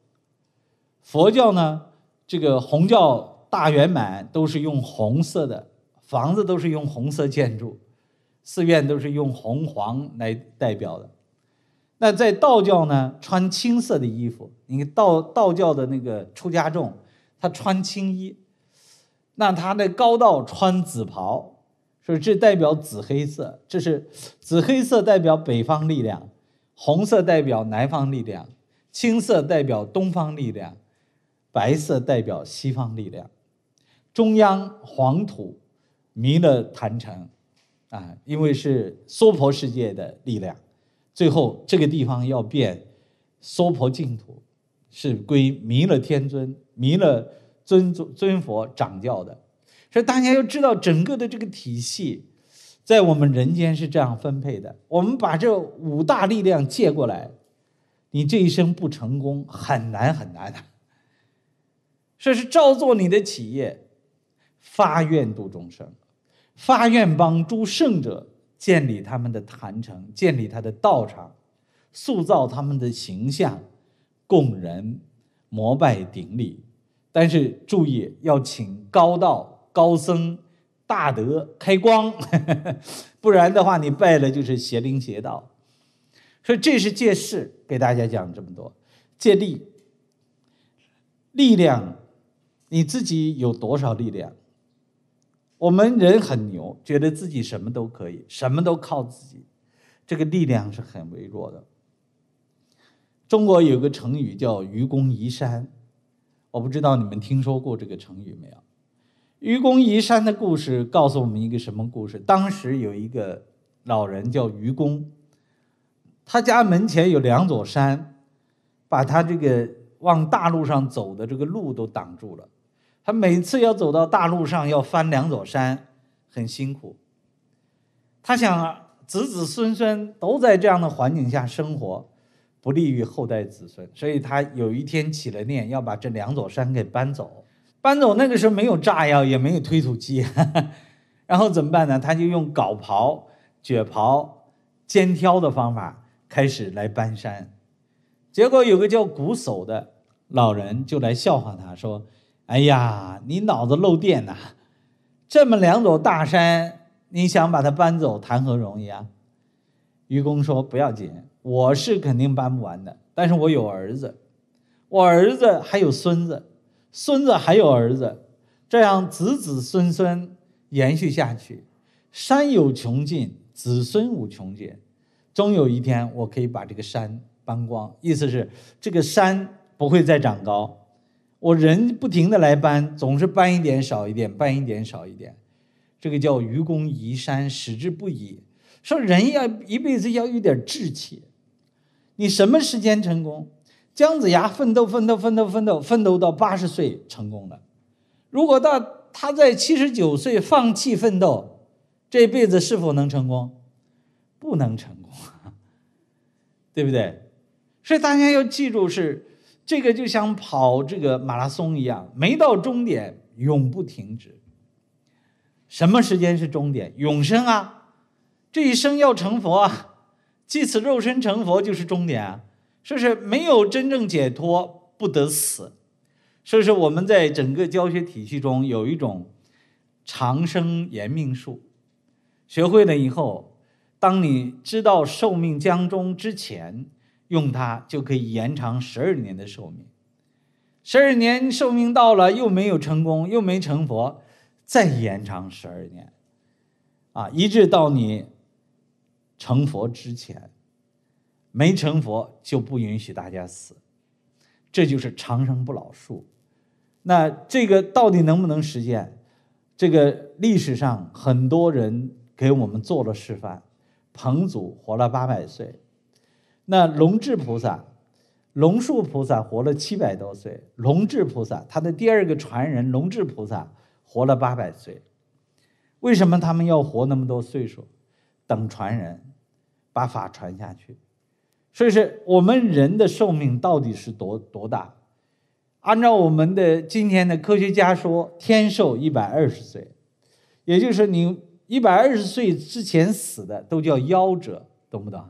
佛教呢，这个红教大圆满都是用红色的，房子都是用红色建筑，寺院都是用红黄来代表的。那在道教呢，穿青色的衣服，你道道教的那个出家众，他穿青衣。那他的高道穿紫袍，所以这代表紫黑色，这是紫黑色代表北方力量，红色代表南方力量，青色代表东方力量，白色代表西方力量，中央黄土弥勒坛城，啊，因为是娑婆世界的力量，最后这个地方要变娑婆净土，是归弥勒天尊弥勒。尊尊佛、掌教的，所以大家要知道整个的这个体系，在我们人间是这样分配的。我们把这五大力量借过来，你这一生不成功，很难很难的。说是照做你的企业，发愿度众生，发愿帮诸圣者建立他们的坛城，建立他的道场，塑造他们的形象，供人膜拜顶礼。但是注意，要请高道、高僧、大德开光，不然的话，你拜了就是邪灵邪道。所以，这是借势给大家讲这么多，借力力量，你自己有多少力量？我们人很牛，觉得自己什么都可以，什么都靠自己，这个力量是很微弱的。中国有个成语叫“愚公移山”。我不知道你们听说过这个成语没有？愚公移山的故事告诉我们一个什么故事？当时有一个老人叫愚公，他家门前有两座山，把他这个往大路上走的这个路都挡住了。他每次要走到大路上，要翻两座山，很辛苦。他想，子子孙孙都在这样的环境下生活。不利于后代子孙，所以他有一天起了念，要把这两座山给搬走。搬走那个时候没有炸药，也没有推土机，然后怎么办呢？他就用镐刨、掘刨、肩挑的方法开始来搬山。结果有个叫瞽叟的老人就来笑话他说：“哎呀，你脑子漏电呐！这么两座大山，你想把它搬走，谈何容易啊！”愚公说：“不要紧。”我是肯定搬不完的，但是我有儿子，我儿子还有孙子，孙子还有儿子，这样子子孙孙延续下去，山有穷尽，子孙无穷尽，终有一天我可以把这个山搬光。意思是这个山不会再长高，我人不停的来搬，总是搬一点少一点，搬一点少一点，这个叫愚公移山，矢志不移。说人要一辈子要有点志气。你什么时间成功？姜子牙奋斗奋斗奋斗奋斗奋斗到八十岁成功了。如果到他在七十九岁放弃奋斗，这辈子是否能成功？不能成功，对不对？所以大家要记住，是这个就像跑这个马拉松一样，没到终点永不停止。什么时间是终点？永生啊！这一生要成佛啊！即此肉身成佛就是终点，说是没有真正解脱不得死，说是我们在整个教学体系中有一种长生延命术，学会了以后，当你知道寿命将终之前，用它就可以延长十二年的寿命，十二年寿命到了又没有成功又没成佛，再延长十二年，啊，一直到你。成佛之前，没成佛就不允许大家死，这就是长生不老术。那这个到底能不能实现？这个历史上很多人给我们做了示范。彭祖活了八百岁，那龙智菩萨、龙树菩萨活了七百多岁，龙智菩萨他的第二个传人龙智菩萨活了八百岁。为什么他们要活那么多岁数？等传人。把法传下去，所以说我们人的寿命到底是多多大？按照我们的今天的科学家说，天寿一百二十岁，也就是说你一百二十岁之前死的都叫夭折，懂不懂？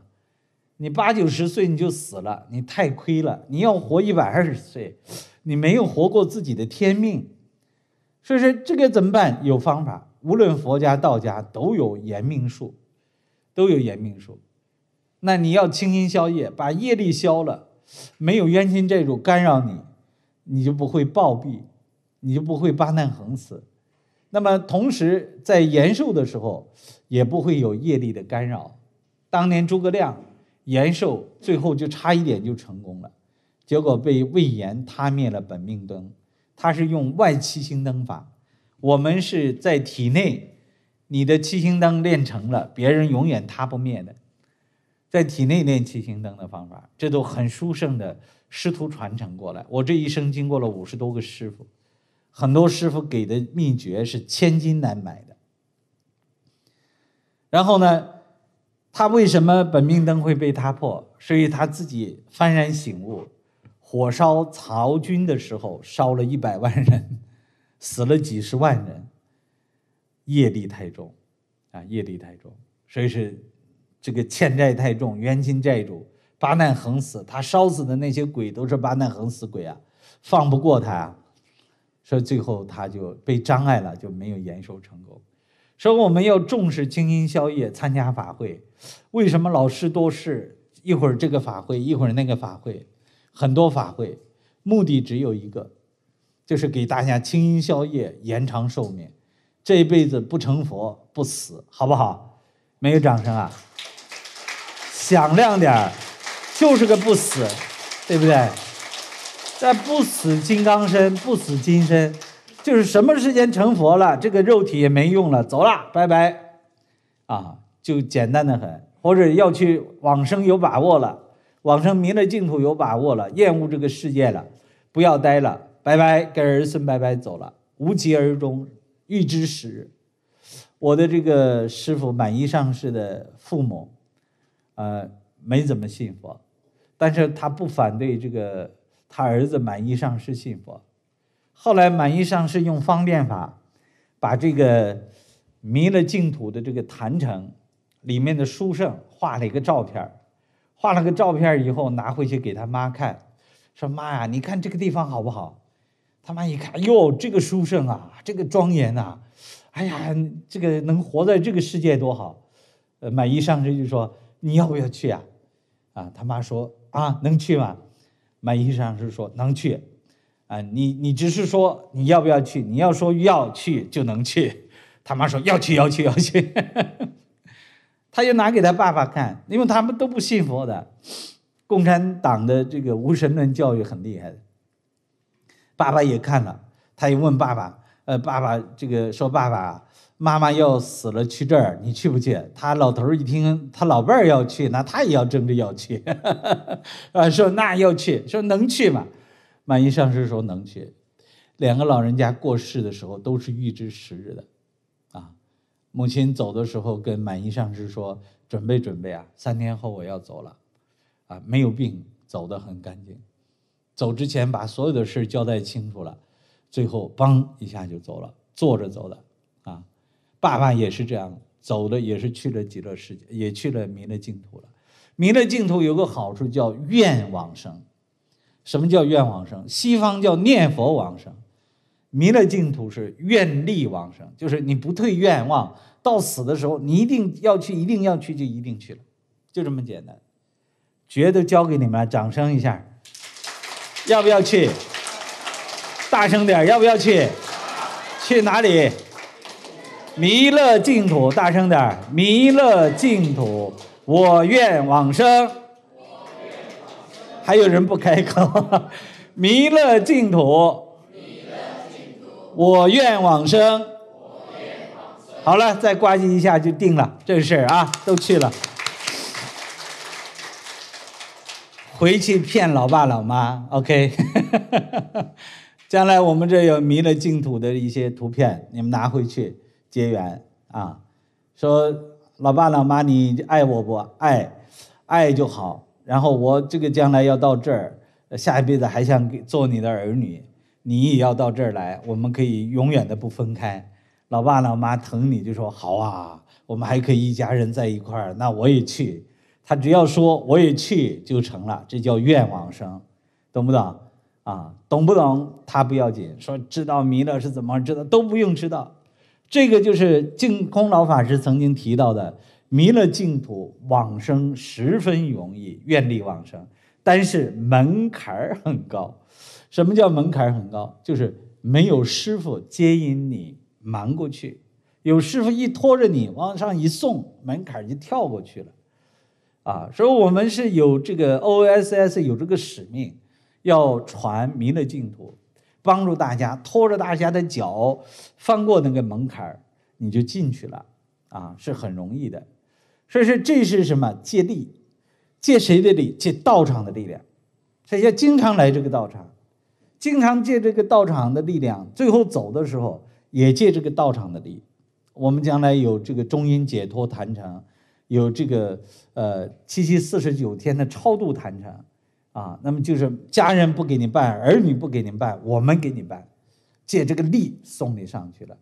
你八九十岁你就死了，你太亏了。你要活一百二十岁，你没有活过自己的天命，所以说这个怎么办？有方法，无论佛家道家都有延命术，都有延命术。那你要清心消业，把业力消了，没有冤亲债主干扰你，你就不会暴毙，你就不会八难横死。那么同时在延寿的时候，也不会有业力的干扰。当年诸葛亮延寿，最后就差一点就成功了，结果被魏延他灭了本命灯。他是用外七星灯法，我们是在体内，你的七星灯练成了，别人永远他不灭的。在体内练七星灯的方法，这都很殊胜的师徒传承过来。我这一生经过了五十多个师傅，很多师傅给的秘诀是千金难买的。然后呢，他为什么本命灯会被他破？所以他自己幡然醒悟。火烧曹军的时候，烧了一百万人，死了几十万人，业力太重啊！业力太重，所以是。这个欠债太重，冤亲债主八难横死，他烧死的那些鬼都是八难横死鬼啊，放不过他啊，所以最后他就被障碍了，就没有延寿成功。所以我们要重视清音消业，参加法会。为什么老师都是一会儿这个法会，一会儿那个法会，很多法会，目的只有一个，就是给大家清音消业，延长寿命，这一辈子不成佛不死，好不好？没有掌声啊。响亮点儿，就是个不死，对不对？在不死金刚身，不死金身，就是什么时间成佛了，这个肉体也没用了，走了，拜拜，啊，就简单的很。或者要去往生有把握了，往生弥勒净土有把握了，厌恶这个世界了，不要待了，拜拜，跟儿孙拜拜走了，无疾而终，欲知时。我的这个师傅满衣上师的父母。呃，没怎么信佛，但是他不反对这个。他儿子满意上师信佛，后来满意上师用方便法，把这个弥勒净土的这个坛城里面的书圣画了一个照片画了个照片以后拿回去给他妈看，说妈呀，你看这个地方好不好？他妈一看，哟，呦，这个书圣啊，这个庄严呐，哎呀，这个能活在这个世界多好。呃，满意上师就说。你要不要去啊？啊，他妈说啊，能去吗？满衣裳是说能去，啊，你你只是说你要不要去，你要说要去就能去。他妈说要去要去要去，他又拿给他爸爸看，因为他们都不信佛的，共产党的这个无神论教育很厉害的。爸爸也看了，他也问爸爸，呃，爸爸这个说爸爸。妈妈要死了，去这儿，你去不去？他老头儿一听，他老伴儿要去，那他也要争着要去。啊，说那要去，说能去吗？满意上师说能去。两个老人家过世的时候都是预知时日的，啊，母亲走的时候跟满意上师说，准备准备啊，三天后我要走了，啊，没有病，走得很干净，走之前把所有的事交代清楚了，最后梆一下就走了，坐着走的。爸爸也是这样走的，也是去了极乐世界，也去了弥勒净土了。弥勒净土有个好处叫愿往生。什么叫愿往生？西方叫念佛往生，弥勒净土是愿力往生，就是你不退愿望，到死的时候你一定要去，一定要去就一定去了，就这么简单。绝都交给你们了，掌声一下。要不要去？大声点，要不要去？去哪里？弥勒净土，大声点弥勒净土，我愿往生。还有人不开口。弥勒净土，我愿往生。好了，再呱唧一下就定了，这个事儿啊，都去了。回去骗老爸老妈。OK，将来我们这有弥勒净土的一些图片，你们拿回去。结缘啊，说老爸老妈，你爱我不爱？爱就好。然后我这个将来要到这儿，下一辈子还想做你的儿女，你也要到这儿来，我们可以永远的不分开。老爸老妈疼你就说好啊，我们还可以一家人在一块儿。那我也去，他只要说我也去就成了，这叫愿望生，懂不懂？啊，懂不懂？他不要紧，说知道弥勒是怎么知道都不用知道。这个就是净空老法师曾经提到的，弥勒净土往生十分容易，愿力往生，但是门槛很高。什么叫门槛很高？就是没有师傅接引你忙过去，有师傅一拖着你往上一送，门槛就跳过去了。啊，所以我们是有这个 OSS 有这个使命，要传弥勒净土。帮助大家拖着大家的脚翻过那个门槛你就进去了啊，是很容易的。所以说这是什么借力？借谁的力？借道场的力量。所以要经常来这个道场，经常借这个道场的力量。最后走的时候也借这个道场的力。我们将来有这个中阴解脱坛城，有这个呃七七四十九天的超度坛城。啊，那么就是家人不给你办，儿女不给你办，我们给你办，借这个力送你上去了。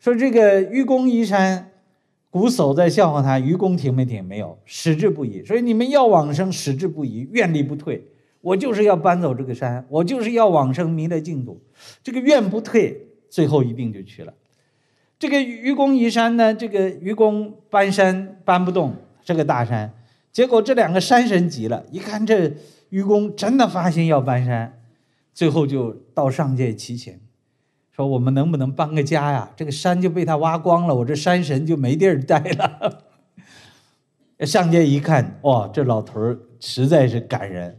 说这个愚公移山，瞽叟在笑话他，愚公停没停？没有，矢志不移。所以你们要往生，矢志不移，愿力不退。我就是要搬走这个山，我就是要往生弥勒净土。这个愿不退，最后一病就去了。这个愚公移山呢，这个愚公搬山搬不动这个大山，结果这两个山神急了，一看这。愚公真的发心要搬山，最后就到上界祈钱，说我们能不能搬个家呀？这个山就被他挖光了，我这山神就没地儿待了。上界一看，哇，这老头儿实在是感人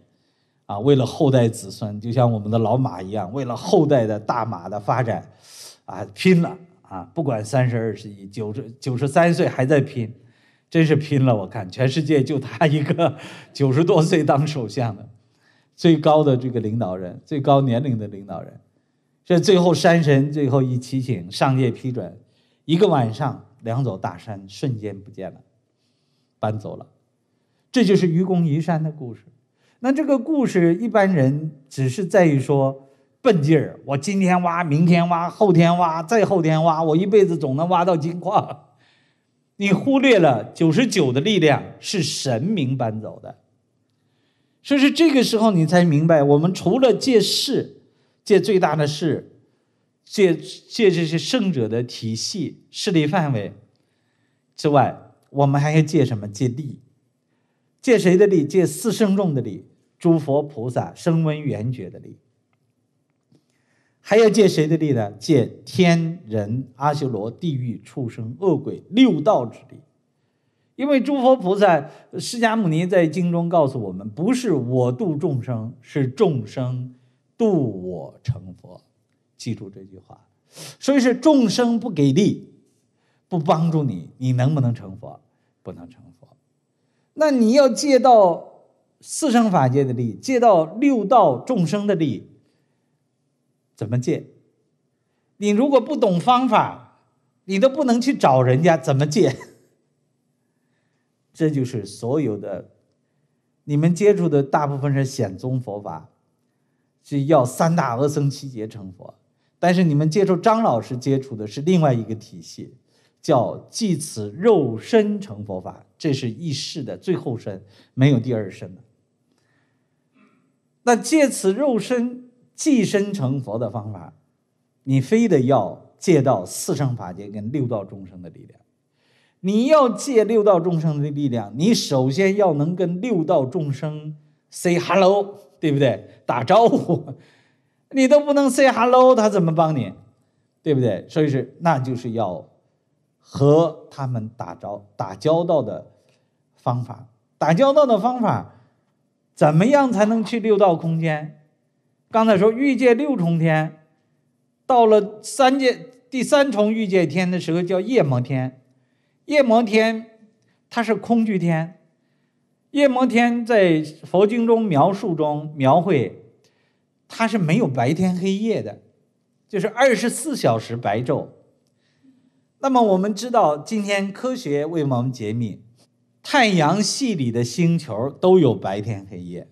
啊！为了后代子孙，就像我们的老马一样，为了后代的大马的发展，啊，拼了啊！不管三十二十一，九十九十三岁还在拼。真是拼了！我看全世界就他一个 九十多岁当首相的，最高的这个领导人，最高年龄的领导人。这最后山神最后一提醒上界批准，一个晚上两座大山瞬间不见了，搬走了。这就是愚公移山的故事。那这个故事一般人只是在于说笨劲儿，我今天挖，明天挖，后天挖，再后天挖，我一辈子总能挖到金矿。你忽略了九十九的力量是神明搬走的，所以说这个时候你才明白，我们除了借势、借最大的势、借借这些圣者的体系势力范围之外，我们还要借什么？借力？借谁的力？借四圣众的力？诸佛菩萨、声闻缘觉的力？还要借谁的力呢？借天人、阿修罗、地狱、畜生、恶鬼六道之力。因为诸佛菩萨、释迦牟尼在经中告诉我们，不是我度众生，是众生度我成佛。记住这句话。所以是众生不给力，不帮助你，你能不能成佛？不能成佛。那你要借到四生法界的力，借到六道众生的力。怎么借？你如果不懂方法，你都不能去找人家怎么借。这就是所有的，你们接触的大部分是显宗佛法，是要三大阿僧七劫成佛。但是你们接触张老师接触的是另外一个体系，叫藉此肉身成佛法，这是一世的最后身，没有第二身那借此肉身。寄身成佛的方法，你非得要借到四圣法界跟六道众生的力量。你要借六道众生的力量，你首先要能跟六道众生 say hello，对不对？打招呼，你都不能 say hello，他怎么帮你？对不对？所以是，那就是要和他们打着打交道的方法。打交道的方法，怎么样才能去六道空间？刚才说欲界六重天，到了三界第三重欲界天的时候，叫夜摩天。夜摩天，它是空居天。夜摩天在佛经中描述中描绘，它是没有白天黑夜的，就是二十四小时白昼。那么我们知道，今天科学为我们揭秘，太阳系里的星球都有白天黑夜。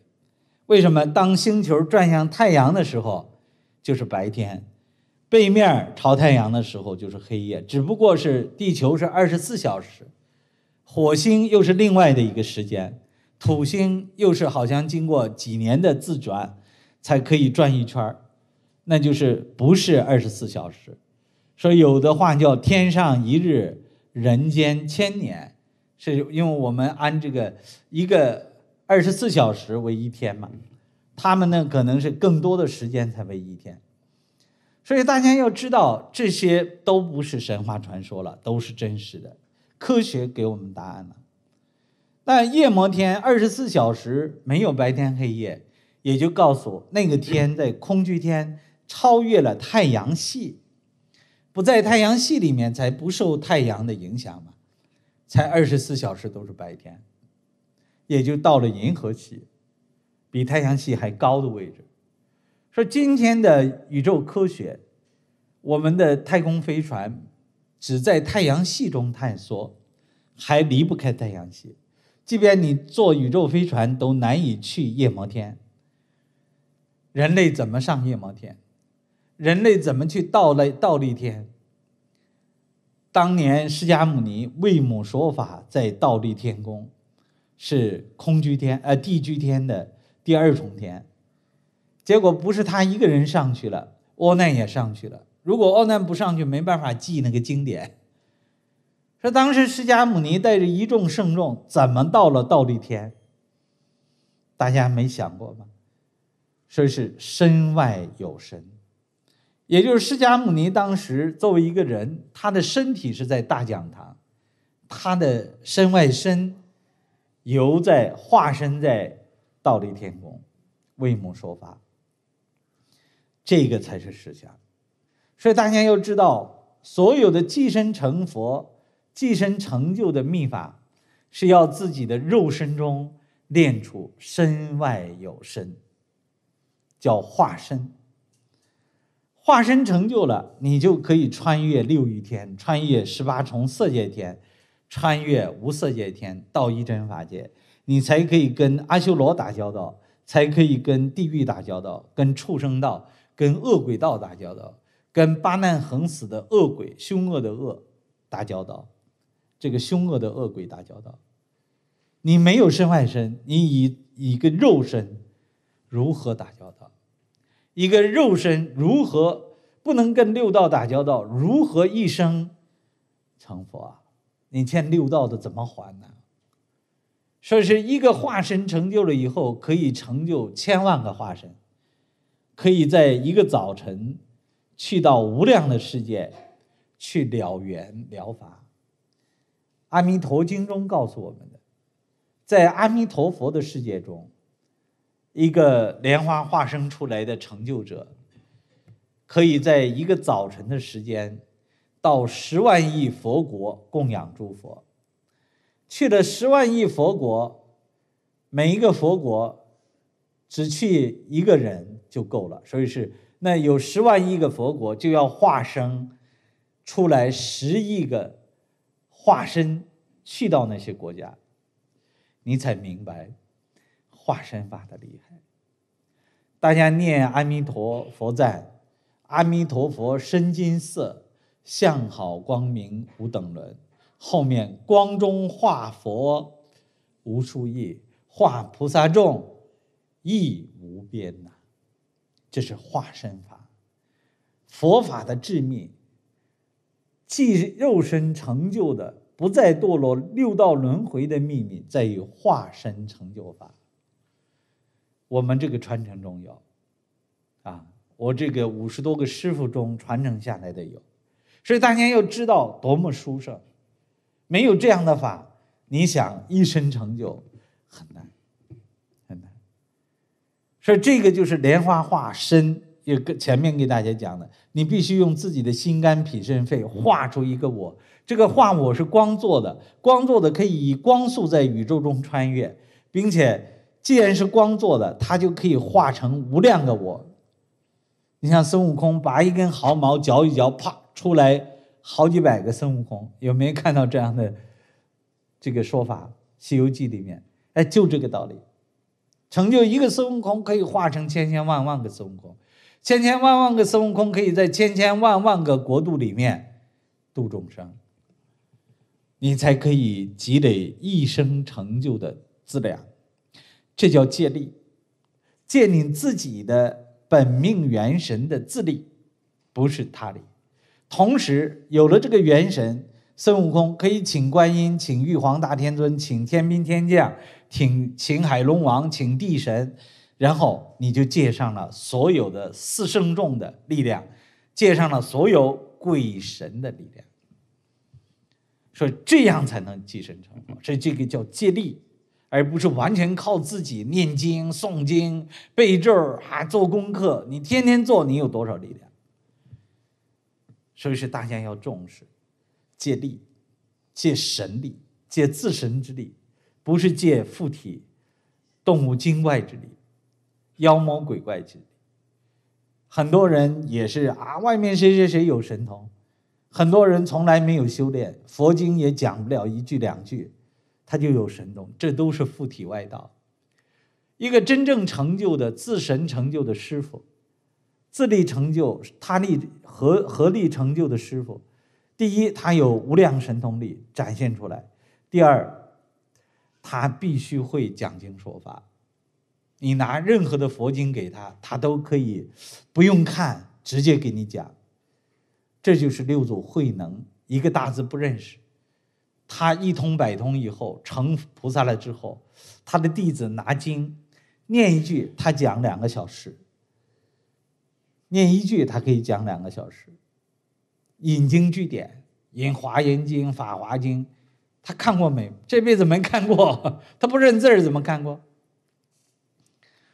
为什么当星球转向太阳的时候，就是白天；背面朝太阳的时候就是黑夜。只不过是地球是二十四小时，火星又是另外的一个时间，土星又是好像经过几年的自转，才可以转一圈那就是不是二十四小时。说有的话叫“天上一日，人间千年”，是因为我们按这个一个。二十四小时为一天嘛，他们呢可能是更多的时间才为一天，所以大家要知道，这些都不是神话传说了，都是真实的，科学给我们答案了。那夜摩天二十四小时没有白天黑夜，也就告诉那个天在空居天超越了太阳系，不在太阳系里面才不受太阳的影响嘛，才二十四小时都是白天。也就到了银河系，比太阳系还高的位置。说今天的宇宙科学，我们的太空飞船只在太阳系中探索，还离不开太阳系。即便你坐宇宙飞船，都难以去夜摩天。人类怎么上夜摩天？人类怎么去倒类倒立天？当年释迦牟尼为母说法，在倒立天宫。是空居天，呃，地居天的第二重天，结果不是他一个人上去了，欧难也上去了。如果欧难不上去，没办法记那个经典。说当时释迦牟尼带着一众圣众怎么到了倒立天，大家没想过吗？所以是身外有身，也就是释迦牟尼当时作为一个人，他的身体是在大讲堂，他的身外身。犹在化身在道立天宫为母说法，这个才是实相。所以大家要知道，所有的寄身成佛、寄身成就的秘法，是要自己的肉身中练出身外有身，叫化身。化身成就了，你就可以穿越六欲天，穿越十八重色界天。穿越无色界天到一真法界，你才可以跟阿修罗打交道，才可以跟地狱打交道，跟畜生道、跟恶鬼道打交道，跟八难横死的恶鬼凶恶的恶打交道，这个凶恶的恶鬼打交道。你没有身外身，你以以一个肉身如何打交道？一个肉身如何不能跟六道打交道？如何一生成佛啊？你欠六道的怎么还呢？说是一个化身成就了以后，可以成就千万个化身，可以在一个早晨去到无量的世界去了缘了法。《阿弥陀经》中告诉我们的，在阿弥陀佛的世界中，一个莲花化身出来的成就者，可以在一个早晨的时间。到十万亿佛国供养诸佛，去了十万亿佛国，每一个佛国只去一个人就够了。所以是那有十万亿个佛国，就要化身出来十亿个化身去到那些国家，你才明白化身法的厉害。大家念阿弥陀佛赞，阿弥陀佛身金色。相好光明无等伦，后面光中化佛无数亿，化菩萨众亦无边呐。这是化身法，佛法的致命，即肉身成就的不再堕落六道轮回的秘密，在于化身成就法。我们这个传承中有，啊，我这个五十多个师傅中传承下来的有。所以大家要知道多么殊胜，没有这样的法，你想一身成就很难，很难。所以这个就是莲花化身，也跟前面给大家讲的，你必须用自己的心肝脾肾肺化出一个我。这个化我是光做的，光做的可以以光速在宇宙中穿越，并且既然是光做的，它就可以化成无量个我。你像孙悟空拔一根毫毛，嚼一嚼，啪。出来好几百个孙悟空，有没有看到这样的这个说法？《西游记》里面，哎，就这个道理。成就一个孙悟空，可以化成千千万万个孙悟空，千千万万个孙悟空可以在千千万万个国度里面度众生。你才可以积累一生成就的资粮，这叫借力，借你自己的本命元神的自力，不是他力。同时有了这个元神，孙悟空可以请观音，请玉皇大天尊，请天兵天将，请请海龙王，请地神，然后你就借上了所有的四圣众的力量，借上了所有鬼神的力量，所以这样才能寄生成佛，所以这个叫借力，而不是完全靠自己念经诵经背咒啊做功课。你天天做，你有多少力量？所以是大家要重视，借力，借神力，借自身之力，不是借附体、动物、精怪之力、妖魔鬼怪之力。很多人也是啊，外面谁谁谁有神通，很多人从来没有修炼，佛经也讲不了一句两句，他就有神通，这都是附体外道。一个真正成就的自神成就的师傅，自力成就，他力。合合力成就的师傅，第一，他有无量神通力展现出来；第二，他必须会讲经说法。你拿任何的佛经给他，他都可以不用看，直接给你讲。这就是六祖慧能，一个大字不认识，他一通百通以后成菩萨了之后，他的弟子拿经念一句，他讲两个小时。念一句，他可以讲两个小时。引经据典，引《华严经》《法华经》，他看过没？这辈子没看过。他不认字儿，怎么看过？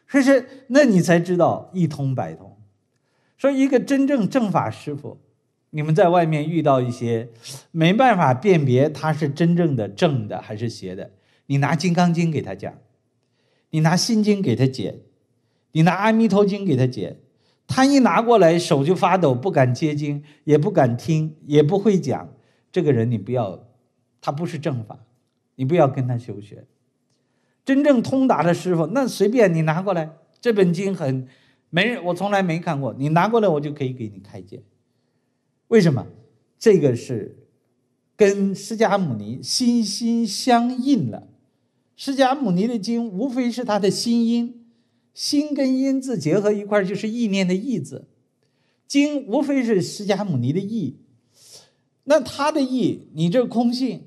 所以说，那你才知道一通百通。说一个真正正法师傅，你们在外面遇到一些没办法辨别他是真正的正的还是邪的，你拿《金刚经》给他讲，你拿《心经》给他解，你拿《阿弥陀经》给他解。他一拿过来，手就发抖，不敢接经，也不敢听，也不会讲。这个人你不要，他不是正法，你不要跟他求学。真正通达的师傅，那随便你拿过来，这本经很，没人我从来没看过，你拿过来我就可以给你开解。为什么？这个是跟释迦牟尼心心相印了。释迦牟尼的经无非是他的心音。心跟音字结合一块儿就是意念的意字，经无非是释迦牟尼的意，那他的意，你这空性，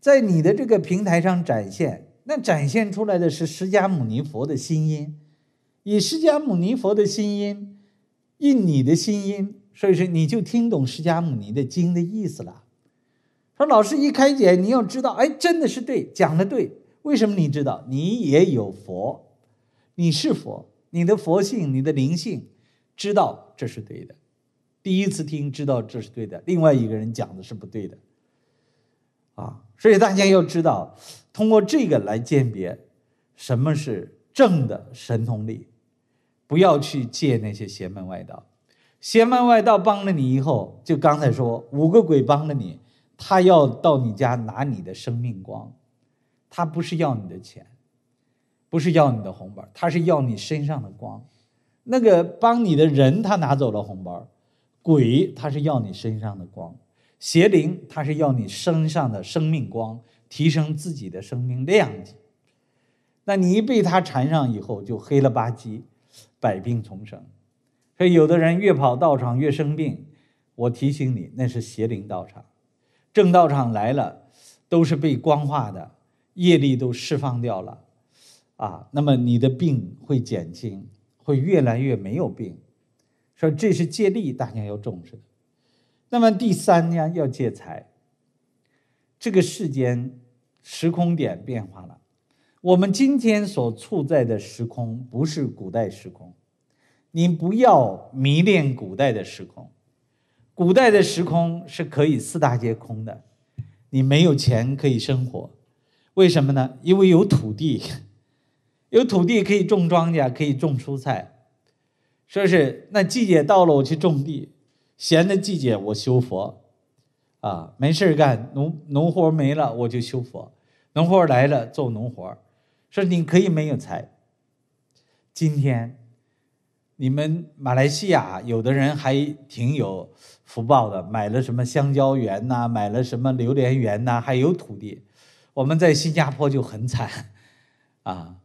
在你的这个平台上展现，那展现出来的是释迦牟尼佛的心音，以释迦牟尼佛的心音，印你的心音，所以说你就听懂释迦牟尼的经的意思了。说老师一开解，你要知道，哎，真的是对，讲的对，为什么你知道？你也有佛。你是佛，你的佛性，你的灵性，知道这是对的。第一次听，知道这是对的。另外一个人讲的是不对的，啊，所以大家要知道，通过这个来鉴别什么是正的神通力，不要去借那些邪门外道。邪门外道帮了你以后，就刚才说五个鬼帮了你，他要到你家拿你的生命光，他不是要你的钱。不是要你的红包，他是要你身上的光。那个帮你的人，他拿走了红包；鬼，他是要你身上的光；邪灵，他是要你身上的生命光，提升自己的生命量级。那你一被他缠上以后，就黑了吧唧，百病丛生。所以有的人越跑道场越生病，我提醒你，那是邪灵道场。正道场来了，都是被光化的，业力都释放掉了。啊，那么你的病会减轻，会越来越没有病。说这是借力，大家要重视。那么第三呢，要借财。这个世间时空点变化了，我们今天所处在的时空不是古代时空。你不要迷恋古代的时空，古代的时空是可以四大皆空的，你没有钱可以生活。为什么呢？因为有土地。有土地可以种庄稼，可以种蔬菜。说是那季节到了，我去种地；闲的季节，我修佛。啊，没事干，农农活没了，我就修佛；农活来了，做农活。说你可以没有财。今天，你们马来西亚有的人还挺有福报的，买了什么香蕉园呐，买了什么榴莲园呐，还有土地。我们在新加坡就很惨，啊。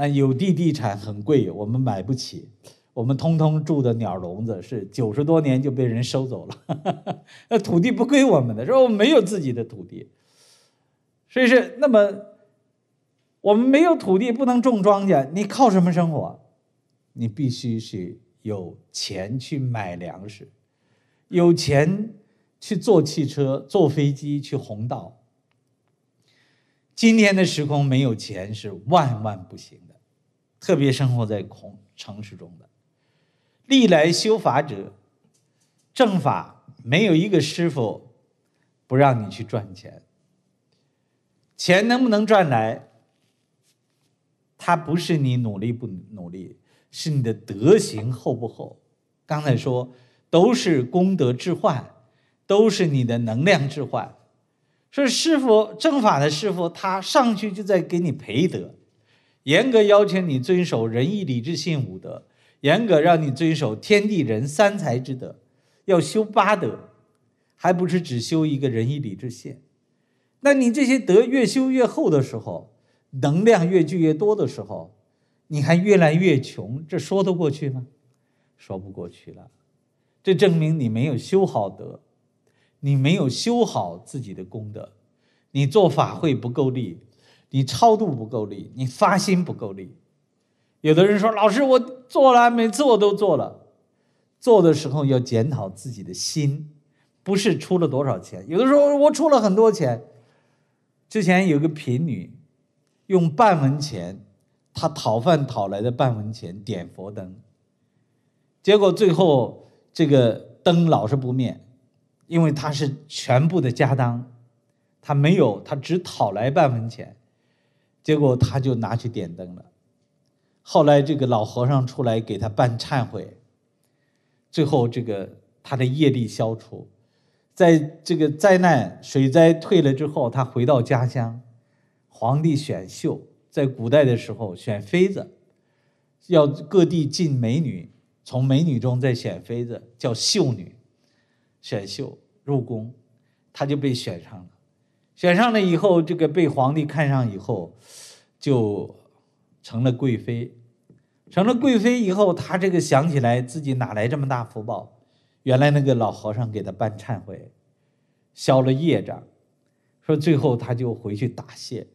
那有地地产很贵，我们买不起，我们通通住的鸟笼子，是九十多年就被人收走了。那 土地不归我们的，说我们没有自己的土地，所以是那么我们没有土地，不能种庄稼，你靠什么生活？你必须是有钱去买粮食，有钱去坐汽车、坐飞机去红道。今天的时空没有钱是万万不行。特别生活在空城市中的，历来修法者正法没有一个师傅不让你去赚钱，钱能不能赚来，他不是你努力不努力，是你的德行厚不厚。刚才说都是功德置换，都是你的能量置换。说师傅正法的师傅，他上去就在给你培德。严格要求你遵守仁义礼智信五德，严格让你遵守天地人三才之德，要修八德，还不是只修一个仁义礼智信？那你这些德越修越厚的时候，能量越聚越多的时候，你还越来越穷，这说得过去吗？说不过去了，这证明你没有修好德，你没有修好自己的功德，你做法会不够力。你超度不够力，你发心不够力。有的人说：“老师，我做了，每次我都做了。”做的时候要检讨自己的心，不是出了多少钱。有的时候我出了很多钱。之前有个贫女，用半文钱，她讨饭讨来的半文钱点佛灯，结果最后这个灯老是不灭，因为她是全部的家当，她没有，她只讨来半文钱。结果他就拿去点灯了，后来这个老和尚出来给他办忏悔，最后这个他的业力消除，在这个灾难水灾退了之后，他回到家乡，皇帝选秀，在古代的时候选妃子，要各地进美女，从美女中再选妃子，叫秀女，选秀入宫，他就被选上了。选上了以后，这个被皇帝看上以后，就成了贵妃。成了贵妃以后，他这个想起来自己哪来这么大福报？原来那个老和尚给他办忏悔，消了业障。说最后他就回去答谢，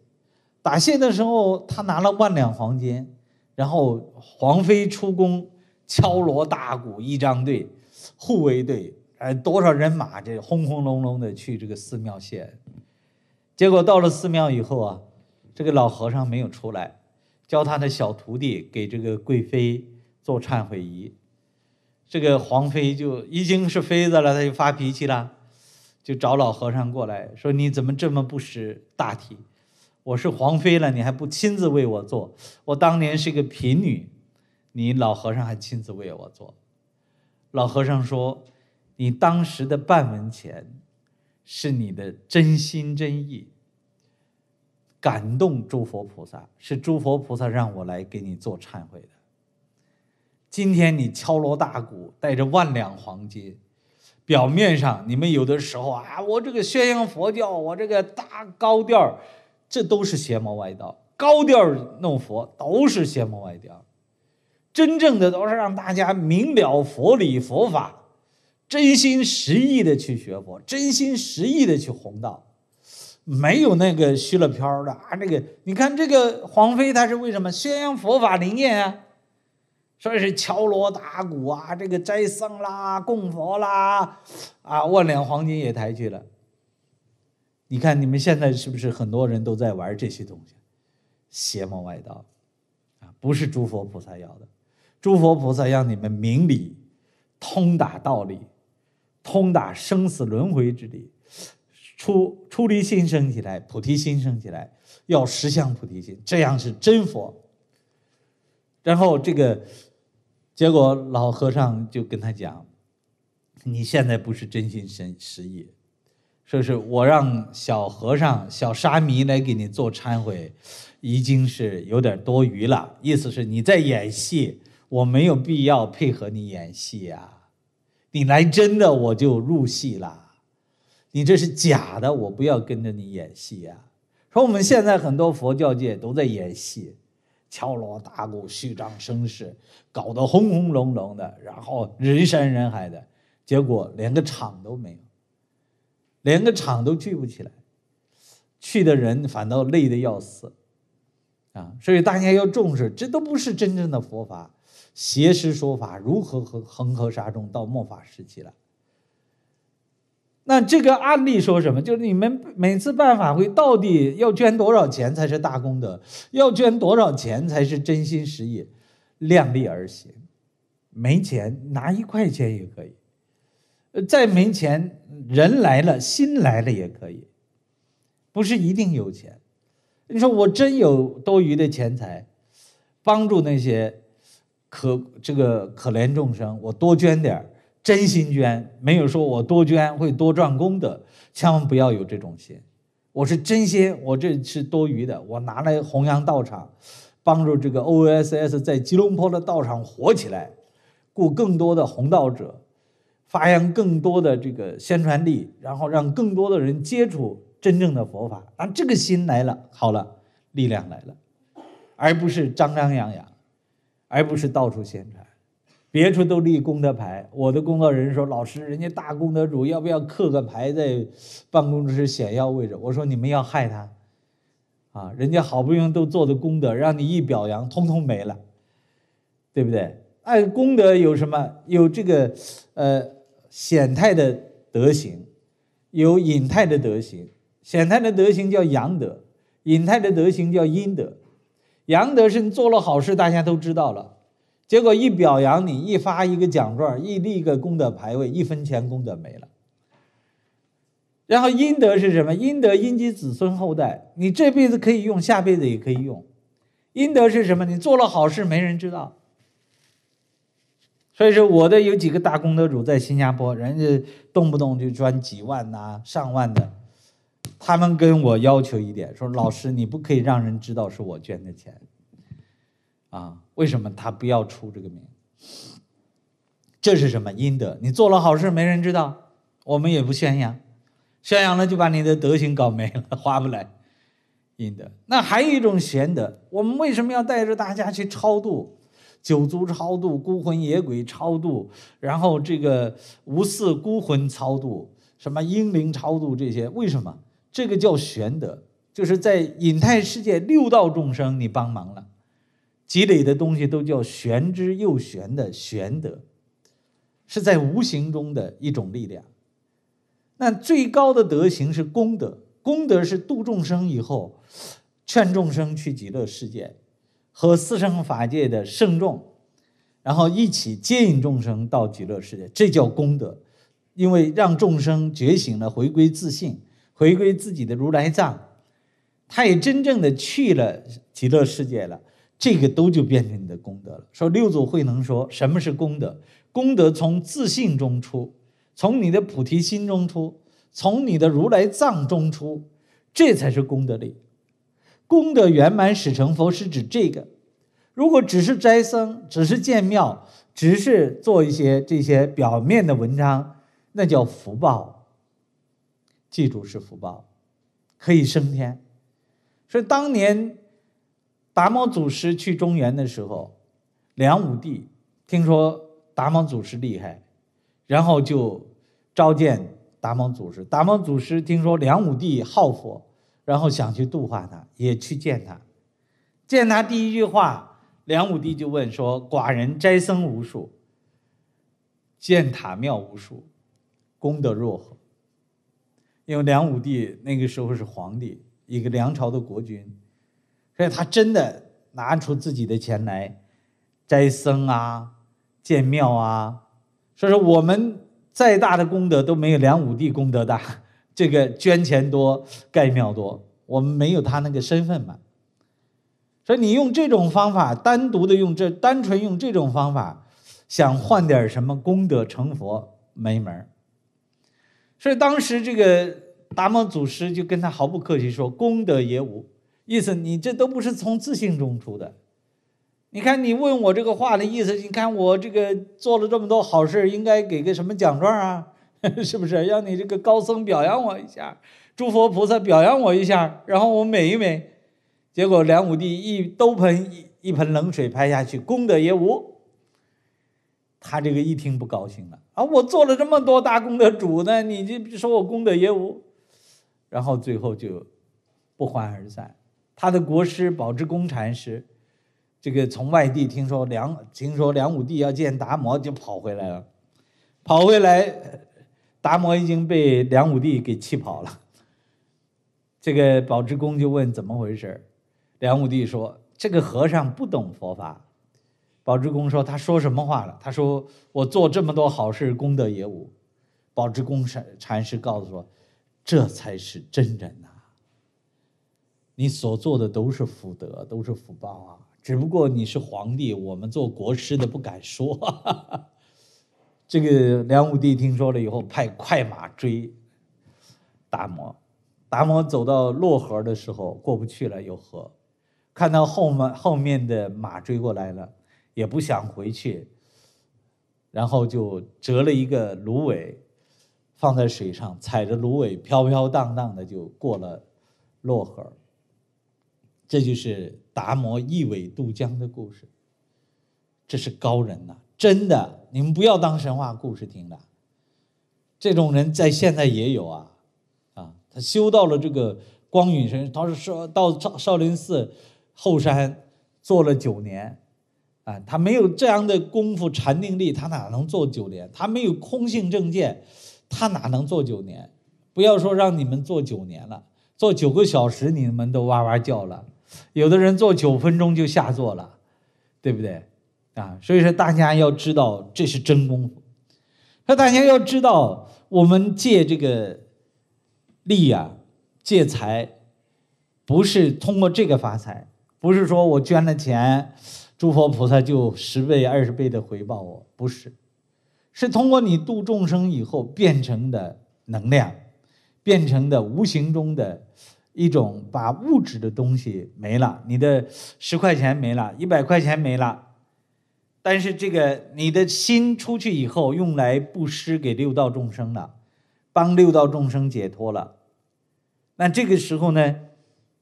答谢的时候他拿了万两黄金，然后皇妃出宫，敲锣打鼓仪仗队，护卫队，哎，多少人马，这轰轰隆隆的去这个寺庙谢。结果到了寺庙以后啊，这个老和尚没有出来，教他的小徒弟给这个贵妃做忏悔仪。这个皇妃就已经是妃子了，她就发脾气了，就找老和尚过来，说你怎么这么不识大体？我是皇妃了，你还不亲自为我做？我当年是个贫女，你老和尚还亲自为我做？老和尚说，你当时的半文钱。是你的真心真意感动诸佛菩萨，是诸佛菩萨让我来给你做忏悔的。今天你敲锣打鼓，带着万两黄金，表面上你们有的时候啊，我这个宣扬佛教，我这个大高调这都是邪魔外道，高调弄佛都是邪魔外道。真正的都是让大家明了佛理佛法。真心实意的去学佛，真心实意的去弘道，没有那个虚了飘的啊！那个，你看这个黄飞他是为什么宣扬佛法灵验啊？说是敲锣打鼓啊，这个斋僧啦、供佛啦，啊，万两黄金也抬去了。你看你们现在是不是很多人都在玩这些东西？邪魔外道，啊，不是诸佛菩萨要的，诸佛菩萨让你们明理、通达道理。通达生死轮回之力，出出离心生起来，菩提心生起来，要实相菩提心，这样是真佛。然后这个结果，老和尚就跟他讲：“你现在不是真心神实意，说是我让小和尚、小沙弥来给你做忏悔，已经是有点多余了。意思是，你在演戏，我没有必要配合你演戏呀。”你来真的我就入戏啦，你这是假的，我不要跟着你演戏呀。说我们现在很多佛教界都在演戏，敲锣打鼓、虚张声势，搞得轰轰隆隆的，然后人山人海的，结果连个场都没有，连个场都聚不起来，去的人反倒累的要死，啊！所以大家要重视，这都不是真正的佛法。邪师说法如何和横河沙中到末法时期了？那这个案例说什么？就是你们每次办法会，到底要捐多少钱才是大功德？要捐多少钱才是真心实意？量力而行，没钱拿一块钱也可以。再没钱，人来了，心来了也可以，不是一定有钱。你说我真有多余的钱财，帮助那些。可这个可怜众生，我多捐点儿，真心捐，没有说我多捐会多赚功德，千万不要有这种心。我是真心，我这是多余的，我拿来弘扬道场，帮助这个 OSS 在吉隆坡的道场火起来，雇更多的弘道者，发扬更多的这个宣传力，然后让更多的人接触真正的佛法。啊，这个心来了，好了，力量来了，而不是张张扬扬。而不是到处宣传，别处都立功德牌。我的工作人员说：“老师，人家大功德主要不要刻个牌在办公室显要位置？”我说：“你们要害他，啊，人家好不容易都做的功德，让你一表扬，通通没了，对不对？按功德有什么？有这个，呃，显态的德行，有隐态的德行。显态的德行叫阳德，隐态的德行叫阴德。”杨德胜做了好事，大家都知道了。结果一表扬你，一发一个奖状，一立个功德牌位，一分钱功德没了。然后阴德是什么？阴德阴及子孙后代，你这辈子可以用，下辈子也可以用。阴德是什么？你做了好事没人知道。所以说我的有几个大功德主在新加坡，人家动不动就赚几万呐，上万的。他们跟我要求一点，说老师你不可以让人知道是我捐的钱，啊，为什么他不要出这个名？这是什么阴德？你做了好事没人知道，我们也不宣扬，宣扬了就把你的德行搞没了，花 不来，阴德。那还有一种贤德，我们为什么要带着大家去超度九族超度孤魂野鬼超度，然后这个无四孤魂超度什么英灵超度这些？为什么？这个叫玄德，就是在隐态世界六道众生，你帮忙了，积累的东西都叫玄之又玄的玄德，是在无形中的一种力量。那最高的德行是功德，功德是度众生以后，劝众生去极乐世界，和四生法界的圣众，然后一起接引众生到极乐世界，这叫功德，因为让众生觉醒了，回归自信。回归自己的如来藏，他也真正的去了极乐世界了，这个都就变成你的功德了。说六祖慧能说，什么是功德？功德从自信中出，从你的菩提心中出，从你的如来藏中出，这才是功德力。功德圆满始成佛，是指这个。如果只是斋僧，只是建庙，只是做一些这些表面的文章，那叫福报。记住是福报，可以升天。所以当年达摩祖师去中原的时候，梁武帝听说达摩祖师厉害，然后就召见达摩祖师。达摩祖师听说梁武帝好佛，然后想去度化他，也去见他。见他第一句话，梁武帝就问说：“寡人斋僧无数，建塔庙无数，功德若何？”因为梁武帝那个时候是皇帝，一个梁朝的国君，所以他真的拿出自己的钱来斋僧啊、建庙啊。所以说我们再大的功德都没有梁武帝功德大，这个捐钱多、盖庙多，我们没有他那个身份嘛。所以你用这种方法，单独的用这，单纯用这种方法，想换点什么功德成佛，没门儿。所以当时这个达摩祖师就跟他毫不客气说：“功德也无，意思你这都不是从自信中出的。你看你问我这个话的意思，你看我这个做了这么多好事，应该给个什么奖状啊？是不是？让你这个高僧表扬我一下，诸佛菩萨表扬我一下，然后我美一美。结果梁武帝一兜盆一一盆冷水拍下去，功德也无。”他这个一听不高兴了啊！我做了这么多大功德主呢，你就说我功德也无，然后最后就不欢而散。他的国师保志公禅师，这个从外地听说梁听说梁武帝要见达摩，就跑回来了。跑回来，达摩已经被梁武帝给气跑了。这个保志公就问怎么回事梁武帝说这个和尚不懂佛法。宝志公说：“他说什么话了？他说我做这么多好事，功德也无。”宝志公禅禅师告诉说：“这才是真人呐！你所做的都是福德，都是福报啊！只不过你是皇帝，我们做国师的不敢说。”这个梁武帝听说了以后，派快马追达摩。达摩走到洛河的时候，过不去了，有河。看到后面后面的马追过来了。也不想回去，然后就折了一个芦苇，放在水上，踩着芦苇飘飘荡荡的就过了洛河。这就是达摩一苇渡江的故事。这是高人呐，真的，你们不要当神话故事听的。这种人在现在也有啊，啊，他修到了这个光允神，他是说到少少林寺后山做了九年。啊，他没有这样的功夫、禅定力，他哪能做九年？他没有空性正见，他哪能做九年？不要说让你们做九年了，做九个小时你们都哇哇叫了，有的人做九分钟就下座了，对不对？啊，所以说大家要知道这是真功夫。那大家要知道，我们借这个力呀，借财，不是通过这个发财，不是说我捐了钱。诸佛菩萨就十倍二十倍的回报我，不是，是通过你度众生以后变成的能量，变成的无形中的，一种把物质的东西没了，你的十块钱没了，一百块钱没了，但是这个你的心出去以后，用来布施给六道众生了，帮六道众生解脱了，那这个时候呢，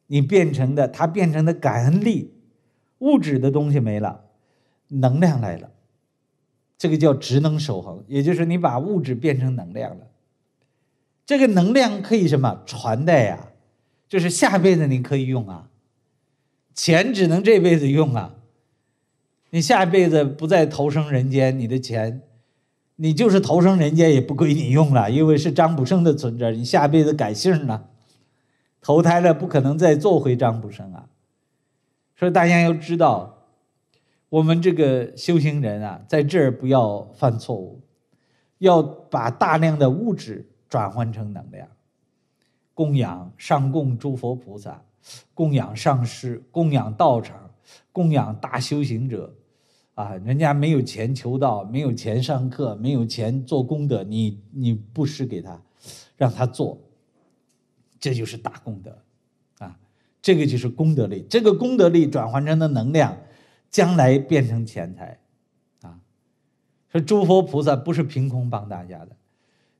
你变成的，它变成的感恩力。物质的东西没了，能量来了，这个叫职能守恒，也就是你把物质变成能量了。这个能量可以什么传代呀？就是下辈子你可以用啊，钱只能这辈子用啊，你下辈子不再投生人间，你的钱，你就是投生人间也不归你用了，因为是张卜生的存折，你下辈子改姓了，投胎了不可能再做回张卜生啊。说大家要知道，我们这个修行人啊，在这儿不要犯错误，要把大量的物质转换成能量，供养上供诸佛菩萨，供养上师，供养道场，供养大修行者，啊，人家没有钱求道，没有钱上课，没有钱做功德，你你布施给他，让他做，这就是大功德。这个就是功德力，这个功德力转换成的能量，将来变成钱财，啊，说诸佛菩萨不是凭空帮大家的。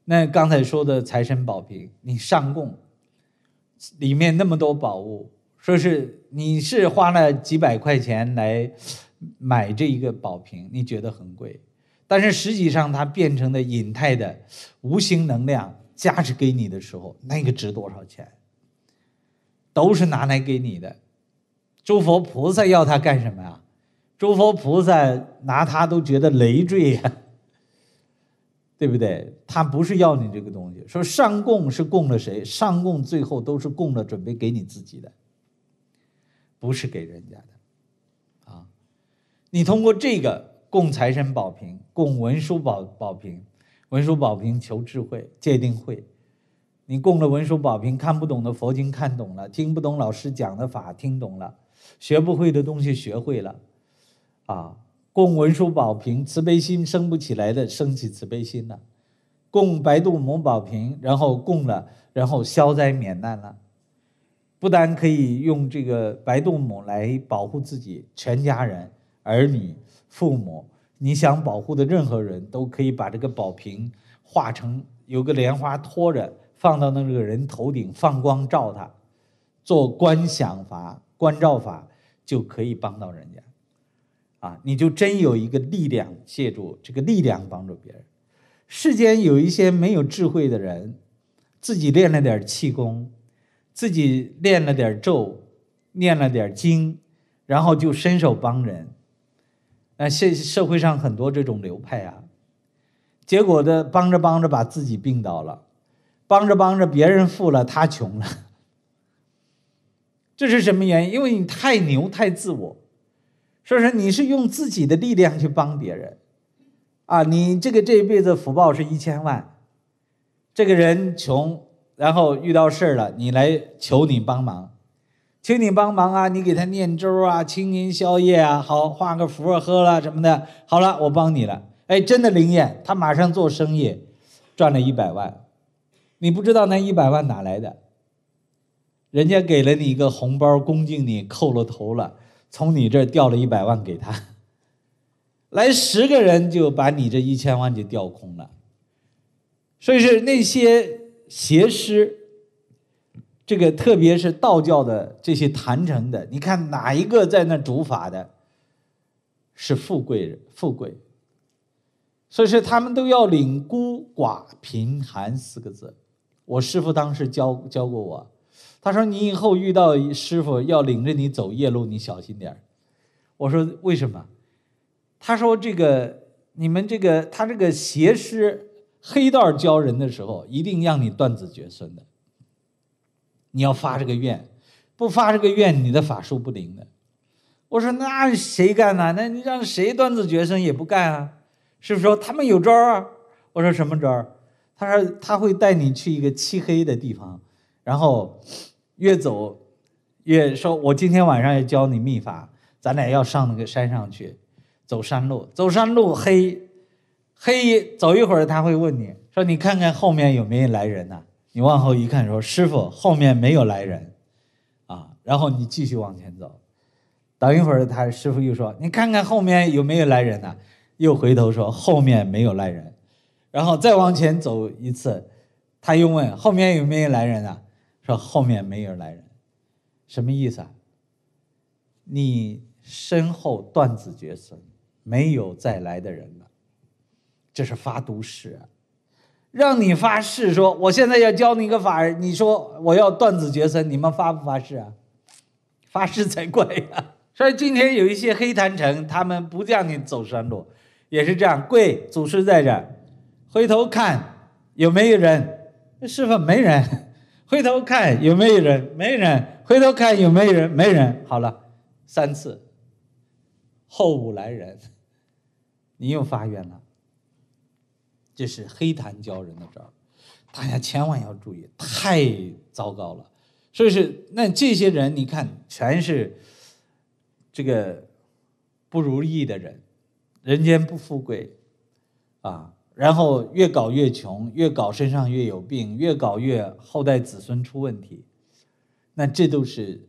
那刚才说的财神宝瓶，你上供，里面那么多宝物，说是你是花了几百块钱来买这一个宝瓶，你觉得很贵，但是实际上它变成的隐态的无形能量加持给你的时候，那个值多少钱？都是拿来给你的，诸佛菩萨要它干什么呀？诸佛菩萨拿它都觉得累赘呀，对不对？他不是要你这个东西。说上供是供了谁？上供最后都是供了准备给你自己的，不是给人家的，啊！你通过这个供财神宝瓶、供文殊宝宝瓶、文殊宝瓶求智慧、戒定慧。你供了文殊宝瓶，看不懂的佛经看懂了，听不懂老师讲的法听懂了，学不会的东西学会了，啊，供文殊宝瓶，慈悲心升不起来的升起慈悲心了，供白度母宝瓶，然后供了，然后消灾免难了，不但可以用这个白度母来保护自己、全家人、儿女、父母，你想保护的任何人都可以把这个宝瓶化成有个莲花托着。放到那个人头顶放光照他，做观想法、观照法就可以帮到人家，啊，你就真有一个力量，借助这个力量帮助别人。世间有一些没有智慧的人，自己练了点气功，自己练了点咒，念了点经，然后就伸手帮人，那现社会上很多这种流派啊，结果的帮着帮着把自己病倒了。帮着帮着，别人富了，他穷了，这是什么原因？因为你太牛太自我，所以说你是用自己的力量去帮别人，啊，你这个这一辈子福报是一千万，这个人穷，然后遇到事儿了，你来求你帮忙，请你帮忙啊，你给他念咒啊，清音宵夜啊，好画个符啊，喝了什么的，好了，我帮你了，哎，真的灵验，他马上做生意，赚了一百万。你不知道那一百万哪来的？人家给了你一个红包，恭敬你，叩了头了，从你这调了一百万给他，来十个人就把你这一千万就调空了。所以是那些邪师，这个特别是道教的这些坛城的，你看哪一个在那主法的，是富贵人，富贵。所以说他们都要领孤寡贫寒四个字。我师傅当时教教过我，他说：“你以后遇到师傅要领着你走夜路，你小心点我说：“为什么？”他说：“这个你们这个他这个邪师黑道教人的时候，一定让你断子绝孙的。你要发这个愿，不发这个愿，你的法术不灵的。”我说：“那谁干哪？那你让谁断子绝孙也不干啊？”师傅说：“他们有招啊？我说：“什么招他说他会带你去一个漆黑的地方，然后越走越说：“我今天晚上要教你秘法，咱俩要上那个山上去，走山路，走山路黑黑，走一会儿他会问你说：‘你看看后面有没有来人呢？’你往后一看说：‘师傅，后面没有来人。’啊，然后你继续往前走，等一会儿他师傅又说：‘你看看后面有没有来人呢？’又回头说：‘后面没有来人。’然后再往前走一次，他又问：“后面有没有来人啊？”说：“后面没有来人，什么意思啊？你身后断子绝孙，没有再来的人了，这是发毒誓啊！让你发誓说，我现在要教你一个法儿，你说我要断子绝孙，你们发不发誓啊？发誓才怪呀！所以今天有一些黑坛城，他们不叫你走山路，也是这样跪，祖师在这儿。”回头看有没有人？师傅没人。回头看有没有人？没人。回头看有没有人？没人。好了，三次，后无来人。你又发愿了，这是黑檀教人的招大家千万要注意，太糟糕了。所以是那这些人，你看全是这个不如意的人，人间不富贵啊。然后越搞越穷，越搞身上越有病，越搞越后代子孙出问题。那这都是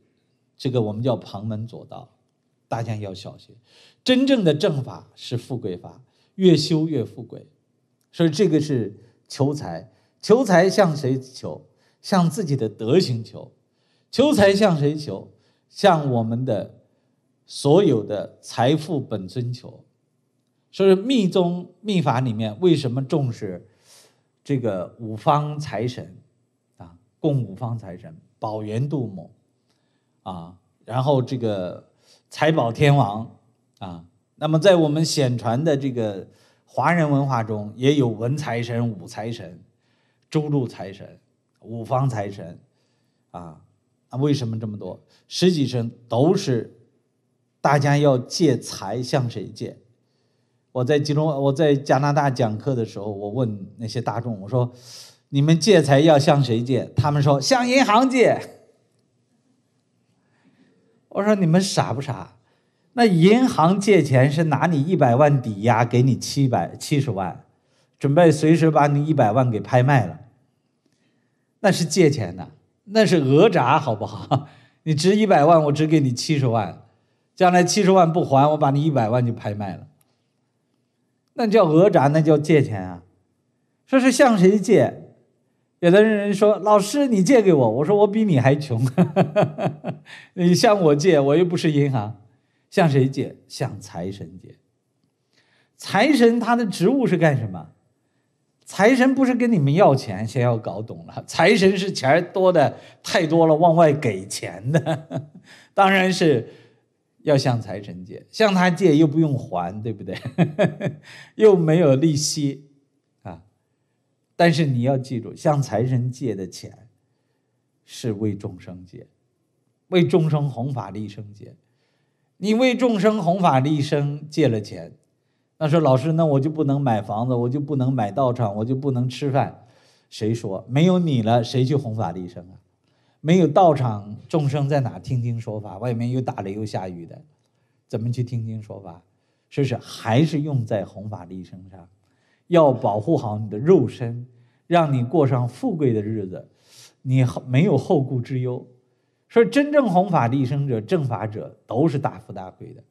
这个我们叫旁门左道，大家要小心。真正的正法是富贵法，越修越富贵。所以这个是求财，求财向谁求？向自己的德行求。求财向谁求？向我们的所有的财富本尊求。所以密宗密法里面为什么重视这个五方财神啊？供五方财神、宝元度母啊，然后这个财宝天王啊。那么在我们显传的这个华人文化中，也有文财神、武财神、诸路财神、五方财神啊。那为什么这么多？实际上都是大家要借财，向谁借？我在集中，我在加拿大讲课的时候，我问那些大众，我说：“你们借财要向谁借？”他们说：“向银行借。”我说：“你们傻不傻？那银行借钱是拿你一百万抵押，给你七百七十万，准备随时把你一百万给拍卖了。那是借钱的，那是讹诈，好不好？你值一百万，我只给你七十万，将来七十万不还，我把你一百万就拍卖了。”那叫讹诈，那叫借钱啊！说是向谁借？有的人说老师你借给我，我说我比你还穷，你向我借，我又不是银行，向谁借？向财神借。财神他的职务是干什么？财神不是跟你们要钱，先要搞懂了。财神是钱多的太多了往外给钱的，当然是。要向财神借，向他借又不用还，对不对？又没有利息啊。但是你要记住，向财神借的钱是为众生借，为众生弘法利生借。你为众生弘法利生借了钱，那说：“老师，那我就不能买房子，我就不能买道场，我就不能吃饭。”谁说？没有你了，谁去弘法利生啊？没有道场，众生在哪听听说法？外面又打雷又下雨的，怎么去听听说法？说是还是用在弘法利生上，要保护好你的肉身，让你过上富贵的日子，你没有后顾之忧。说真正弘法利生者、正法者都是大富大贵的。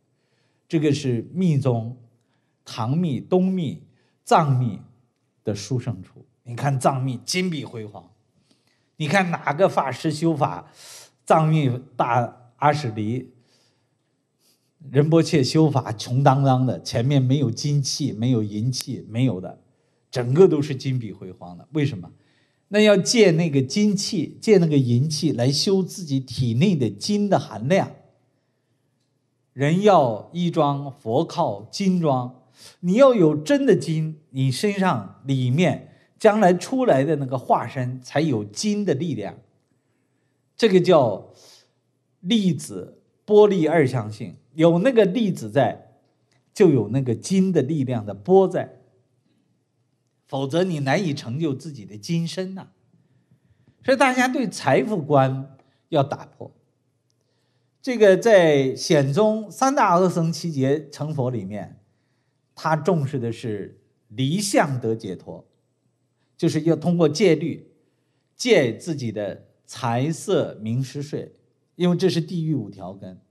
这个是密宗、唐密、东密、藏密的殊胜处。你看藏密金碧辉煌。你看哪个法师修法，藏密大阿史黎、仁波切修法穷当当的，前面没有金器，没有银器，没有的，整个都是金碧辉煌的。为什么？那要借那个金器，借那个银器来修自己体内的金的含量。人要衣装，佛靠金装。你要有真的金，你身上里面。将来出来的那个化身才有金的力量，这个叫粒子波粒二象性，有那个粒子在，就有那个金的力量的波在，否则你难以成就自己的金身呐。所以大家对财富观要打破。这个在显宗三大阿僧七劫成佛里面，他重视的是离相得解脱。就是要通过戒律，戒自己的财色名食睡，因为这是地狱五条根。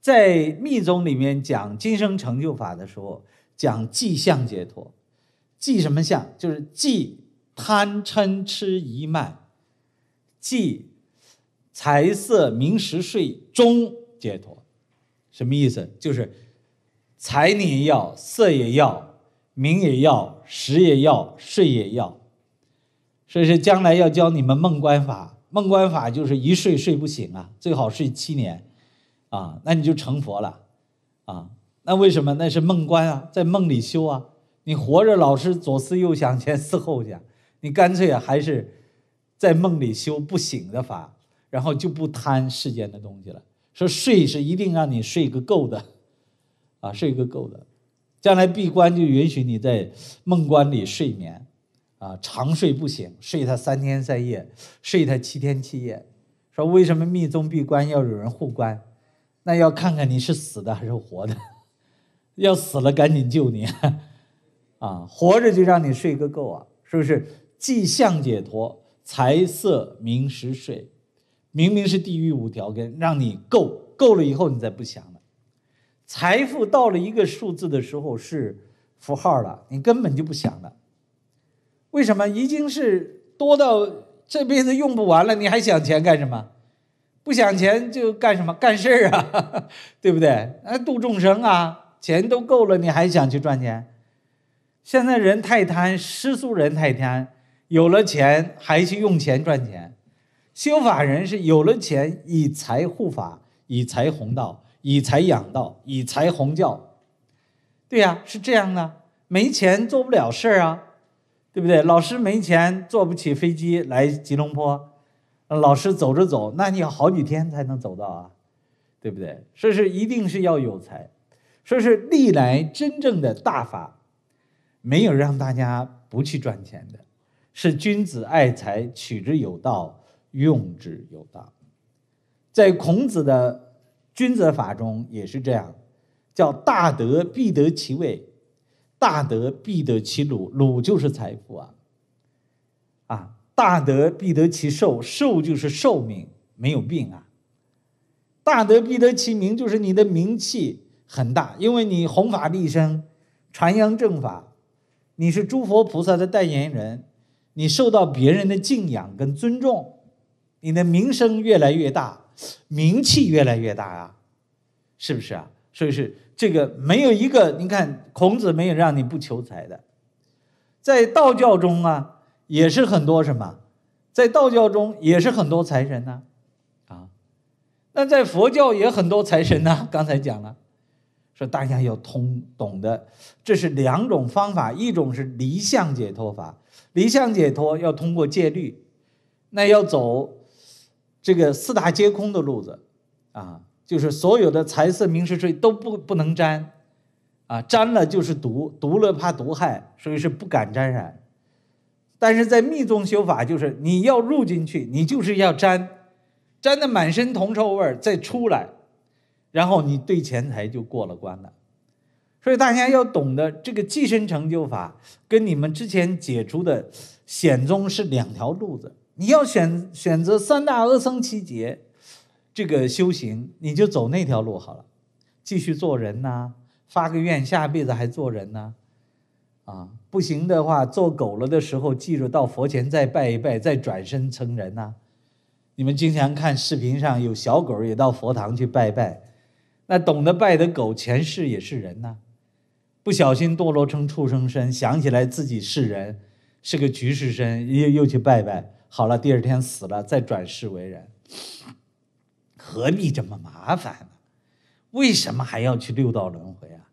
在密宗里面讲今生成就法的时候，讲即相解脱，即什么相？就是即贪嗔痴疑慢，即财色名食睡中解脱。什么意思？就是财也要，色也要，名也要，食也要，睡也要。说是将来要教你们梦观法，梦观法就是一睡睡不醒啊，最好睡七年，啊，那你就成佛了，啊，那为什么？那是梦观啊，在梦里修啊。你活着老是左思右想，前思后想，你干脆还是在梦里修不醒的法，然后就不贪世间的东西了。说睡是一定让你睡个够的，啊，睡个够的，将来闭关就允许你在梦观里睡眠。啊，长睡不醒，睡他三天三夜，睡他七天七夜。说为什么密宗闭关要有人护关？那要看看你是死的还是活的。要死了赶紧救你，啊，活着就让你睡个够啊！是不是？既相解脱，财色名食睡，明明是地狱五条根，让你够够了以后你再不想了。财富到了一个数字的时候是符号了，你根本就不想了。为什么已经是多到这辈子用不完了？你还想钱干什么？不想钱就干什么干事儿啊，对不对？啊，度众生啊，钱都够了，你还想去赚钱？现在人太贪，世俗人太贪，有了钱还去用钱赚钱。修法人是有了钱以财护法，以财弘道，以财养道，以财弘教。对呀，是这样的，没钱做不了事儿啊。对不对？老师没钱，坐不起飞机来吉隆坡，老师走着走，那你要好几天才能走到啊，对不对？说是一定是要有才，说是历来真正的大法，没有让大家不去赚钱的，是君子爱财，取之有道，用之有道。在孔子的君子法中也是这样，叫大德必得其位。大德必得其鲁，鲁就是财富啊！啊，大德必得其寿，寿就是寿命，没有病啊。大德必得其名，就是你的名气很大，因为你弘法利生，传扬正法，你是诸佛菩萨的代言人，你受到别人的敬仰跟尊重，你的名声越来越大，名气越来越大啊，是不是啊？所以是。这个没有一个，你看孔子没有让你不求财的，在道教中啊，也是很多什么，在道教中也是很多财神呐，啊，那在佛教也很多财神呐。刚才讲了，说大家要通懂得，这是两种方法，一种是离相解脱法，离相解脱要通过戒律，那要走这个四大皆空的路子，啊。就是所有的财色名食睡都不不能沾，啊，沾了就是毒，毒了怕毒害，所以是不敢沾染。但是在密宗修法，就是你要入进去，你就是要沾，沾得满身铜臭味再出来，然后你对钱财就过了关了。所以大家要懂得这个寄身成就法跟你们之前解除的显宗是两条路子，你要选选择三大阿僧七劫。这个修行，你就走那条路好了。继续做人呐，发个愿，下辈子还做人呐。啊，不行的话，做狗了的时候，记着到佛前再拜一拜，再转身成人呐。你们经常看视频上有小狗也到佛堂去拜拜，那懂得拜的狗前世也是人呐。不小心堕落成畜生身，想起来自己是人，是个局士身，又又去拜拜。好了，第二天死了，再转世为人。何必这么麻烦呢？为什么还要去六道轮回啊？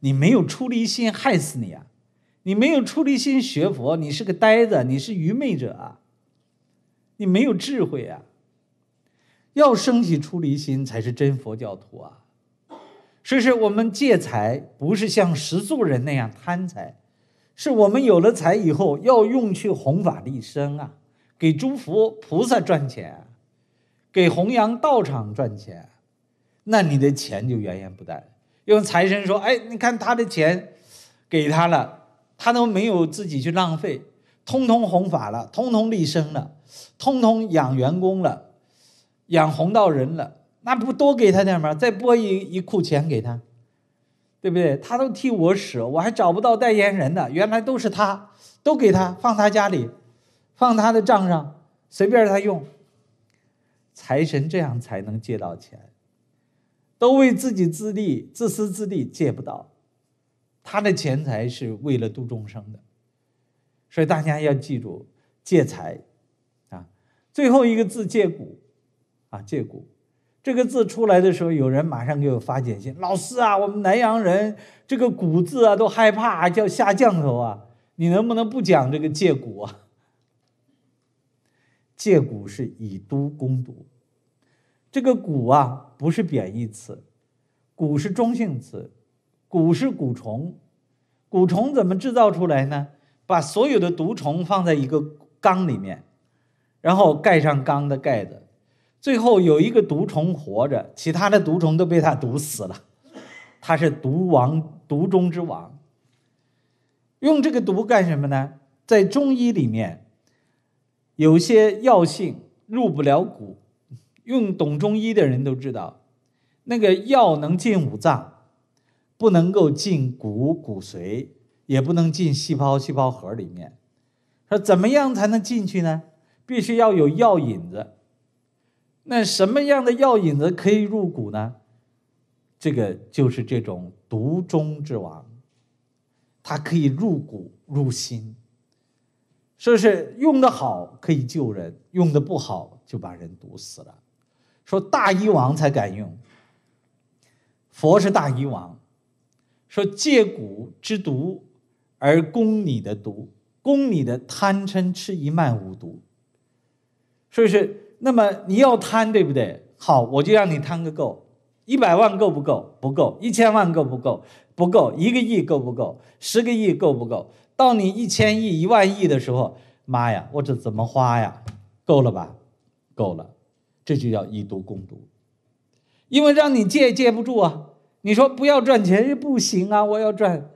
你没有出离心，害死你啊！你没有出离心学佛，你是个呆子，你是愚昧者啊！你没有智慧啊！要升起出离心，才是真佛教徒啊！所以说，我们借财不是像十素人那样贪财，是我们有了财以后要用去弘法利生啊，给诸佛菩萨赚钱。给弘扬道场赚钱，那你的钱就源源不断。用财神说：“哎，你看他的钱，给他了，他都没有自己去浪费，通通弘法了，通通立身了，通通养员工了，养弘道人了，那不多给他点吗？再拨一一库钱给他，对不对？他都替我使，我还找不到代言人呢。原来都是他，都给他放他家里，放他的账上，随便他用。”财神这样才能借到钱，都为自己自利、自私自利，借不到。他的钱财是为了度众生的，所以大家要记住借财，啊，最后一个字借股，啊借股，这个字出来的时候，有人马上给我发简信：“老师啊，我们南阳人这个古字啊，都害怕叫下降头啊，你能不能不讲这个借古啊？”借蛊是以毒攻毒，这个蛊啊不是贬义词，蛊是中性词，蛊是蛊虫，蛊虫怎么制造出来呢？把所有的毒虫放在一个缸里面，然后盖上缸的盖子，最后有一个毒虫活着，其他的毒虫都被它毒死了，它是毒王、毒中之王。用这个毒干什么呢？在中医里面。有些药性入不了骨，用懂中医的人都知道，那个药能进五脏，不能够进骨骨髓，也不能进细胞细胞核里面。说怎么样才能进去呢？必须要有药引子。那什么样的药引子可以入骨呢？这个就是这种毒中之王，它可以入骨入心。说是用的好可以救人，用的不好就把人毒死了。说大医王才敢用，佛是大医王。说借骨之毒而攻你的毒，攻你的贪嗔痴一慢无毒。所以是，那么你要贪，对不对？好，我就让你贪个够。一百万够不够？不够。一千万够不够？不够。一个亿够不够？十个亿够不够？到你一千亿、一万亿的时候，妈呀，我这怎么花呀？够了吧？够了，这就叫以毒攻毒，因为让你借借不住啊。你说不要赚钱不行啊，我要赚。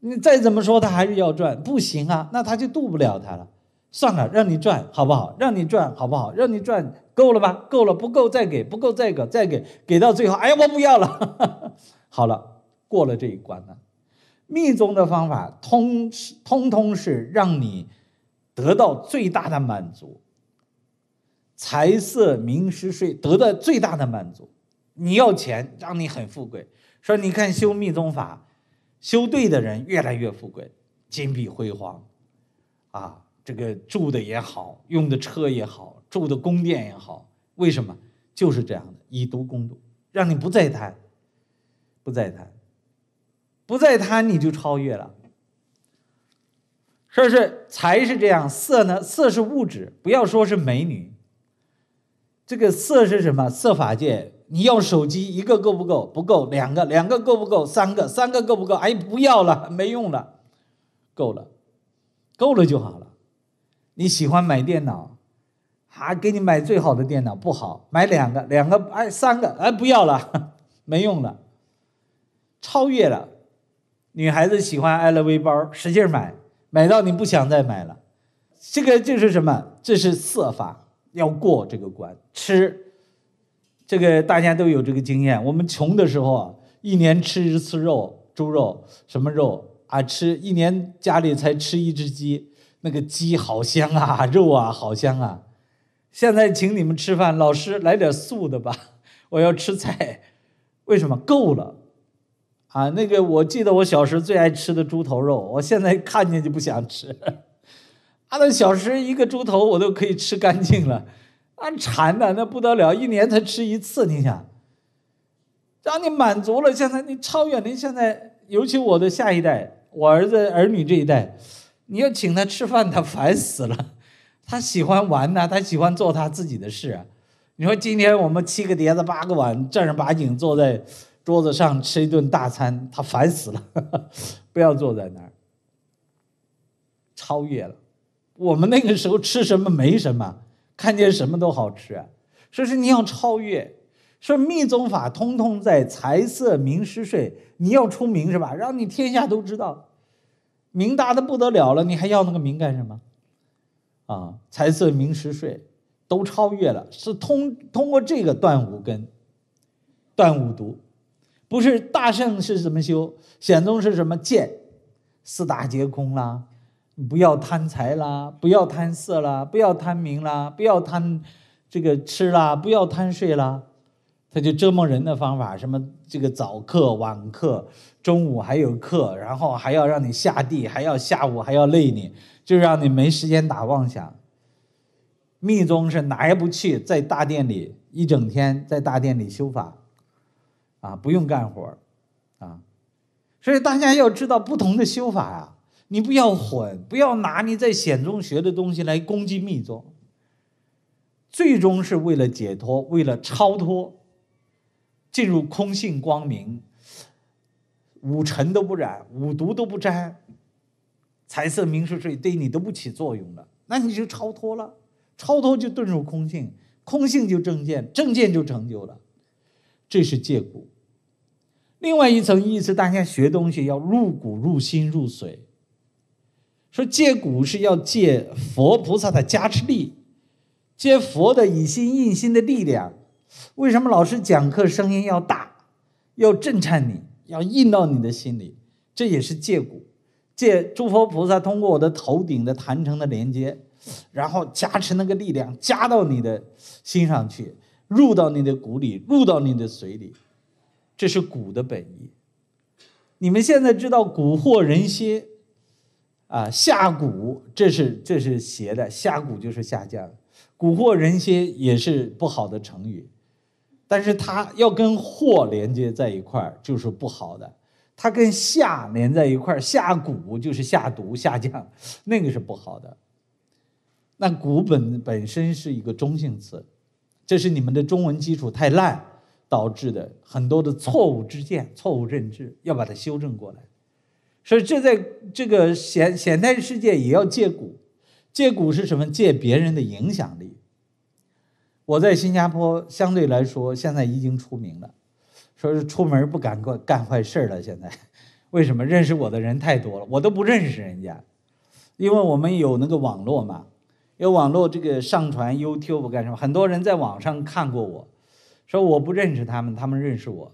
你再怎么说他还是要赚，不行啊，那他就渡不了他了。算了，让你赚好不好？让你赚好不好？让你赚够了吧？够了，不够再给，不够再给，再给，给到最后，哎呀，我不要了。好了，过了这一关了。密宗的方法，通通通是让你得到最大的满足，财色名食睡得到最大的满足。你要钱，让你很富贵。说你看修密宗法，修对的人越来越富贵，金碧辉煌，啊，这个住的也好，用的车也好，住的宫殿也好，为什么？就是这样的，以毒攻毒，让你不再贪，不再贪。不再贪，你就超越了。说是财是这样，色呢？色是物质，不要说是美女。这个色是什么？色法界。你用手机一个够不够？不够，两个，两个够不够？三个，三个够不够？哎，不要了，没用了，够了，够了就好了。你喜欢买电脑，还给你买最好的电脑不好，买两个，两个哎三个哎不要了，没用了，超越了。女孩子喜欢 LV 包，使劲买，买到你不想再买了。这个就是什么？这是色法，要过这个关。吃，这个大家都有这个经验。我们穷的时候啊，一年吃一次肉，猪肉什么肉啊吃，一年家里才吃一只鸡，那个鸡好香啊，肉啊好香啊。现在请你们吃饭，老师来点素的吧，我要吃菜。为什么？够了。啊，那个我记得我小时最爱吃的猪头肉，我现在看见就不想吃。啊，那小时一个猪头我都可以吃干净了，那馋的那不得了，一年才吃一次，你想，让你满足了。现在你超越，您现在尤其我的下一代，我儿子儿女这一代，你要请他吃饭，他烦死了，他喜欢玩呢，他喜欢做他自己的事。你说今天我们七个碟子八个碗，正儿八经坐在。桌子上吃一顿大餐，他烦死了。不要坐在那儿，超越了。我们那个时候吃什么没什么，看见什么都好吃。所以说你要超越。说密宗法通通在财色名食睡。你要出名是吧？让你天下都知道，名大的不得了了。你还要那个名干什么？啊，财色名食睡都超越了，是通通过这个断五根、断五毒。不是大圣是怎么修？显宗是什么见？四大皆空啦，不要贪财啦，不要贪色啦，不要贪名啦，不要贪这个吃啦，不要贪睡啦。他就折磨人的方法，什么这个早课、晚课，中午还有课，然后还要让你下地，还要下午还要累你，就让你没时间打妄想。密宗是哪也不去，在大殿里一整天，在大殿里修法。啊，不用干活啊，所以大家要知道不同的修法啊，你不要混，不要拿你在显中学的东西来攻击密宗。最终是为了解脱，为了超脱，进入空性光明，五尘都不染，五毒都不沾，财色名食睡对你都不起作用了，那你就超脱了。超脱就遁入空性，空性就正见，正见就成就了，这是借古。另外一层意思，大家学东西要入骨入心入髓。说借骨是要借佛菩萨的加持力，借佛的以心印心的力量。为什么老师讲课声音要大，要震颤你，要印到你的心里？这也是借骨，借诸佛菩萨通过我的头顶的坛城的连接，然后加持那个力量，加到你的心上去，入到你的骨里，入到你的髓里。这是蛊的本意。你们现在知道“蛊惑人心”，啊，“下蛊”这是这是邪的，“下蛊”就是下降，“蛊惑人心”也是不好的成语。但是它要跟“惑”连接在一块儿，就是不好的。它跟“下”连在一块儿，“下蛊”就是下毒、下降，那个是不好的。那“蛊”本本身是一个中性词，这是你们的中文基础太烂。导致的很多的错误之见、错误认知，要把它修正过来。所以，这在这个显显代世界也要借古，借古是什么？借别人的影响力。我在新加坡相对来说现在已经出名了，说是出门不敢干干坏事了。现在为什么？认识我的人太多了，我都不认识人家，因为我们有那个网络嘛，有网络这个上传 YouTube 干什么？很多人在网上看过我。说我不认识他们，他们认识我。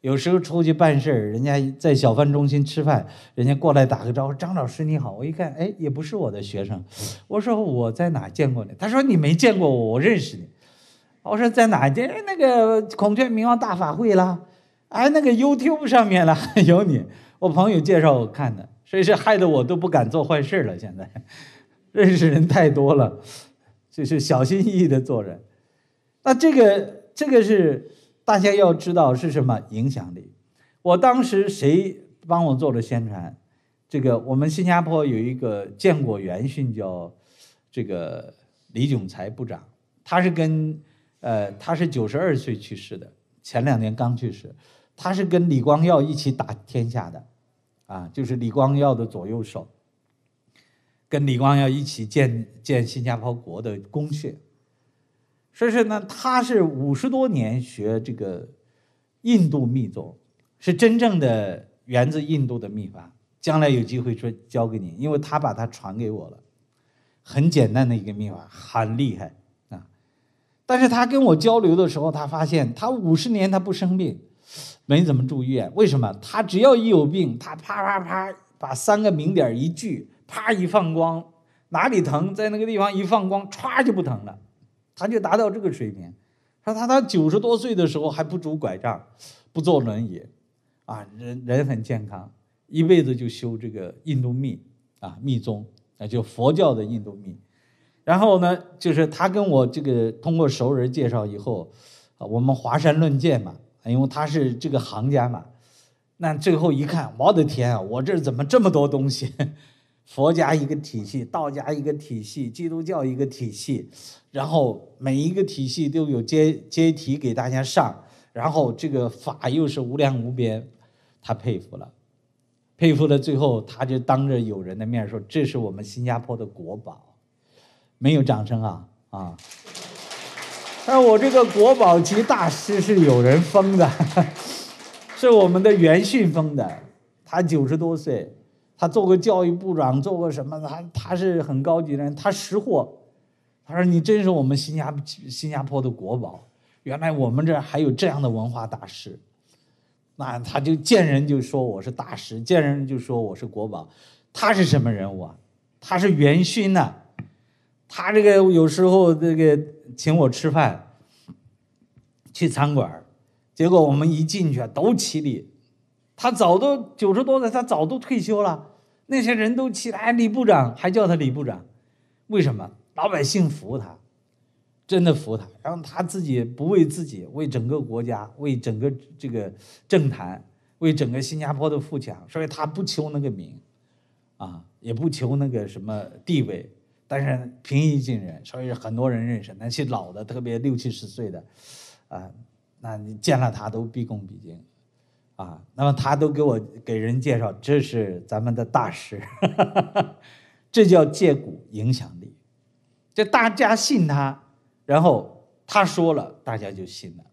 有时候出去办事儿，人家在小饭中心吃饭，人家过来打个招呼：“张老师你好。”我一看，哎，也不是我的学生。我说：“我在哪见过你？”他说：“你没见过我，我认识你。”我说：“在哪见？”那个孔雀明王大法会啦，哎，那个 YouTube 上面了 有你。我朋友介绍我看的，所以是害得我都不敢做坏事了。现在认识人太多了，就是小心翼翼的做人。那这个。这个是大家要知道是什么影响力。我当时谁帮我做了宣传？这个我们新加坡有一个建国元勋叫这个李炯才部长，他是跟呃他是九十二岁去世的，前两年刚去世。他是跟李光耀一起打天下的，啊，就是李光耀的左右手，跟李光耀一起建建新加坡国的功勋。说是呢，他是五十多年学这个印度秘宗，是真正的源自印度的秘法。将来有机会说教给你，因为他把它传给我了。很简单的一个秘法，很厉害啊！但是他跟我交流的时候，他发现他五十年他不生病，没怎么住院。为什么？他只要一有病，他啪啪啪把三个名点一聚，啪一放光，哪里疼在那个地方一放光，歘就不疼了。他就达到这个水平，他他他九十多岁的时候还不拄拐杖，不坐轮椅，啊，人人很健康，一辈子就修这个印度密啊，密宗啊，就佛教的印度密。然后呢，就是他跟我这个通过熟人介绍以后，我们华山论剑嘛，因为他是这个行家嘛。那最后一看，我的天啊，我这怎么这么多东西？佛家一个体系，道家一个体系，基督教一个体系。然后每一个体系都有阶阶梯给大家上，然后这个法又是无量无边，他佩服了，佩服了。最后他就当着有人的面说：“这是我们新加坡的国宝。”没有掌声啊啊！但我这个国宝级大师是有人封的，是我们的元训封的。他九十多岁，他做过教育部长，做过什么？他他是很高级的人，他识货。他说：“你真是我们新加新加坡的国宝，原来我们这还有这样的文化大师。”那他就见人就说我是大师，见人就说我是国宝。他是什么人物啊？他是元勋呐！他这个有时候这个请我吃饭，去餐馆，结果我们一进去都起立。他早都九十多岁，他早都退休了，那些人都起来，李部长还叫他李部长，为什么？老百姓服他，真的服他，然后他自己不为自己，为整个国家，为整个这个政坛，为整个新加坡的富强，所以他不求那个名，啊，也不求那个什么地位，但是平易近人，所以很多人认识。那些老的，特别六七十岁的，啊，那你见了他都毕恭毕敬，啊，那么他都给我给人介绍，这是咱们的大师，这叫借古影响。就大家信他，然后他说了，大家就信了。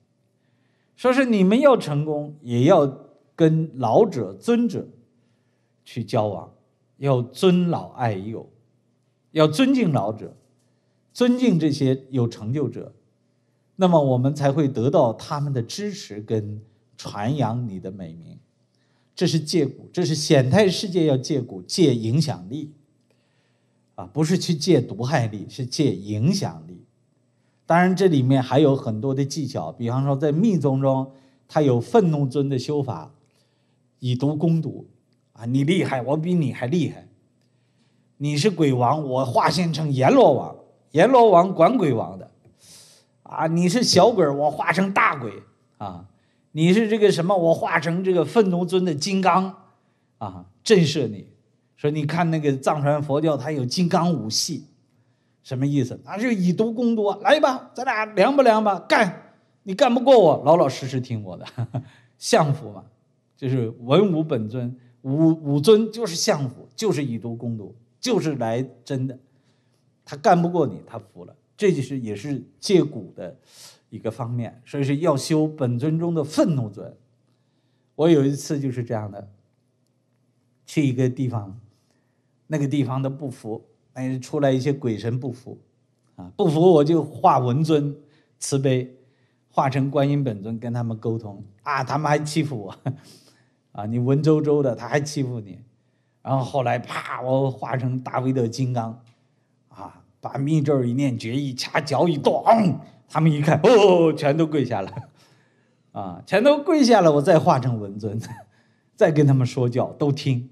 说是你们要成功，也要跟老者、尊者去交往，要尊老爱幼，要尊敬老者，尊敬这些有成就者，那么我们才会得到他们的支持跟传扬你的美名。这是借，这是显态世界要借古，借影响力。啊，不是去借毒害力，是借影响力。当然，这里面还有很多的技巧，比方说在密宗中，他有愤怒尊的修法，以毒攻毒。啊，你厉害，我比你还厉害。你是鬼王，我化现成阎罗王，阎罗王管鬼王的。啊，你是小鬼，我化成大鬼。啊，你是这个什么，我化成这个愤怒尊的金刚。啊，震慑你。说你看那个藏传佛教，它有金刚武系，什么意思？啊，就以毒攻毒，来吧，咱俩量吧量吧，干，你干不过我，老老实实听我的，相府嘛，就是文武本尊，武武尊就是相府，就是以毒攻毒，就是来真的，他干不过你，他服了，这就是也是借古的一个方面，所以是要修本尊中的愤怒尊，我有一次就是这样的，去一个地方。那个地方都不服，哎，出来一些鬼神不服，啊，不服我就化文尊慈悲，化成观音本尊跟他们沟通啊，他们还欺负我，啊，你文绉绉的，他还欺负你，然后后来啪，我化成大威德金刚，啊，把密咒一念决一掐脚一咚，他们一看哦，全都跪下了，啊，全都跪下了，我再化成文尊，再跟他们说教，都听，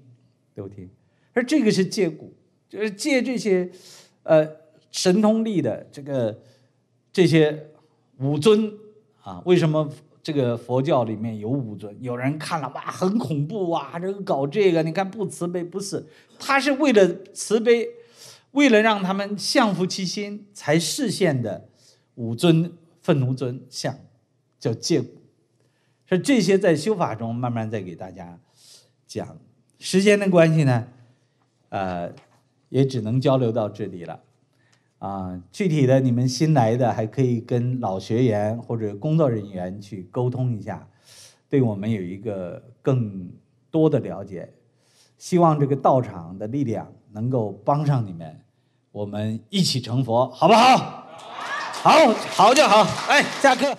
都听。而这个是借古，就是借这些，呃，神通力的这个这些五尊啊。为什么这个佛教里面有五尊？有人看了哇，很恐怖啊！这个搞这个，你看不慈悲，不是他是为了慈悲，为了让他们相服其心才示现的五尊愤怒尊像，叫借。古。说这些在修法中慢慢再给大家讲，时间的关系呢。呃，也只能交流到这里了，啊，具体的你们新来的还可以跟老学员或者工作人员去沟通一下，对我们有一个更多的了解。希望这个道场的力量能够帮上你们，我们一起成佛，好不好？好，好就好，哎，下课。